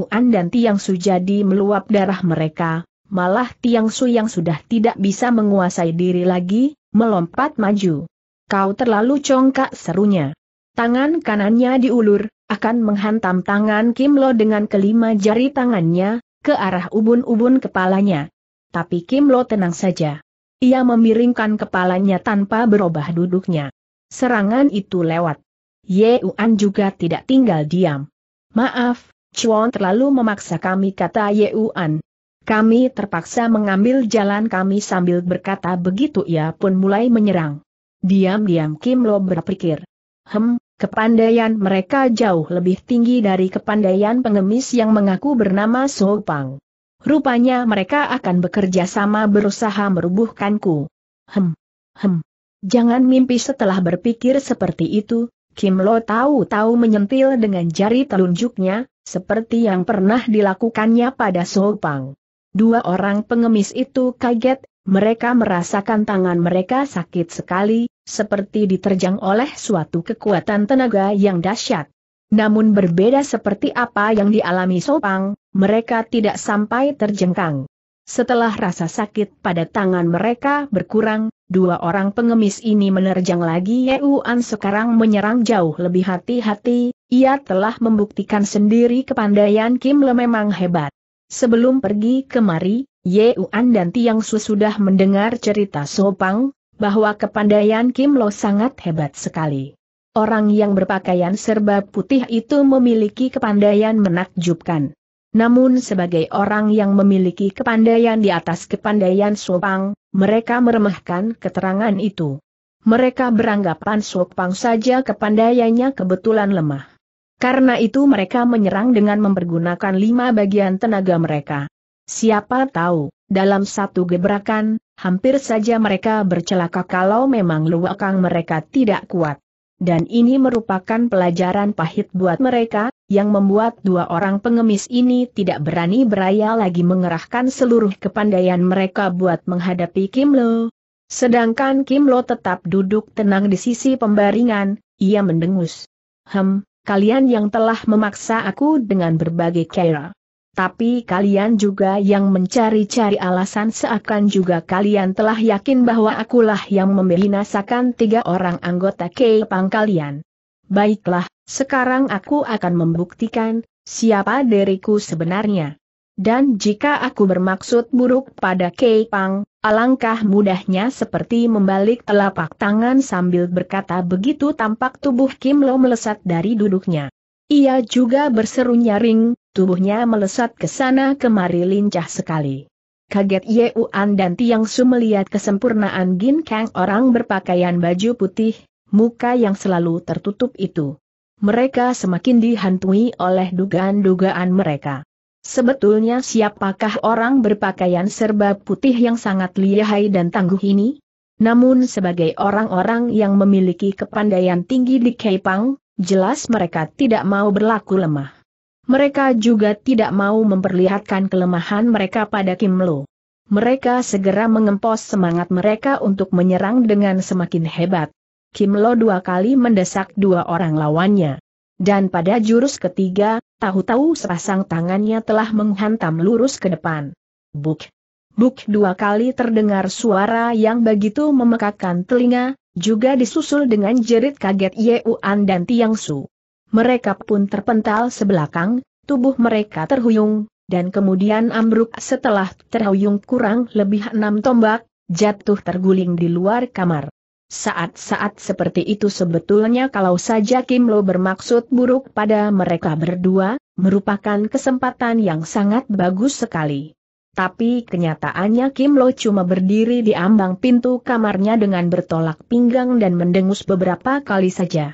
Uan dan Tiang Su jadi meluap darah mereka, malah Tiang Su yang sudah tidak bisa menguasai diri lagi, melompat maju. Kau terlalu congkak serunya. Tangan kanannya diulur, akan menghantam tangan Kim Lo dengan kelima jari tangannya, ke arah ubun-ubun kepalanya. Tapi Kim Lo tenang saja. Ia memiringkan kepalanya tanpa berubah duduknya. Serangan itu lewat. Ye Uan juga tidak tinggal diam. Maaf, Chuan terlalu memaksa kami kata Ye Uan. Kami terpaksa mengambil jalan kami sambil berkata begitu ia pun mulai menyerang. Diam-diam Kim Lo berpikir. Hem, kepandaian mereka jauh lebih tinggi dari kepandaian pengemis yang mengaku bernama So Pang. Rupanya mereka akan bekerja sama berusaha merubuhkanku. Hem, hem. Jangan mimpi setelah berpikir seperti itu, Kim Lo tahu-tahu menyentil dengan jari telunjuknya, seperti yang pernah dilakukannya pada Sopang. Dua orang pengemis itu kaget, mereka merasakan tangan mereka sakit sekali, seperti diterjang oleh suatu kekuatan tenaga yang dahsyat. Namun berbeda seperti apa yang dialami Sopang, mereka tidak sampai terjengkang. Setelah rasa sakit pada tangan mereka berkurang, dua orang pengemis ini menerjang lagi Yeuan sekarang menyerang jauh lebih hati-hati, ia telah membuktikan sendiri kepandaian Kim Le memang hebat. Sebelum pergi kemari, Yeuan dan Tiang Su sudah mendengar cerita Sopang, bahwa kepandaian Kim Lo sangat hebat sekali. Orang yang berpakaian serba putih itu memiliki kepandaian menakjubkan. Namun sebagai orang yang memiliki kepandaian di atas kepandaian Sopang, mereka meremehkan keterangan itu. Mereka beranggapan Sopang saja kepandaiannya kebetulan lemah. Karena itu mereka menyerang dengan mempergunakan lima bagian tenaga mereka. Siapa tahu, dalam satu gebrakan, hampir saja mereka bercelaka kalau memang luakang mereka tidak kuat. Dan ini merupakan pelajaran pahit buat mereka, yang membuat dua orang pengemis ini tidak berani beraya lagi mengerahkan seluruh kepandaian mereka buat menghadapi Kim Lo. Sedangkan Kim Lo tetap duduk tenang di sisi pembaringan, ia mendengus. Hem, kalian yang telah memaksa aku dengan berbagai cara. Tapi kalian juga yang mencari-cari alasan seakan juga kalian telah yakin bahwa akulah yang membinasakan tiga orang anggota Kepang kalian. Baiklah, sekarang aku akan membuktikan siapa diriku sebenarnya. Dan jika aku bermaksud buruk pada Kei Pang, alangkah mudahnya seperti membalik telapak tangan sambil berkata begitu tampak tubuh Kim Lo melesat dari duduknya. Ia juga berseru nyaring, tubuhnya melesat ke sana kemari lincah sekali. Kaget Ye Uan dan Tiang Su melihat kesempurnaan Gin Kang orang berpakaian baju putih, muka yang selalu tertutup itu. Mereka semakin dihantui oleh dugaan-dugaan mereka. Sebetulnya siapakah orang berpakaian serba putih yang sangat lihai dan tangguh ini? Namun sebagai orang-orang yang memiliki kepandaian tinggi di Keipang, jelas mereka tidak mau berlaku lemah. Mereka juga tidak mau memperlihatkan kelemahan mereka pada Kim Lo. Mereka segera mengempos semangat mereka untuk menyerang dengan semakin hebat. Kim Lo dua kali mendesak dua orang lawannya. Dan pada jurus ketiga, tahu-tahu sepasang tangannya telah menghantam lurus ke depan. Buk! Buk dua kali terdengar suara yang begitu memekakan telinga, juga disusul dengan jerit kaget Yeuan dan Tiang Su. Mereka pun terpental sebelakang, tubuh mereka terhuyung, dan kemudian ambruk setelah terhuyung kurang lebih enam tombak, jatuh terguling di luar kamar. Saat-saat seperti itu sebetulnya kalau saja Kim Lo bermaksud buruk pada mereka berdua, merupakan kesempatan yang sangat bagus sekali. Tapi kenyataannya Kim Lo cuma berdiri di ambang pintu kamarnya dengan bertolak pinggang dan mendengus beberapa kali saja.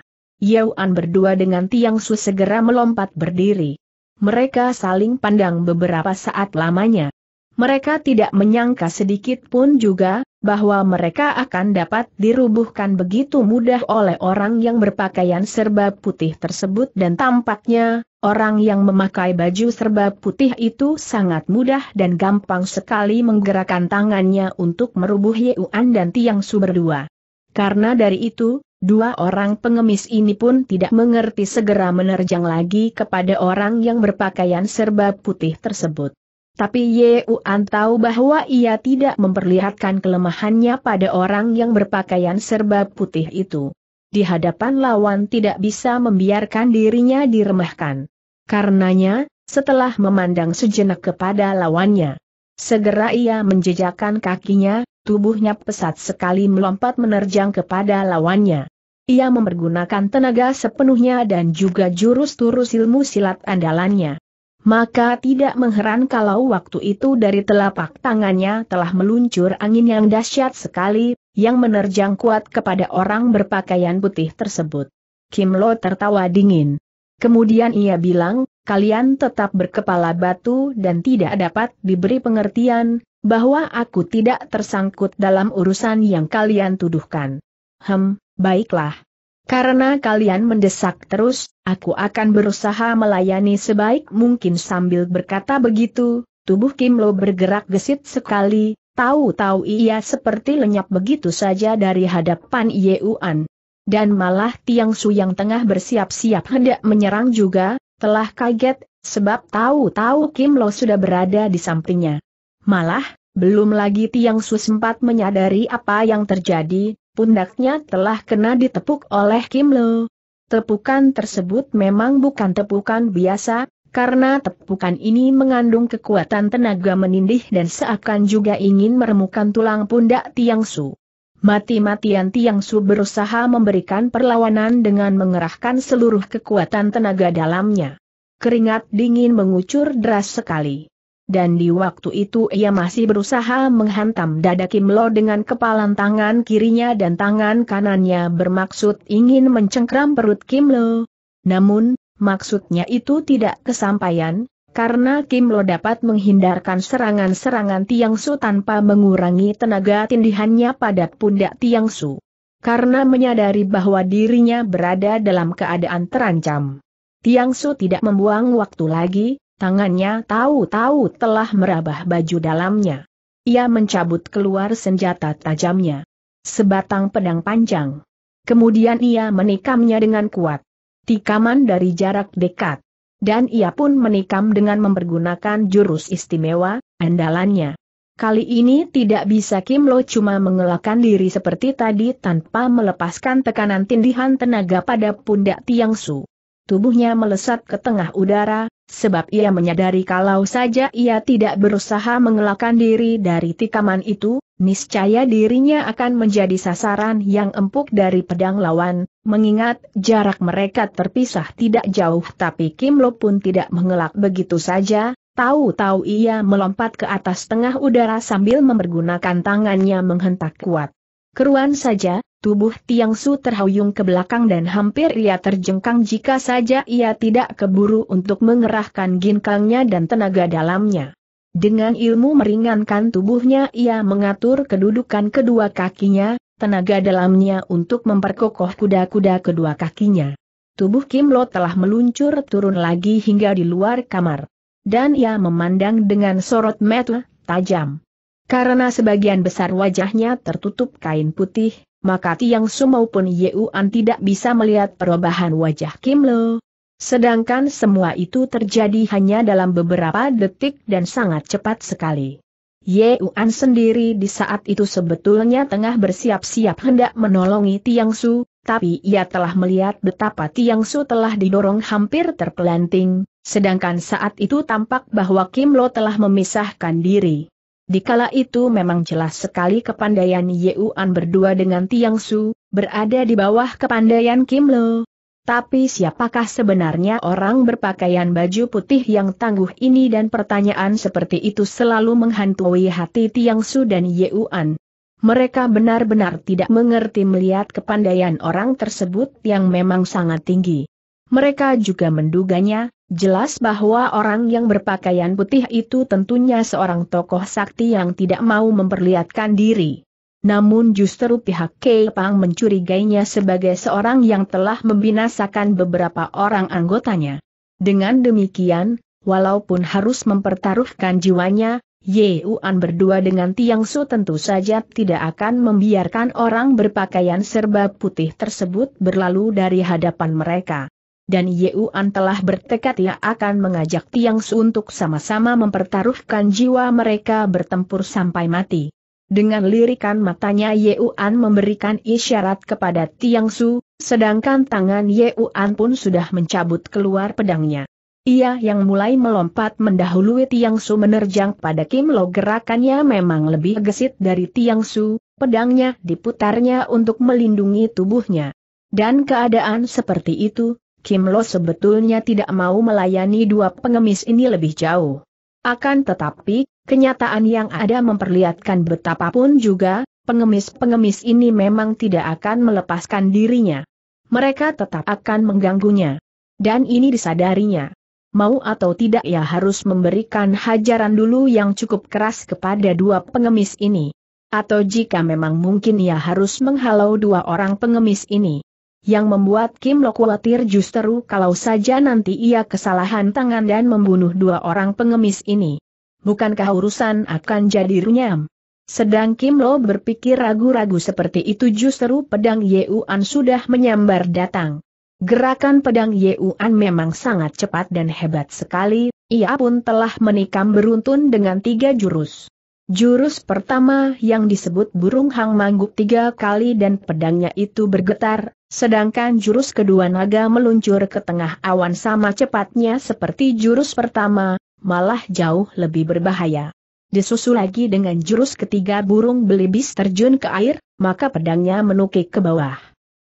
An berdua dengan Tiang Su segera melompat berdiri. Mereka saling pandang beberapa saat lamanya. Mereka tidak menyangka sedikit pun juga, bahwa mereka akan dapat dirubuhkan begitu mudah oleh orang yang berpakaian serba putih tersebut dan tampaknya, orang yang memakai baju serba putih itu sangat mudah dan gampang sekali menggerakkan tangannya untuk merubuh Yuan dan Tiang Su berdua. Karena dari itu, dua orang pengemis ini pun tidak mengerti segera menerjang lagi kepada orang yang berpakaian serba putih tersebut. Tapi Ye Uan tahu bahwa ia tidak memperlihatkan kelemahannya pada orang yang berpakaian serba putih itu. Di hadapan lawan tidak bisa membiarkan dirinya diremehkan. Karenanya, setelah memandang sejenak kepada lawannya, segera ia menjejakkan kakinya, tubuhnya pesat sekali melompat menerjang kepada lawannya. Ia mempergunakan tenaga sepenuhnya dan juga jurus-turus ilmu silat andalannya. Maka tidak mengheran kalau waktu itu dari telapak tangannya telah meluncur angin yang dahsyat sekali, yang menerjang kuat kepada orang berpakaian putih tersebut. Kim Lo tertawa dingin. Kemudian ia bilang, kalian tetap berkepala batu dan tidak dapat diberi pengertian, bahwa aku tidak tersangkut dalam urusan yang kalian tuduhkan. Hem, baiklah, karena kalian mendesak terus, aku akan berusaha melayani sebaik mungkin sambil berkata begitu, tubuh Kim Lo bergerak gesit sekali, tahu-tahu ia seperti lenyap begitu saja dari hadapan Yeuan. Dan malah Tiang Su yang tengah bersiap-siap hendak menyerang juga, telah kaget, sebab tahu-tahu Kim Lo sudah berada di sampingnya. Malah, belum lagi Tiang Su sempat menyadari apa yang terjadi, pundaknya telah kena ditepuk oleh Kim Lo. Tepukan tersebut memang bukan tepukan biasa, karena tepukan ini mengandung kekuatan tenaga menindih dan seakan juga ingin meremukan tulang pundak Tiang Su. Mati-matian Tiang Su berusaha memberikan perlawanan dengan mengerahkan seluruh kekuatan tenaga dalamnya. Keringat dingin mengucur deras sekali. Dan di waktu itu ia masih berusaha menghantam dada Kim Lo dengan kepalan tangan kirinya dan tangan kanannya bermaksud ingin mencengkram perut Kim Lo. Namun, maksudnya itu tidak kesampaian, karena Kim Lo dapat menghindarkan serangan-serangan Tiang Su tanpa mengurangi tenaga tindihannya pada pundak Tiang Su. Karena menyadari bahwa dirinya berada dalam keadaan terancam. Tiang Su tidak membuang waktu lagi, tangannya tahu-tahu telah merabah baju dalamnya. Ia mencabut keluar senjata tajamnya. Sebatang pedang panjang. Kemudian ia menikamnya dengan kuat. Tikaman dari jarak dekat. Dan ia pun menikam dengan mempergunakan jurus istimewa, andalannya. Kali ini tidak bisa Kim Lo cuma mengelakkan diri seperti tadi tanpa melepaskan tekanan tindihan tenaga pada pundak Tiang Su. Tubuhnya melesat ke tengah udara, sebab ia menyadari kalau saja ia tidak berusaha mengelakkan diri dari tikaman itu, niscaya dirinya akan menjadi sasaran yang empuk dari pedang lawan, mengingat jarak mereka terpisah tidak jauh tapi Kim Lo pun tidak mengelak begitu saja, tahu-tahu ia melompat ke atas tengah udara sambil mempergunakan tangannya menghentak kuat. Keruan saja, Tubuh Tiang Su terhuyung ke belakang dan hampir ia terjengkang jika saja ia tidak keburu untuk mengerahkan ginkangnya dan tenaga dalamnya. Dengan ilmu meringankan tubuhnya ia mengatur kedudukan kedua kakinya, tenaga dalamnya untuk memperkokoh kuda-kuda kedua kakinya. Tubuh Kim Lo telah meluncur turun lagi hingga di luar kamar. Dan ia memandang dengan sorot mata tajam. Karena sebagian besar wajahnya tertutup kain putih, maka Tiang Su maupun Yeuan tidak bisa melihat perubahan wajah Kim Lo. Sedangkan semua itu terjadi hanya dalam beberapa detik dan sangat cepat sekali. Yeuan sendiri di saat itu sebetulnya tengah bersiap-siap hendak menolongi Tiang Su, tapi ia telah melihat betapa Tiang Su telah didorong hampir terpelanting, sedangkan saat itu tampak bahwa Kim Lo telah memisahkan diri. Dikala itu memang jelas sekali kepandaian Yeuan berdua dengan Tiang Su, berada di bawah kepandaian Kim Lo. Tapi siapakah sebenarnya orang berpakaian baju putih yang tangguh ini dan pertanyaan seperti itu selalu menghantui hati Tiang Su dan Yeuan. Mereka benar-benar tidak mengerti melihat kepandaian orang tersebut yang memang sangat tinggi. Mereka juga menduganya, jelas bahwa orang yang berpakaian putih itu tentunya seorang tokoh sakti yang tidak mau memperlihatkan diri. Namun justru pihak Kepang mencurigainya sebagai seorang yang telah membinasakan beberapa orang anggotanya. Dengan demikian, walaupun harus mempertaruhkan jiwanya, Ye Yeuan berdua dengan Tiang Su tentu saja tidak akan membiarkan orang berpakaian serba putih tersebut berlalu dari hadapan mereka dan Yeuan telah bertekad ia akan mengajak Tiang Su untuk sama-sama mempertaruhkan jiwa mereka bertempur sampai mati. Dengan lirikan matanya Yeuan memberikan isyarat kepada Tiang Su, sedangkan tangan Yeuan pun sudah mencabut keluar pedangnya. Ia yang mulai melompat mendahului Tiang Su menerjang pada Kim Lo gerakannya memang lebih gesit dari Tiang Su, pedangnya diputarnya untuk melindungi tubuhnya. Dan keadaan seperti itu, Kim Lo sebetulnya tidak mau melayani dua pengemis ini lebih jauh. Akan tetapi, kenyataan yang ada memperlihatkan betapapun juga, pengemis-pengemis ini memang tidak akan melepaskan dirinya. Mereka tetap akan mengganggunya. Dan ini disadarinya. Mau atau tidak ya harus memberikan hajaran dulu yang cukup keras kepada dua pengemis ini. Atau jika memang mungkin ya harus menghalau dua orang pengemis ini yang membuat Kim Lo khawatir justru kalau saja nanti ia kesalahan tangan dan membunuh dua orang pengemis ini. Bukankah urusan akan jadi runyam? Sedang Kim Lo berpikir ragu-ragu seperti itu justru pedang Yeuan sudah menyambar datang. Gerakan pedang Yeuan memang sangat cepat dan hebat sekali, ia pun telah menikam beruntun dengan tiga jurus. Jurus pertama yang disebut burung hang mangguk tiga kali dan pedangnya itu bergetar, sedangkan jurus kedua naga meluncur ke tengah awan sama cepatnya seperti jurus pertama, malah jauh lebih berbahaya. Disusul lagi dengan jurus ketiga burung belibis terjun ke air, maka pedangnya menukik ke bawah.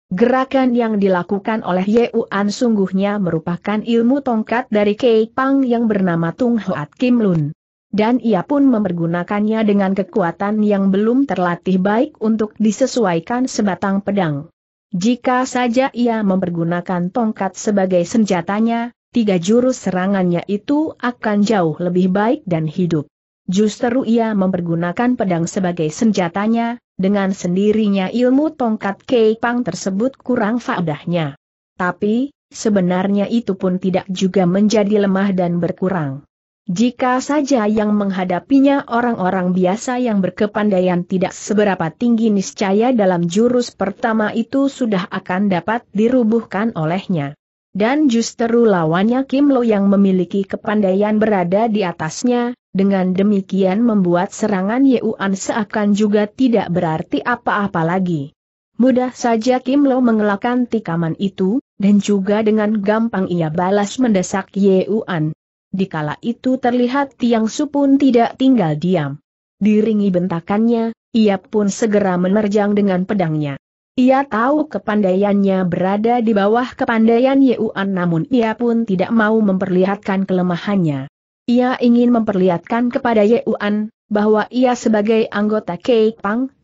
Gerakan yang dilakukan oleh Uan sungguhnya merupakan ilmu tongkat dari Kei Pang yang bernama Tung Hoat Kim Lun dan ia pun mempergunakannya dengan kekuatan yang belum terlatih baik untuk disesuaikan sebatang pedang. Jika saja ia mempergunakan tongkat sebagai senjatanya, tiga jurus serangannya itu akan jauh lebih baik dan hidup. Justru ia mempergunakan pedang sebagai senjatanya, dengan sendirinya ilmu tongkat Keipang tersebut kurang faedahnya. Tapi, sebenarnya itu pun tidak juga menjadi lemah dan berkurang. Jika saja yang menghadapinya orang-orang biasa yang berkepandaian tidak seberapa tinggi niscaya dalam jurus pertama itu sudah akan dapat dirubuhkan olehnya. Dan justru lawannya Kim Lo yang memiliki kepandaian berada di atasnya, dengan demikian membuat serangan Yeuan seakan juga tidak berarti apa-apa lagi. Mudah saja Kim Lo mengelakkan tikaman itu, dan juga dengan gampang ia balas mendesak Yeuan. Dikala itu terlihat Tiang Su pun tidak tinggal diam. Diringi bentakannya, ia pun segera menerjang dengan pedangnya. Ia tahu kepandaiannya berada di bawah kepandaian Yuan, namun ia pun tidak mau memperlihatkan kelemahannya. Ia ingin memperlihatkan kepada Yuan, bahwa ia sebagai anggota Kei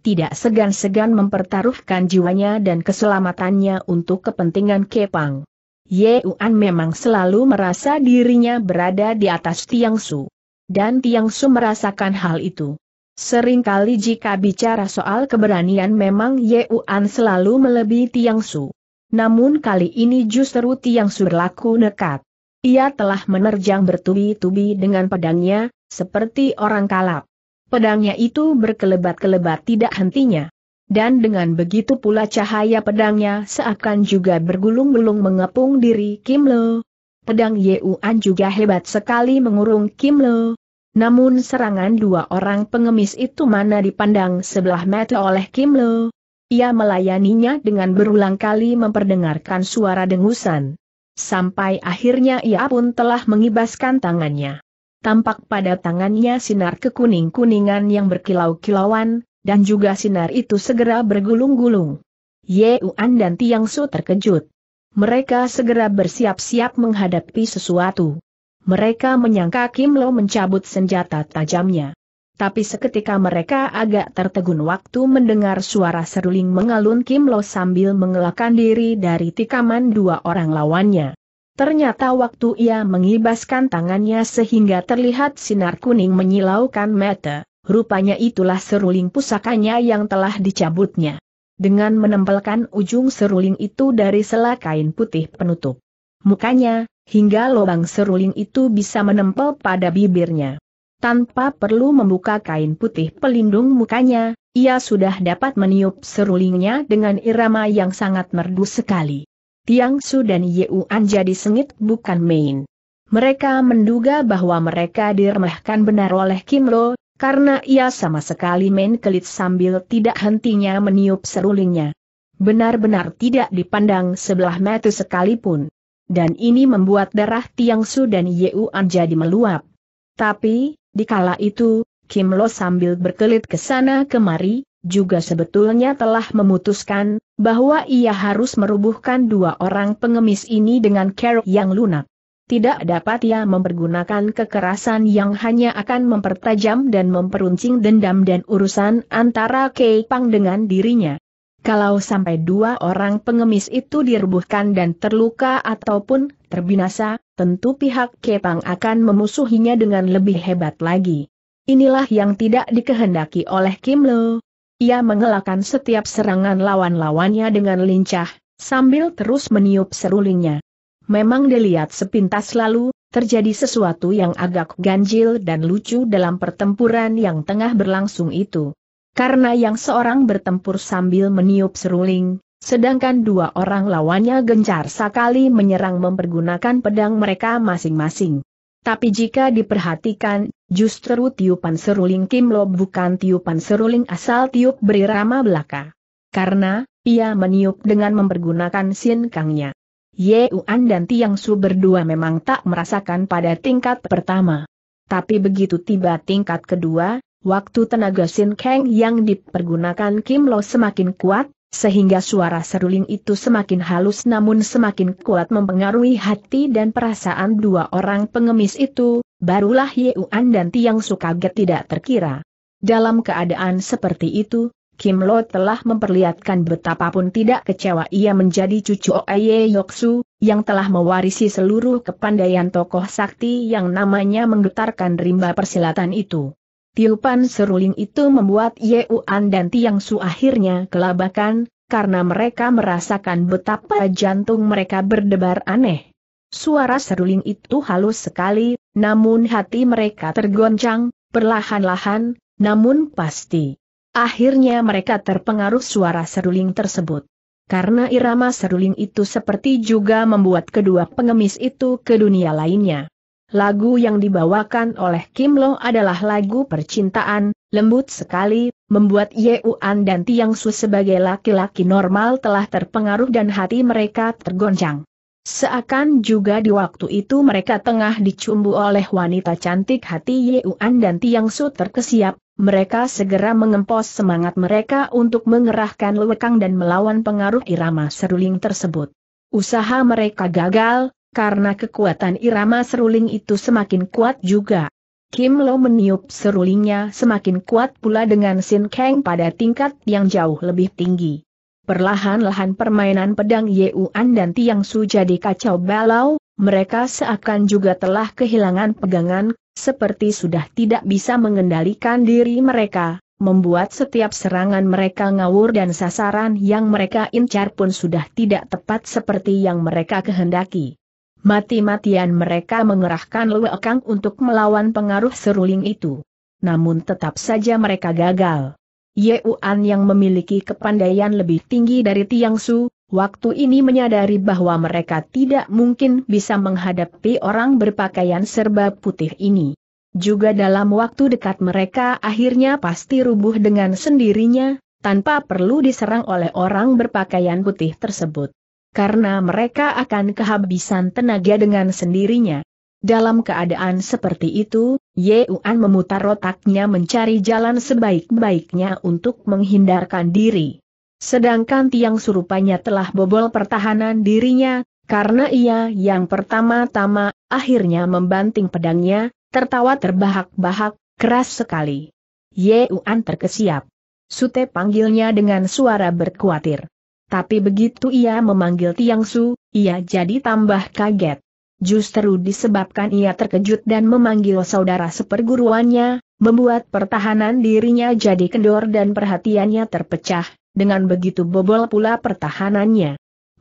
tidak segan-segan mempertaruhkan jiwanya dan keselamatannya untuk kepentingan Kei Ye Yuan memang selalu merasa dirinya berada di atas Tiang Su. Dan Tiang Su merasakan hal itu. Seringkali jika bicara soal keberanian memang Ye Yuan selalu melebihi Tiang Su. Namun kali ini justru Tiang Su berlaku nekat. Ia telah menerjang bertubi-tubi dengan pedangnya, seperti orang kalap. Pedangnya itu berkelebat-kelebat tidak hentinya dan dengan begitu pula cahaya pedangnya seakan juga bergulung-gulung mengepung diri Kim Lo. Pedang Yuan juga hebat sekali mengurung Kim Lo. Namun serangan dua orang pengemis itu mana dipandang sebelah mata oleh Kim Lo. Ia melayaninya dengan berulang kali memperdengarkan suara dengusan. Sampai akhirnya ia pun telah mengibaskan tangannya. Tampak pada tangannya sinar kekuning-kuningan yang berkilau-kilauan, dan juga sinar itu segera bergulung-gulung. Ye Uan dan Tiang Su terkejut. Mereka segera bersiap-siap menghadapi sesuatu. Mereka menyangka Kim Lo mencabut senjata tajamnya. Tapi seketika mereka agak tertegun waktu mendengar suara seruling mengalun Kim Lo sambil mengelakkan diri dari tikaman dua orang lawannya. Ternyata waktu ia mengibaskan tangannya sehingga terlihat sinar kuning menyilaukan mata. Rupanya itulah seruling pusakanya yang telah dicabutnya. Dengan menempelkan ujung seruling itu dari sela kain putih penutup mukanya, hingga lubang seruling itu bisa menempel pada bibirnya. Tanpa perlu membuka kain putih pelindung mukanya, ia sudah dapat meniup serulingnya dengan irama yang sangat merdu sekali. Tiang Su dan Yeuan jadi sengit bukan main. Mereka menduga bahwa mereka diremehkan benar oleh Kim Lo, karena ia sama sekali main kelit sambil tidak hentinya meniup serulingnya. Benar-benar tidak dipandang sebelah mata sekalipun. Dan ini membuat darah Tiang Su dan An jadi meluap. Tapi, dikala itu, Kim Lo sambil berkelit ke sana kemari, juga sebetulnya telah memutuskan, bahwa ia harus merubuhkan dua orang pengemis ini dengan kerok yang lunak tidak dapat ia mempergunakan kekerasan yang hanya akan mempertajam dan memperuncing dendam dan urusan antara Kei Pang dengan dirinya. Kalau sampai dua orang pengemis itu direbuhkan dan terluka ataupun terbinasa, tentu pihak Kei Pang akan memusuhinya dengan lebih hebat lagi. Inilah yang tidak dikehendaki oleh Kim Lo. Ia mengelakkan setiap serangan lawan-lawannya dengan lincah, sambil terus meniup serulingnya. Memang dilihat sepintas lalu, terjadi sesuatu yang agak ganjil dan lucu dalam pertempuran yang tengah berlangsung itu. Karena yang seorang bertempur sambil meniup seruling, sedangkan dua orang lawannya gencar sekali menyerang mempergunakan pedang mereka masing-masing. Tapi jika diperhatikan, justru tiupan seruling Kim Lo bukan tiupan seruling asal tiup berirama belaka. Karena, ia meniup dengan mempergunakan sin kangnya. Uan dan Tiang Su berdua memang tak merasakan pada tingkat pertama. Tapi begitu tiba tingkat kedua, waktu tenaga Sin Kang yang dipergunakan Kim Lo semakin kuat, sehingga suara seruling itu semakin halus namun semakin kuat mempengaruhi hati dan perasaan dua orang pengemis itu, barulah Uan dan Tiang Su kaget tidak terkira. Dalam keadaan seperti itu, Kim Lo telah memperlihatkan betapapun tidak kecewa ia menjadi cucu Oye Yoksu, yang telah mewarisi seluruh kepandaian tokoh sakti yang namanya menggetarkan rimba persilatan itu. Tiupan seruling itu membuat Ye Uan dan Tiang Su akhirnya kelabakan, karena mereka merasakan betapa jantung mereka berdebar aneh. Suara seruling itu halus sekali, namun hati mereka tergoncang, perlahan-lahan, namun pasti. Akhirnya mereka terpengaruh suara seruling tersebut. Karena irama seruling itu seperti juga membuat kedua pengemis itu ke dunia lainnya. Lagu yang dibawakan oleh Kim Lo adalah lagu percintaan, lembut sekali, membuat Ye Un dan Tiang Su sebagai laki-laki normal telah terpengaruh dan hati mereka tergoncang. Seakan juga di waktu itu mereka tengah dicumbu oleh wanita cantik hati Ye Un dan Tiang Su terkesiap, mereka segera mengempos semangat mereka untuk mengerahkan lewekang dan melawan pengaruh irama seruling tersebut. Usaha mereka gagal, karena kekuatan irama seruling itu semakin kuat juga. Kim Lo meniup serulingnya semakin kuat pula dengan Sin Kang pada tingkat yang jauh lebih tinggi. Perlahan-lahan permainan pedang Yuan dan Tiang Su jadi kacau balau, mereka seakan juga telah kehilangan pegangan, seperti sudah tidak bisa mengendalikan diri mereka, membuat setiap serangan mereka ngawur dan sasaran yang mereka incar pun sudah tidak tepat seperti yang mereka kehendaki. Mati-matian mereka mengerahkan lewekang untuk melawan pengaruh seruling itu. Namun tetap saja mereka gagal. Yeuan yang memiliki kepandaian lebih tinggi dari Tiang Su, waktu ini menyadari bahwa mereka tidak mungkin bisa menghadapi orang berpakaian serba putih ini. Juga dalam waktu dekat mereka akhirnya pasti rubuh dengan sendirinya, tanpa perlu diserang oleh orang berpakaian putih tersebut. Karena mereka akan kehabisan tenaga dengan sendirinya. Dalam keadaan seperti itu, Ye Uan memutar otaknya mencari jalan sebaik-baiknya untuk menghindarkan diri. Sedangkan tiang surupanya telah bobol pertahanan dirinya, karena ia yang pertama-tama, akhirnya membanting pedangnya, tertawa terbahak-bahak, keras sekali. Ye Uan terkesiap. Sute panggilnya dengan suara berkuatir. Tapi begitu ia memanggil Tiang Su, ia jadi tambah kaget justru disebabkan ia terkejut dan memanggil saudara seperguruannya, membuat pertahanan dirinya jadi kendor dan perhatiannya terpecah, dengan begitu bobol pula pertahanannya.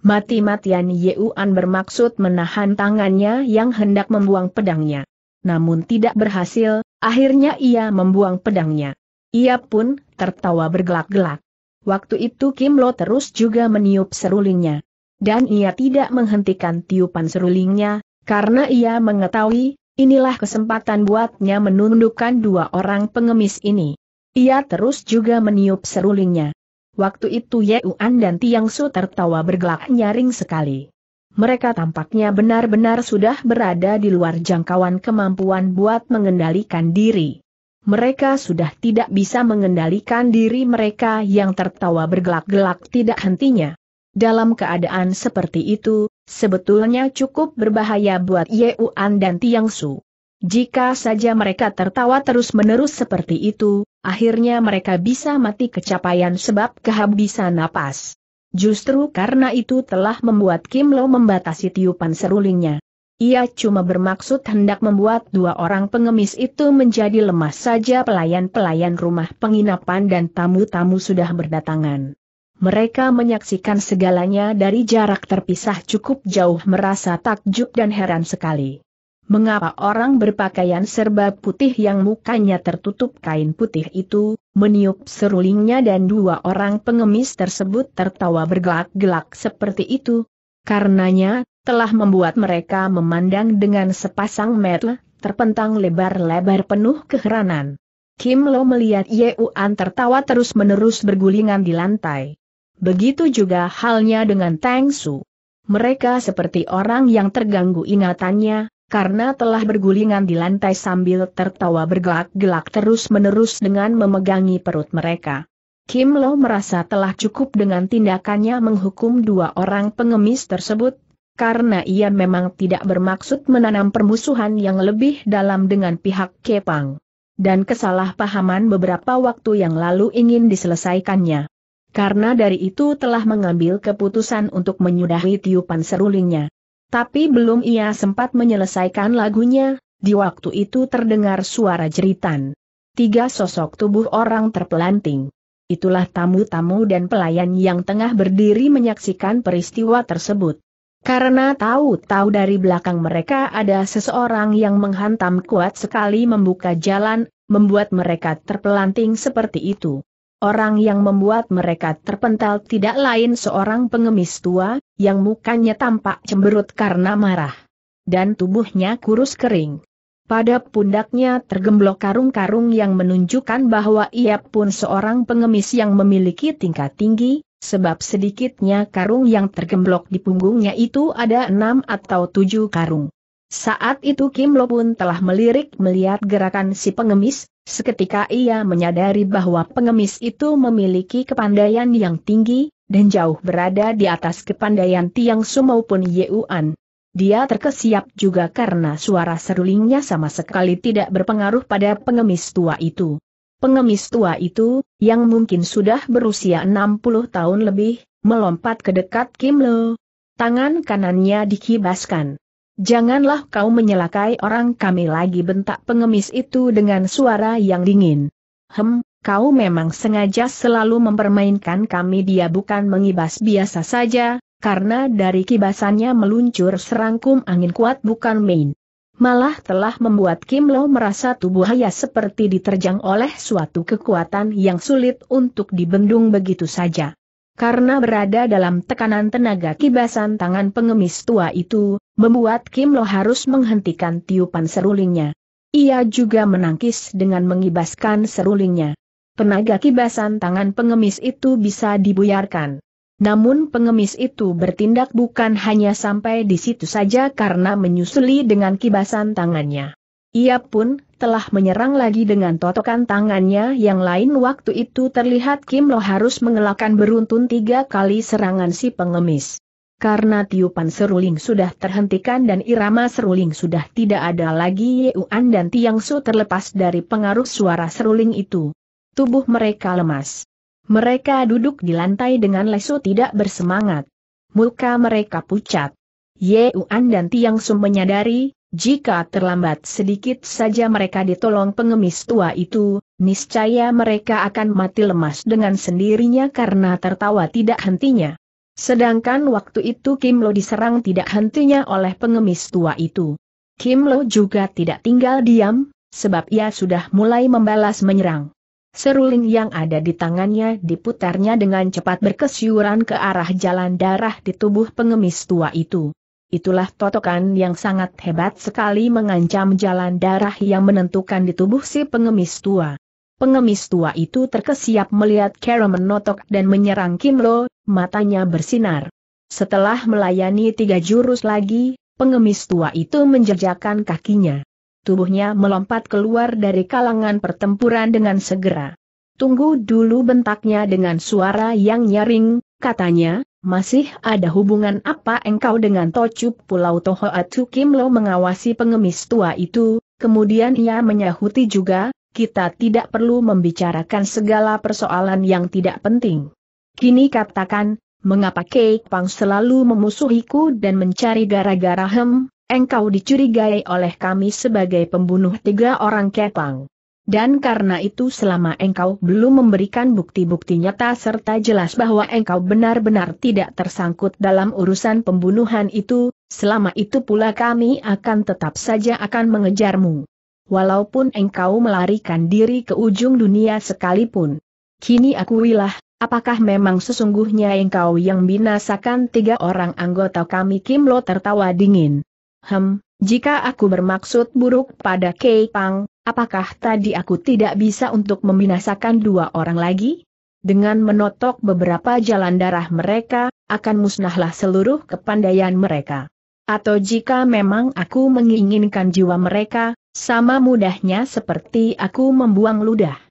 Mati-matian Yeuan bermaksud menahan tangannya yang hendak membuang pedangnya. Namun tidak berhasil, akhirnya ia membuang pedangnya. Ia pun tertawa bergelak-gelak. Waktu itu Kim Lo terus juga meniup serulingnya. Dan ia tidak menghentikan tiupan serulingnya, karena ia mengetahui, inilah kesempatan buatnya menundukkan dua orang pengemis ini. Ia terus juga meniup serulingnya. Waktu itu Yeuan dan Tiang Su tertawa bergelak nyaring sekali. Mereka tampaknya benar-benar sudah berada di luar jangkauan kemampuan buat mengendalikan diri. Mereka sudah tidak bisa mengendalikan diri mereka yang tertawa bergelak-gelak tidak hentinya. Dalam keadaan seperti itu, Sebetulnya cukup berbahaya buat Yeuan dan Tiang Su. Jika saja mereka tertawa terus-menerus seperti itu, akhirnya mereka bisa mati kecapaian sebab kehabisan napas. Justru karena itu telah membuat Kim Lo membatasi tiupan serulingnya. Ia cuma bermaksud hendak membuat dua orang pengemis itu menjadi lemah saja pelayan-pelayan rumah penginapan dan tamu-tamu sudah berdatangan mereka menyaksikan segalanya dari jarak terpisah cukup jauh merasa takjub dan heran sekali. Mengapa orang berpakaian serba putih yang mukanya tertutup kain putih itu, meniup serulingnya dan dua orang pengemis tersebut tertawa bergelak-gelak seperti itu? Karenanya, telah membuat mereka memandang dengan sepasang mata, terpentang lebar-lebar penuh keheranan. Kim Lo melihat Ye Uan tertawa terus-menerus bergulingan di lantai. Begitu juga halnya dengan Tang Su. Mereka seperti orang yang terganggu ingatannya, karena telah bergulingan di lantai sambil tertawa bergelak-gelak terus-menerus dengan memegangi perut mereka. Kim Lo merasa telah cukup dengan tindakannya menghukum dua orang pengemis tersebut, karena ia memang tidak bermaksud menanam permusuhan yang lebih dalam dengan pihak Kepang. Dan kesalahpahaman beberapa waktu yang lalu ingin diselesaikannya karena dari itu telah mengambil keputusan untuk menyudahi tiupan serulingnya. Tapi belum ia sempat menyelesaikan lagunya, di waktu itu terdengar suara jeritan. Tiga sosok tubuh orang terpelanting. Itulah tamu-tamu dan pelayan yang tengah berdiri menyaksikan peristiwa tersebut. Karena tahu-tahu dari belakang mereka ada seseorang yang menghantam kuat sekali membuka jalan, membuat mereka terpelanting seperti itu. Orang yang membuat mereka terpental tidak lain seorang pengemis tua, yang mukanya tampak cemberut karena marah. Dan tubuhnya kurus kering. Pada pundaknya tergemblok karung-karung yang menunjukkan bahwa ia pun seorang pengemis yang memiliki tingkat tinggi, sebab sedikitnya karung yang tergemblok di punggungnya itu ada enam atau tujuh karung. Saat itu Kim Lo pun telah melirik melihat gerakan si pengemis, seketika ia menyadari bahwa pengemis itu memiliki kepandaian yang tinggi, dan jauh berada di atas kepandaian Tiang Su maupun Yeuan. Dia terkesiap juga karena suara serulingnya sama sekali tidak berpengaruh pada pengemis tua itu. Pengemis tua itu, yang mungkin sudah berusia 60 tahun lebih, melompat ke dekat Kim Lo. Tangan kanannya dikibaskan. Janganlah kau menyelakai orang kami lagi bentak pengemis itu dengan suara yang dingin. Hem, kau memang sengaja selalu mempermainkan kami dia bukan mengibas biasa saja, karena dari kibasannya meluncur serangkum angin kuat bukan main. Malah telah membuat Kim Lo merasa tubuh Haya seperti diterjang oleh suatu kekuatan yang sulit untuk dibendung begitu saja karena berada dalam tekanan tenaga kibasan tangan pengemis tua itu, membuat Kim Lo harus menghentikan tiupan serulingnya. Ia juga menangkis dengan mengibaskan serulingnya. Tenaga kibasan tangan pengemis itu bisa dibuyarkan. Namun pengemis itu bertindak bukan hanya sampai di situ saja karena menyusuli dengan kibasan tangannya. Ia pun telah menyerang lagi dengan totokan tangannya yang lain waktu itu terlihat Kim Lo harus mengelakkan beruntun tiga kali serangan si pengemis. Karena tiupan seruling sudah terhentikan dan irama seruling sudah tidak ada lagi Yuan dan Tiang Su terlepas dari pengaruh suara seruling itu. Tubuh mereka lemas. Mereka duduk di lantai dengan lesu tidak bersemangat. Muka mereka pucat. Ye Yuan dan Tiang Sum menyadari, jika terlambat sedikit saja mereka ditolong pengemis tua itu, niscaya mereka akan mati lemas dengan sendirinya karena tertawa tidak hentinya. Sedangkan waktu itu Kim Lo diserang tidak hentinya oleh pengemis tua itu. Kim Lo juga tidak tinggal diam, sebab ia sudah mulai membalas menyerang. Seruling yang ada di tangannya diputarnya dengan cepat berkesyuran ke arah jalan darah di tubuh pengemis tua itu. Itulah totokan yang sangat hebat sekali mengancam jalan darah yang menentukan di tubuh si pengemis tua. Pengemis tua itu terkesiap melihat Kera menotok dan menyerang Kim Lo, matanya bersinar. Setelah melayani tiga jurus lagi, pengemis tua itu menjejakkan kakinya. Tubuhnya melompat keluar dari kalangan pertempuran dengan segera. Tunggu dulu bentaknya dengan suara yang nyaring, katanya, masih ada hubungan apa engkau dengan Tocup Pulau Tohoatsu Kim Lo mengawasi pengemis tua itu, kemudian ia menyahuti juga, kita tidak perlu membicarakan segala persoalan yang tidak penting. Kini katakan, mengapa Kei Pang selalu memusuhiku dan mencari gara-gara hem, engkau dicurigai oleh kami sebagai pembunuh tiga orang Kepang. Dan karena itu selama engkau belum memberikan bukti-bukti nyata serta jelas bahwa engkau benar-benar tidak tersangkut dalam urusan pembunuhan itu, selama itu pula kami akan tetap saja akan mengejarmu. Walaupun engkau melarikan diri ke ujung dunia sekalipun. Kini aku wilah, apakah memang sesungguhnya engkau yang binasakan tiga orang anggota kami Kim Lo tertawa dingin. Hem, jika aku bermaksud buruk pada Kei Pang, Apakah tadi aku tidak bisa untuk membinasakan dua orang lagi? Dengan menotok beberapa jalan darah mereka, akan musnahlah seluruh kepandaian mereka. Atau jika memang aku menginginkan jiwa mereka, sama mudahnya seperti aku membuang ludah.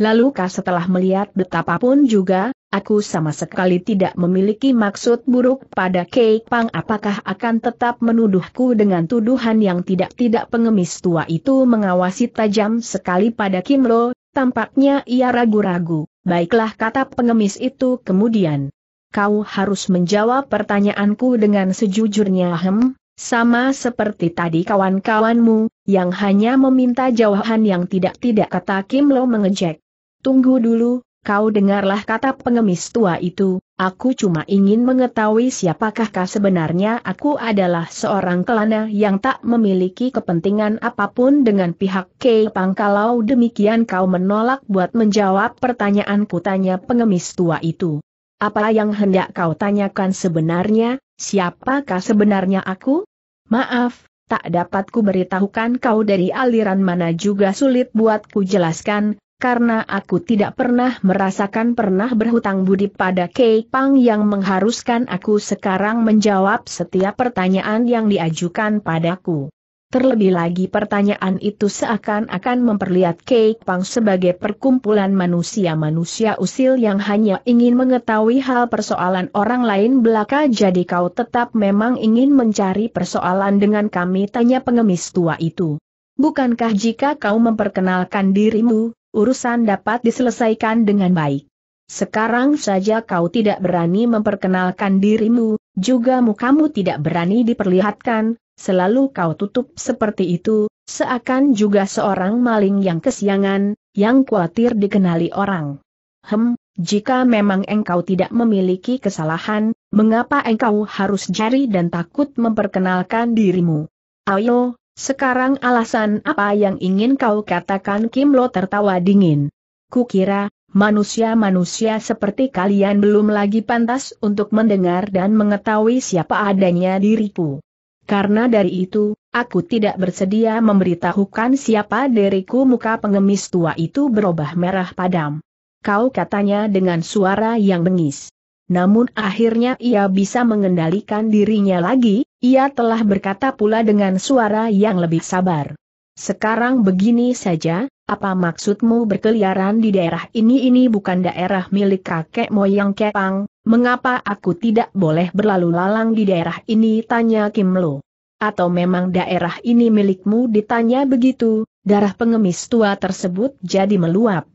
Lalu kah setelah melihat betapapun juga, Aku sama sekali tidak memiliki maksud buruk pada Kei Pang apakah akan tetap menuduhku dengan tuduhan yang tidak-tidak pengemis tua itu mengawasi tajam sekali pada Kim Lo, tampaknya ia ragu-ragu. Baiklah kata pengemis itu kemudian. Kau harus menjawab pertanyaanku dengan sejujurnya hem, sama seperti tadi kawan-kawanmu, yang hanya meminta jawaban yang tidak-tidak kata Kim Lo mengejek. Tunggu dulu, Kau dengarlah kata pengemis tua itu, aku cuma ingin mengetahui siapakah kau sebenarnya aku adalah seorang kelana yang tak memiliki kepentingan apapun dengan pihak Kepang Pangkalau demikian kau menolak buat menjawab pertanyaanku tanya pengemis tua itu. Apa yang hendak kau tanyakan sebenarnya, siapakah sebenarnya aku? Maaf, tak dapat ku beritahukan kau dari aliran mana juga sulit buatku jelaskan, karena aku tidak pernah merasakan pernah berhutang budi pada Kei Pang yang mengharuskan aku sekarang menjawab setiap pertanyaan yang diajukan padaku. Terlebih lagi pertanyaan itu seakan-akan memperlihat Kei Pang sebagai perkumpulan manusia-manusia usil yang hanya ingin mengetahui hal persoalan orang lain belaka jadi kau tetap memang ingin mencari persoalan dengan kami tanya pengemis tua itu. Bukankah jika kau memperkenalkan dirimu, urusan dapat diselesaikan dengan baik. Sekarang saja kau tidak berani memperkenalkan dirimu, juga mukamu tidak berani diperlihatkan, selalu kau tutup seperti itu, seakan juga seorang maling yang kesiangan, yang khawatir dikenali orang. Hem, jika memang engkau tidak memiliki kesalahan, mengapa engkau harus jari dan takut memperkenalkan dirimu? Ayo, sekarang alasan apa yang ingin kau katakan Kim Lo tertawa dingin. Kukira, manusia-manusia seperti kalian belum lagi pantas untuk mendengar dan mengetahui siapa adanya diriku. Karena dari itu, aku tidak bersedia memberitahukan siapa diriku muka pengemis tua itu berubah merah padam. Kau katanya dengan suara yang bengis namun akhirnya ia bisa mengendalikan dirinya lagi, ia telah berkata pula dengan suara yang lebih sabar. Sekarang begini saja, apa maksudmu berkeliaran di daerah ini ini bukan daerah milik kakek moyang Kepang, mengapa aku tidak boleh berlalu lalang di daerah ini tanya Kim Lo. Atau memang daerah ini milikmu ditanya begitu, darah pengemis tua tersebut jadi meluap.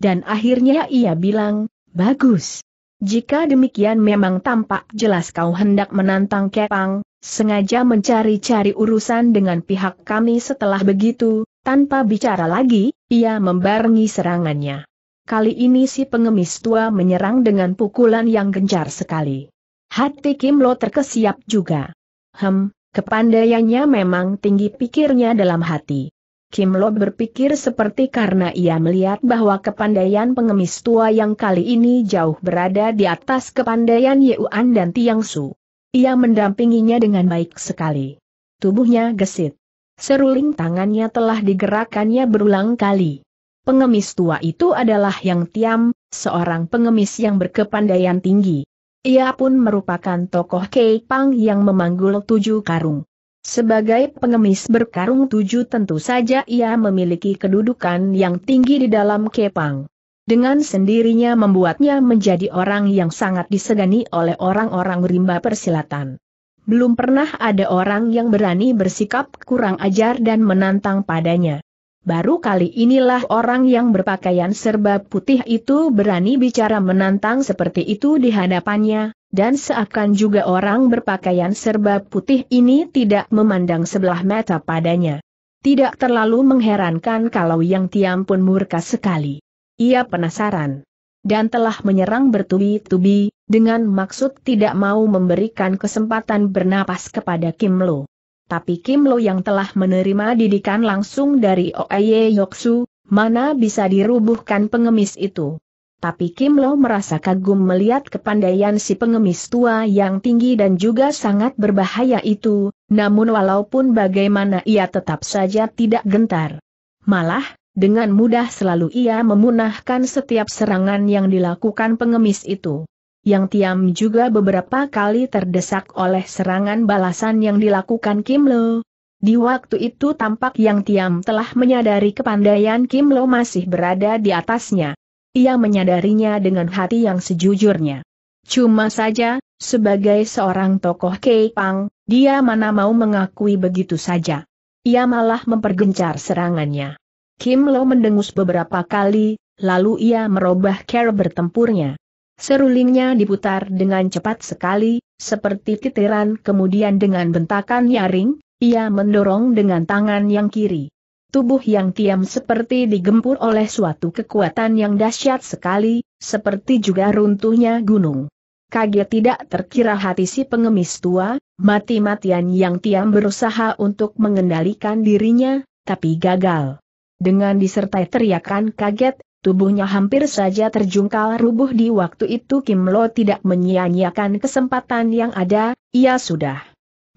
Dan akhirnya ia bilang, bagus, jika demikian memang tampak jelas kau hendak menantang Kepang, sengaja mencari-cari urusan dengan pihak kami setelah begitu, tanpa bicara lagi, ia membarengi serangannya. Kali ini si pengemis tua menyerang dengan pukulan yang gencar sekali. Hati Kim Lo terkesiap juga. Hem, kepandaiannya memang tinggi pikirnya dalam hati. Kim Lo berpikir seperti karena ia melihat bahwa kepandaian pengemis tua yang kali ini jauh berada di atas kepandaian Yuan dan Tiang Su. Ia mendampinginya dengan baik sekali. Tubuhnya gesit. Seruling tangannya telah digerakannya berulang kali. Pengemis tua itu adalah yang Tiam, seorang pengemis yang berkepandaian tinggi. Ia pun merupakan tokoh Kei Pang yang memanggul tujuh karung. Sebagai pengemis berkarung tujuh tentu saja ia memiliki kedudukan yang tinggi di dalam Kepang. Dengan sendirinya membuatnya menjadi orang yang sangat disegani oleh orang-orang rimba persilatan. Belum pernah ada orang yang berani bersikap kurang ajar dan menantang padanya. Baru kali inilah orang yang berpakaian serba putih itu berani bicara menantang seperti itu di hadapannya, dan seakan juga orang berpakaian serba putih ini tidak memandang sebelah mata padanya. Tidak terlalu mengherankan kalau yang Tiam pun murka sekali. Ia penasaran dan telah menyerang bertubi-tubi, dengan maksud tidak mau memberikan kesempatan bernapas kepada Kim Lo. Tapi Kim Lo yang telah menerima didikan langsung dari Oeye Yoksu, mana bisa dirubuhkan pengemis itu tapi Kim Lo merasa kagum melihat kepandaian si pengemis tua yang tinggi dan juga sangat berbahaya itu, namun walaupun bagaimana ia tetap saja tidak gentar. Malah, dengan mudah selalu ia memunahkan setiap serangan yang dilakukan pengemis itu. Yang Tiam juga beberapa kali terdesak oleh serangan balasan yang dilakukan Kim Lo. Di waktu itu tampak Yang Tiam telah menyadari kepandaian Kim Lo masih berada di atasnya. Ia menyadarinya dengan hati yang sejujurnya. Cuma saja, sebagai seorang tokoh Keipang, dia mana mau mengakui begitu saja. Ia malah mempergencar serangannya. Kim Lo mendengus beberapa kali, lalu ia merubah cara bertempurnya. Serulingnya diputar dengan cepat sekali, seperti titiran kemudian dengan bentakan nyaring, ia mendorong dengan tangan yang kiri tubuh yang diam seperti digempur oleh suatu kekuatan yang dahsyat sekali, seperti juga runtuhnya gunung. Kaget tidak terkira hati si pengemis tua, mati-matian yang tiam berusaha untuk mengendalikan dirinya, tapi gagal. Dengan disertai teriakan kaget, tubuhnya hampir saja terjungkal rubuh di waktu itu Kim Lo tidak menyia-nyiakan kesempatan yang ada, ia sudah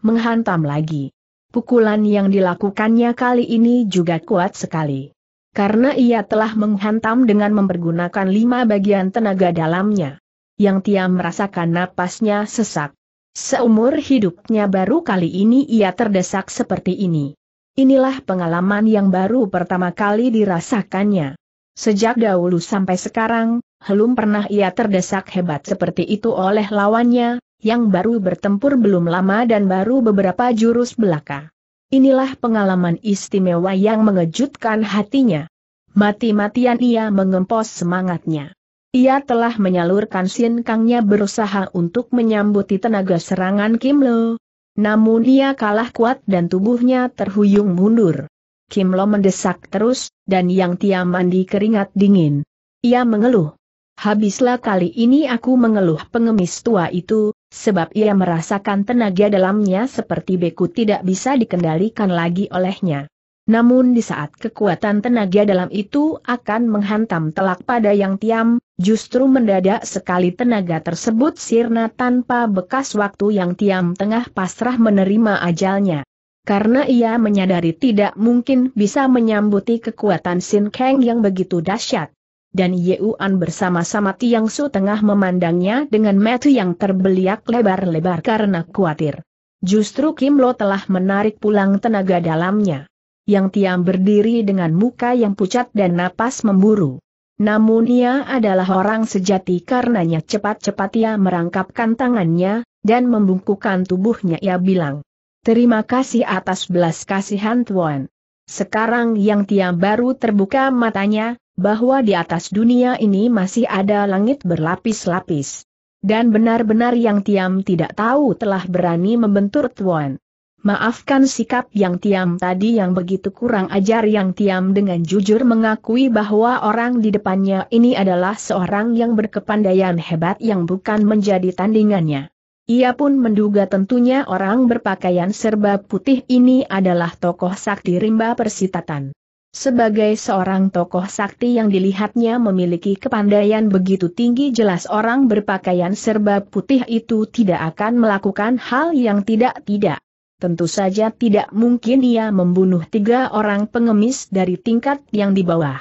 menghantam lagi. Pukulan yang dilakukannya kali ini juga kuat sekali. Karena ia telah menghantam dengan mempergunakan lima bagian tenaga dalamnya. Yang Tia merasakan napasnya sesak. Seumur hidupnya baru kali ini ia terdesak seperti ini. Inilah pengalaman yang baru pertama kali dirasakannya. Sejak dahulu sampai sekarang, belum pernah ia terdesak hebat seperti itu oleh lawannya, yang baru bertempur belum lama dan baru beberapa jurus belaka. Inilah pengalaman istimewa yang mengejutkan hatinya. Mati-matian ia mengempos semangatnya. Ia telah menyalurkan sinkangnya berusaha untuk menyambuti tenaga serangan Kim Lo. Namun ia kalah kuat dan tubuhnya terhuyung mundur. Kim Lo mendesak terus, dan Yang Tia mandi keringat dingin. Ia mengeluh. Habislah kali ini aku mengeluh pengemis tua itu, sebab ia merasakan tenaga dalamnya seperti beku tidak bisa dikendalikan lagi olehnya. Namun di saat kekuatan tenaga dalam itu akan menghantam telak pada yang tiam, justru mendadak sekali tenaga tersebut sirna tanpa bekas waktu yang tiam tengah pasrah menerima ajalnya. Karena ia menyadari tidak mungkin bisa menyambuti kekuatan Sin Kang yang begitu dahsyat dan Yeuan bersama-sama Tiang Su tengah memandangnya dengan metu yang terbeliak lebar-lebar karena khawatir. Justru Kim Lo telah menarik pulang tenaga dalamnya. Yang Tiang berdiri dengan muka yang pucat dan napas memburu. Namun ia adalah orang sejati karenanya cepat-cepat ia merangkapkan tangannya, dan membungkukkan tubuhnya ia bilang. Terima kasih atas belas kasihan Tuan. Sekarang Yang Tiang baru terbuka matanya, bahwa di atas dunia ini masih ada langit berlapis-lapis. Dan benar-benar yang Tiam tidak tahu telah berani membentur Tuan. Maafkan sikap yang Tiam tadi yang begitu kurang ajar yang Tiam dengan jujur mengakui bahwa orang di depannya ini adalah seorang yang berkepandaian hebat yang bukan menjadi tandingannya. Ia pun menduga tentunya orang berpakaian serba putih ini adalah tokoh sakti rimba persitatan. Sebagai seorang tokoh sakti yang dilihatnya memiliki kepandaian begitu tinggi jelas orang berpakaian serba putih itu tidak akan melakukan hal yang tidak-tidak. Tentu saja tidak mungkin ia membunuh tiga orang pengemis dari tingkat yang di bawah.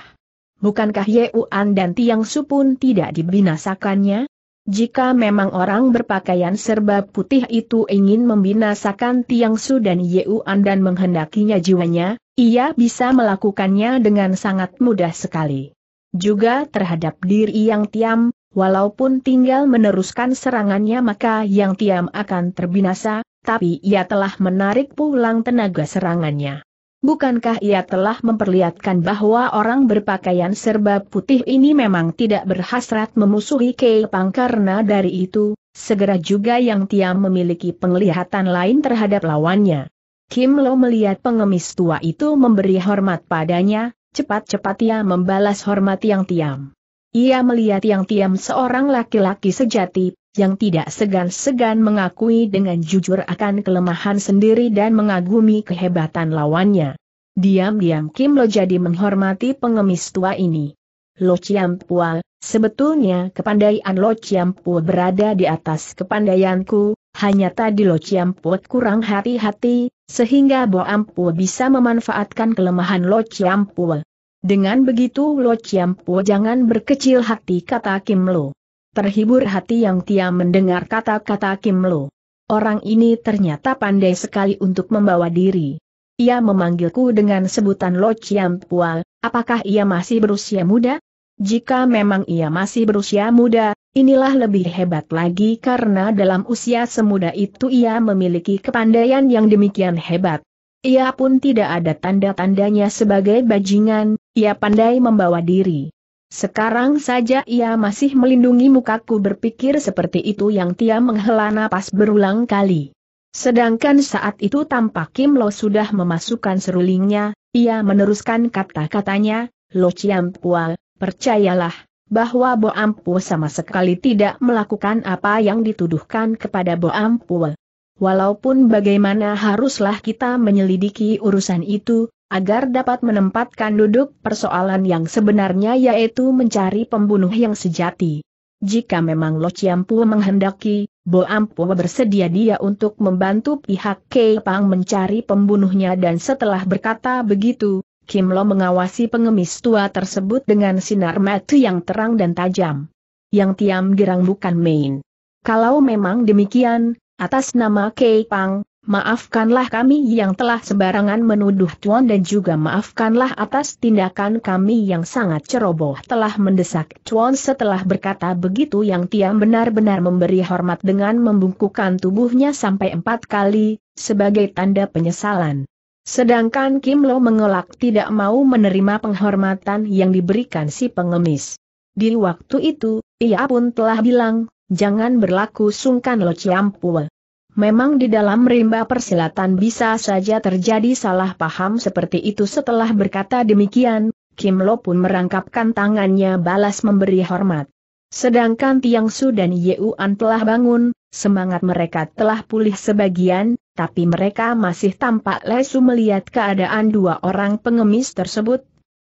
Bukankah Yeuan dan Tiang Su pun tidak dibinasakannya? Jika memang orang berpakaian serba putih itu ingin membinasakan Tiang Su dan Yeuan dan menghendakinya jiwanya, ia bisa melakukannya dengan sangat mudah sekali. Juga terhadap diri yang tiam, walaupun tinggal meneruskan serangannya maka yang tiam akan terbinasa, tapi ia telah menarik pulang tenaga serangannya. Bukankah ia telah memperlihatkan bahwa orang berpakaian serba putih ini memang tidak berhasrat memusuhi Kei Pang karena dari itu, segera juga yang Tiam memiliki penglihatan lain terhadap lawannya. Kim Lo melihat pengemis tua itu memberi hormat padanya, cepat-cepat ia membalas hormat yang tiam. Ia melihat yang tiam seorang laki-laki sejati, yang tidak segan-segan mengakui dengan jujur akan kelemahan sendiri dan mengagumi kehebatan lawannya. Diam-diam Kim Lo jadi menghormati pengemis tua ini. Lo Chiampua, sebetulnya kepandaian Lo Chiampua berada di atas kepandaianku, hanya tadi Lo Ciamput kurang hati-hati, sehingga Bo Ampu bisa memanfaatkan kelemahan Lo Ciampu. Dengan begitu Lo Ciampu jangan berkecil hati kata Kim Lo. Terhibur hati yang Tia mendengar kata-kata Kim Lo. Orang ini ternyata pandai sekali untuk membawa diri. Ia memanggilku dengan sebutan Lo Ciampua, apakah ia masih berusia muda? Jika memang ia masih berusia muda, Inilah lebih hebat lagi karena dalam usia semuda itu ia memiliki kepandaian yang demikian hebat. Ia pun tidak ada tanda-tandanya sebagai bajingan, ia pandai membawa diri. Sekarang saja ia masih melindungi mukaku berpikir seperti itu yang Tia menghela napas berulang kali. Sedangkan saat itu tampak Kim Lo sudah memasukkan serulingnya, ia meneruskan kata-katanya, Lo Chiam Pua, percayalah, bahwa Bo sama sekali tidak melakukan apa yang dituduhkan kepada Bo Walaupun bagaimana haruslah kita menyelidiki urusan itu, agar dapat menempatkan duduk persoalan yang sebenarnya yaitu mencari pembunuh yang sejati. Jika memang Lo Chiampu menghendaki, Bo Ampu bersedia dia untuk membantu pihak Kepang mencari pembunuhnya dan setelah berkata begitu, Kim Lo mengawasi pengemis tua tersebut dengan sinar mata yang terang dan tajam. Yang Tiam Girang bukan main. Kalau memang demikian, atas nama Kei Pang, maafkanlah kami yang telah sembarangan menuduh Tuan dan juga maafkanlah atas tindakan kami yang sangat ceroboh telah mendesak Tuan setelah berkata begitu yang Tiam benar-benar memberi hormat dengan membungkukkan tubuhnya sampai empat kali, sebagai tanda penyesalan. Sedangkan Kim Lo mengelak tidak mau menerima penghormatan yang diberikan si pengemis. Di waktu itu, ia pun telah bilang, jangan berlaku sungkan Lo Ciampue. Memang di dalam rimba persilatan bisa saja terjadi salah paham seperti itu setelah berkata demikian, Kim Lo pun merangkapkan tangannya balas memberi hormat. Sedangkan Tiang Su dan Yeuan telah bangun, semangat mereka telah pulih sebagian, tapi mereka masih tampak lesu melihat keadaan dua orang pengemis tersebut.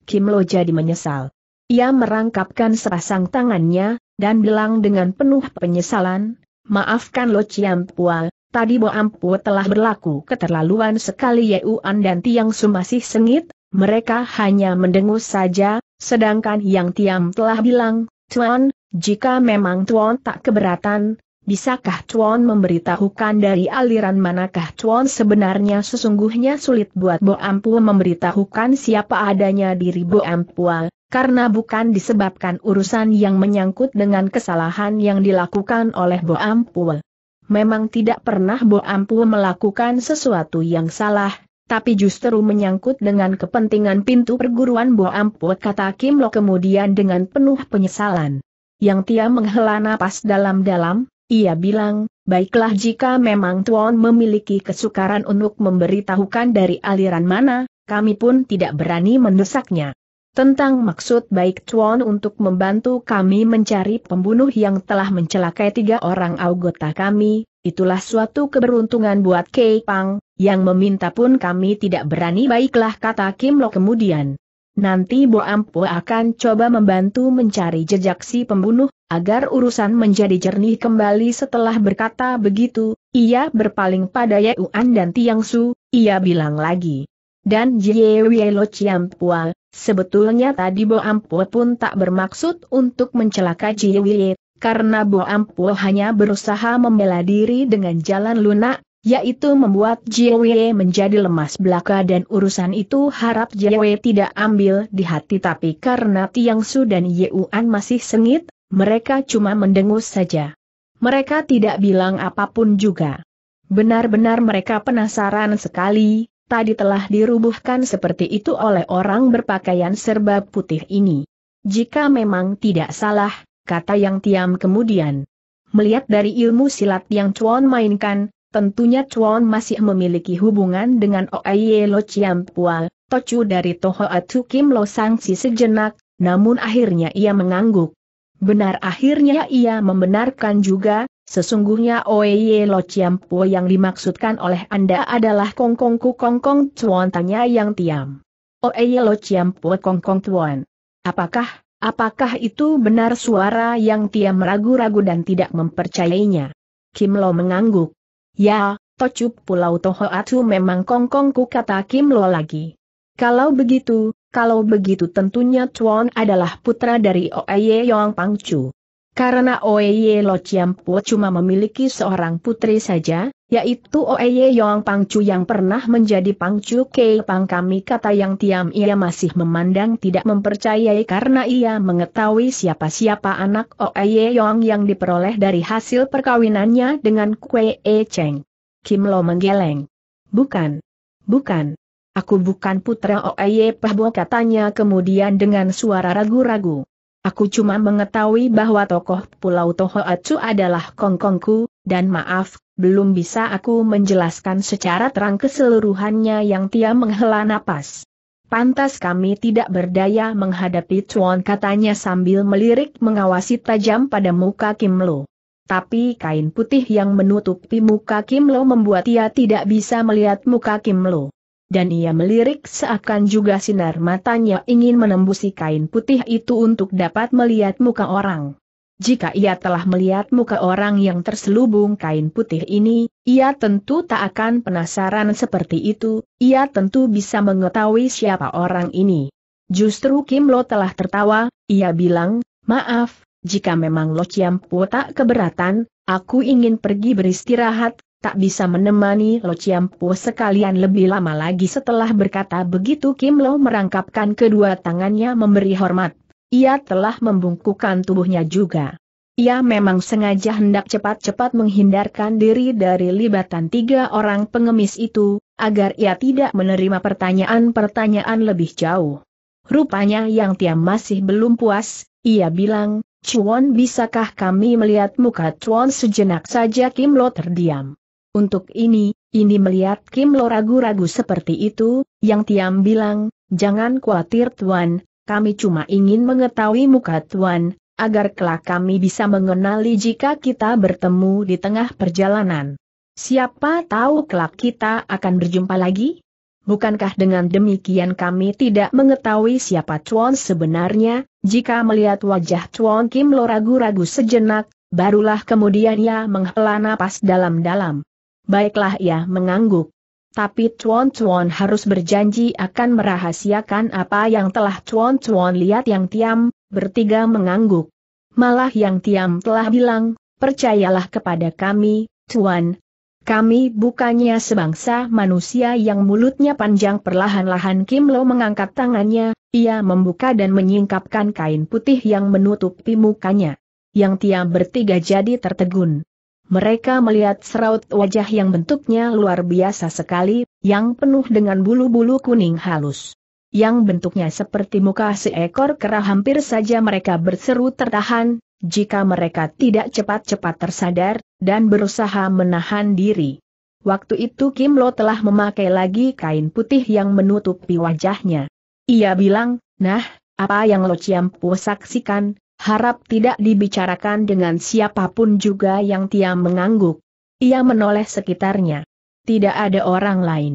Kim Lo jadi menyesal. Ia merangkapkan sepasang tangannya, dan bilang dengan penuh penyesalan, Maafkan Lo Chiam Pua, tadi Bo Ampu telah berlaku keterlaluan sekali Yeuan dan Tiang Su masih sengit, mereka hanya mendengus saja, sedangkan Yang Tiang telah bilang, Tuan, jika memang Tuan tak keberatan, Bisakah Chuan memberitahukan dari aliran manakah Chuan sebenarnya sesungguhnya sulit buat Bo Ampu memberitahukan siapa adanya diri Bo Ampua, karena bukan disebabkan urusan yang menyangkut dengan kesalahan yang dilakukan oleh Bo Ampua. Memang tidak pernah Bo Ampu melakukan sesuatu yang salah, tapi justru menyangkut dengan kepentingan pintu perguruan Bo Ampu kata Kim Lo kemudian dengan penuh penyesalan. Yang Tia menghela napas dalam-dalam, ia bilang, baiklah jika memang Tuan memiliki kesukaran untuk memberitahukan dari aliran mana, kami pun tidak berani mendesaknya. Tentang maksud baik Tuan untuk membantu kami mencari pembunuh yang telah mencelakai tiga orang anggota kami, itulah suatu keberuntungan buat Kei Pang, yang meminta pun kami tidak berani baiklah kata Kim Lo kemudian. Nanti Bo Ampo akan coba membantu mencari jejak si pembunuh, Agar urusan menjadi jernih kembali setelah berkata begitu, ia berpaling pada Yuan dan Tiang Su, ia bilang lagi. Dan Jie Jiewe Lo Pua, sebetulnya tadi Bo Ampu pun tak bermaksud untuk mencelaka Jie Wie, karena Bo Ampu hanya berusaha membela diri dengan jalan lunak, yaitu membuat Jie Wie menjadi lemas belaka dan urusan itu harap Jie Wie tidak ambil di hati tapi karena Tiang Su dan Yuan masih sengit, mereka cuma mendengus saja. Mereka tidak bilang apapun juga. Benar-benar mereka penasaran sekali, tadi telah dirubuhkan seperti itu oleh orang berpakaian serba putih ini. Jika memang tidak salah, kata yang tiam kemudian. Melihat dari ilmu silat yang Chuan mainkan, tentunya Chuan masih memiliki hubungan dengan Oaye Lo Chiam Pual, Tocu dari Toho Atu Kim Lo Si sejenak, namun akhirnya ia mengangguk. Benar akhirnya ia membenarkan juga, sesungguhnya Oye Lo Chiampo yang dimaksudkan oleh Anda adalah kongkongku kongkong tuan tanya yang tiam. Oye Lo Chiampo kongkong tuan. Apakah, apakah itu benar suara yang tiam ragu-ragu dan tidak mempercayainya? Kim Lo mengangguk. Ya, Tocup Pulau Tohoatu memang kongkongku kata Kim Lo lagi. Kalau begitu, kalau begitu tentunya Chuan adalah putra dari Oeye Yong Pangcu. Karena Oeye Lo Chiam Po cuma memiliki seorang putri saja, yaitu Oeye Yong Pangcu yang pernah menjadi Pangcu Kei Pang kami kata yang tiam ia masih memandang tidak mempercayai karena ia mengetahui siapa-siapa anak Oeye Yong yang diperoleh dari hasil perkawinannya dengan Kwe E Cheng. Kim Lo menggeleng. Bukan. Bukan. Aku bukan putra Oeye Pahbo katanya kemudian dengan suara ragu-ragu. Aku cuma mengetahui bahwa tokoh Pulau Tohoatsu adalah kongkongku, dan maaf, belum bisa aku menjelaskan secara terang keseluruhannya yang Tia menghela napas. Pantas kami tidak berdaya menghadapi Chuan katanya sambil melirik mengawasi tajam pada muka Kim Lo. Tapi kain putih yang menutupi muka Kim Lo membuat ia tidak bisa melihat muka Kim Lo dan ia melirik seakan juga sinar matanya ingin menembusi kain putih itu untuk dapat melihat muka orang. Jika ia telah melihat muka orang yang terselubung kain putih ini, ia tentu tak akan penasaran seperti itu, ia tentu bisa mengetahui siapa orang ini. Justru Kim Lo telah tertawa, ia bilang, maaf, jika memang Lo Chiam Po tak keberatan, aku ingin pergi beristirahat, tak bisa menemani Lo Chiampu sekalian lebih lama lagi setelah berkata begitu Kim Lo merangkapkan kedua tangannya memberi hormat. Ia telah membungkukkan tubuhnya juga. Ia memang sengaja hendak cepat-cepat menghindarkan diri dari libatan tiga orang pengemis itu, agar ia tidak menerima pertanyaan-pertanyaan lebih jauh. Rupanya yang Tiam masih belum puas, ia bilang, Chuan bisakah kami melihat muka Chuan sejenak saja Kim Lo terdiam. Untuk ini, ini melihat Kim Lo ragu-ragu seperti itu, yang Tiam bilang, jangan khawatir Tuan, kami cuma ingin mengetahui muka Tuan, agar kelak kami bisa mengenali jika kita bertemu di tengah perjalanan. Siapa tahu kelak kita akan berjumpa lagi? Bukankah dengan demikian kami tidak mengetahui siapa Chuan sebenarnya, jika melihat wajah Chuan Kim Lo ragu-ragu sejenak, barulah kemudian ia menghela napas dalam-dalam baiklah ia mengangguk. Tapi Chuan Chuan harus berjanji akan merahasiakan apa yang telah Chuan Chuan lihat yang Tiam, bertiga mengangguk. Malah yang Tiam telah bilang, percayalah kepada kami, Chuan. Kami bukannya sebangsa manusia yang mulutnya panjang perlahan-lahan Kim Lo mengangkat tangannya, ia membuka dan menyingkapkan kain putih yang menutupi mukanya. Yang Tiam bertiga jadi tertegun. Mereka melihat seraut wajah yang bentuknya luar biasa sekali, yang penuh dengan bulu-bulu kuning halus. Yang bentuknya seperti muka seekor kera hampir saja mereka berseru tertahan, jika mereka tidak cepat-cepat tersadar, dan berusaha menahan diri. Waktu itu Kim Lo telah memakai lagi kain putih yang menutupi wajahnya. Ia bilang, nah, apa yang Lo ciampu saksikan, harap tidak dibicarakan dengan siapapun juga yang Tiam mengangguk. Ia menoleh sekitarnya. Tidak ada orang lain.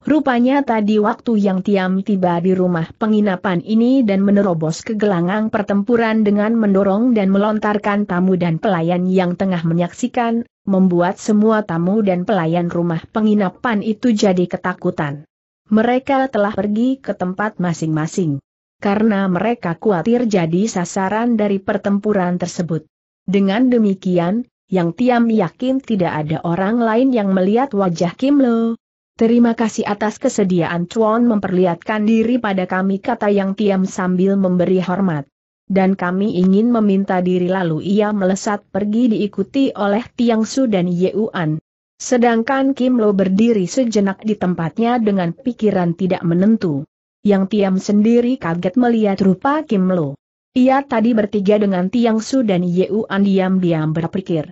Rupanya tadi waktu yang Tiam tiba di rumah penginapan ini dan menerobos ke gelanggang pertempuran dengan mendorong dan melontarkan tamu dan pelayan yang tengah menyaksikan, membuat semua tamu dan pelayan rumah penginapan itu jadi ketakutan. Mereka telah pergi ke tempat masing-masing karena mereka khawatir jadi sasaran dari pertempuran tersebut. Dengan demikian, yang Tiam yakin tidak ada orang lain yang melihat wajah Kim Lo. Terima kasih atas kesediaan Chuan memperlihatkan diri pada kami kata Yang Tiam sambil memberi hormat. Dan kami ingin meminta diri lalu ia melesat pergi diikuti oleh Tiang Su dan Yeuan. Sedangkan Kim Lo berdiri sejenak di tempatnya dengan pikiran tidak menentu. Yang Tiam sendiri kaget melihat rupa Kim Lo. Ia tadi bertiga dengan Tiang Su dan An diam-diam berpikir.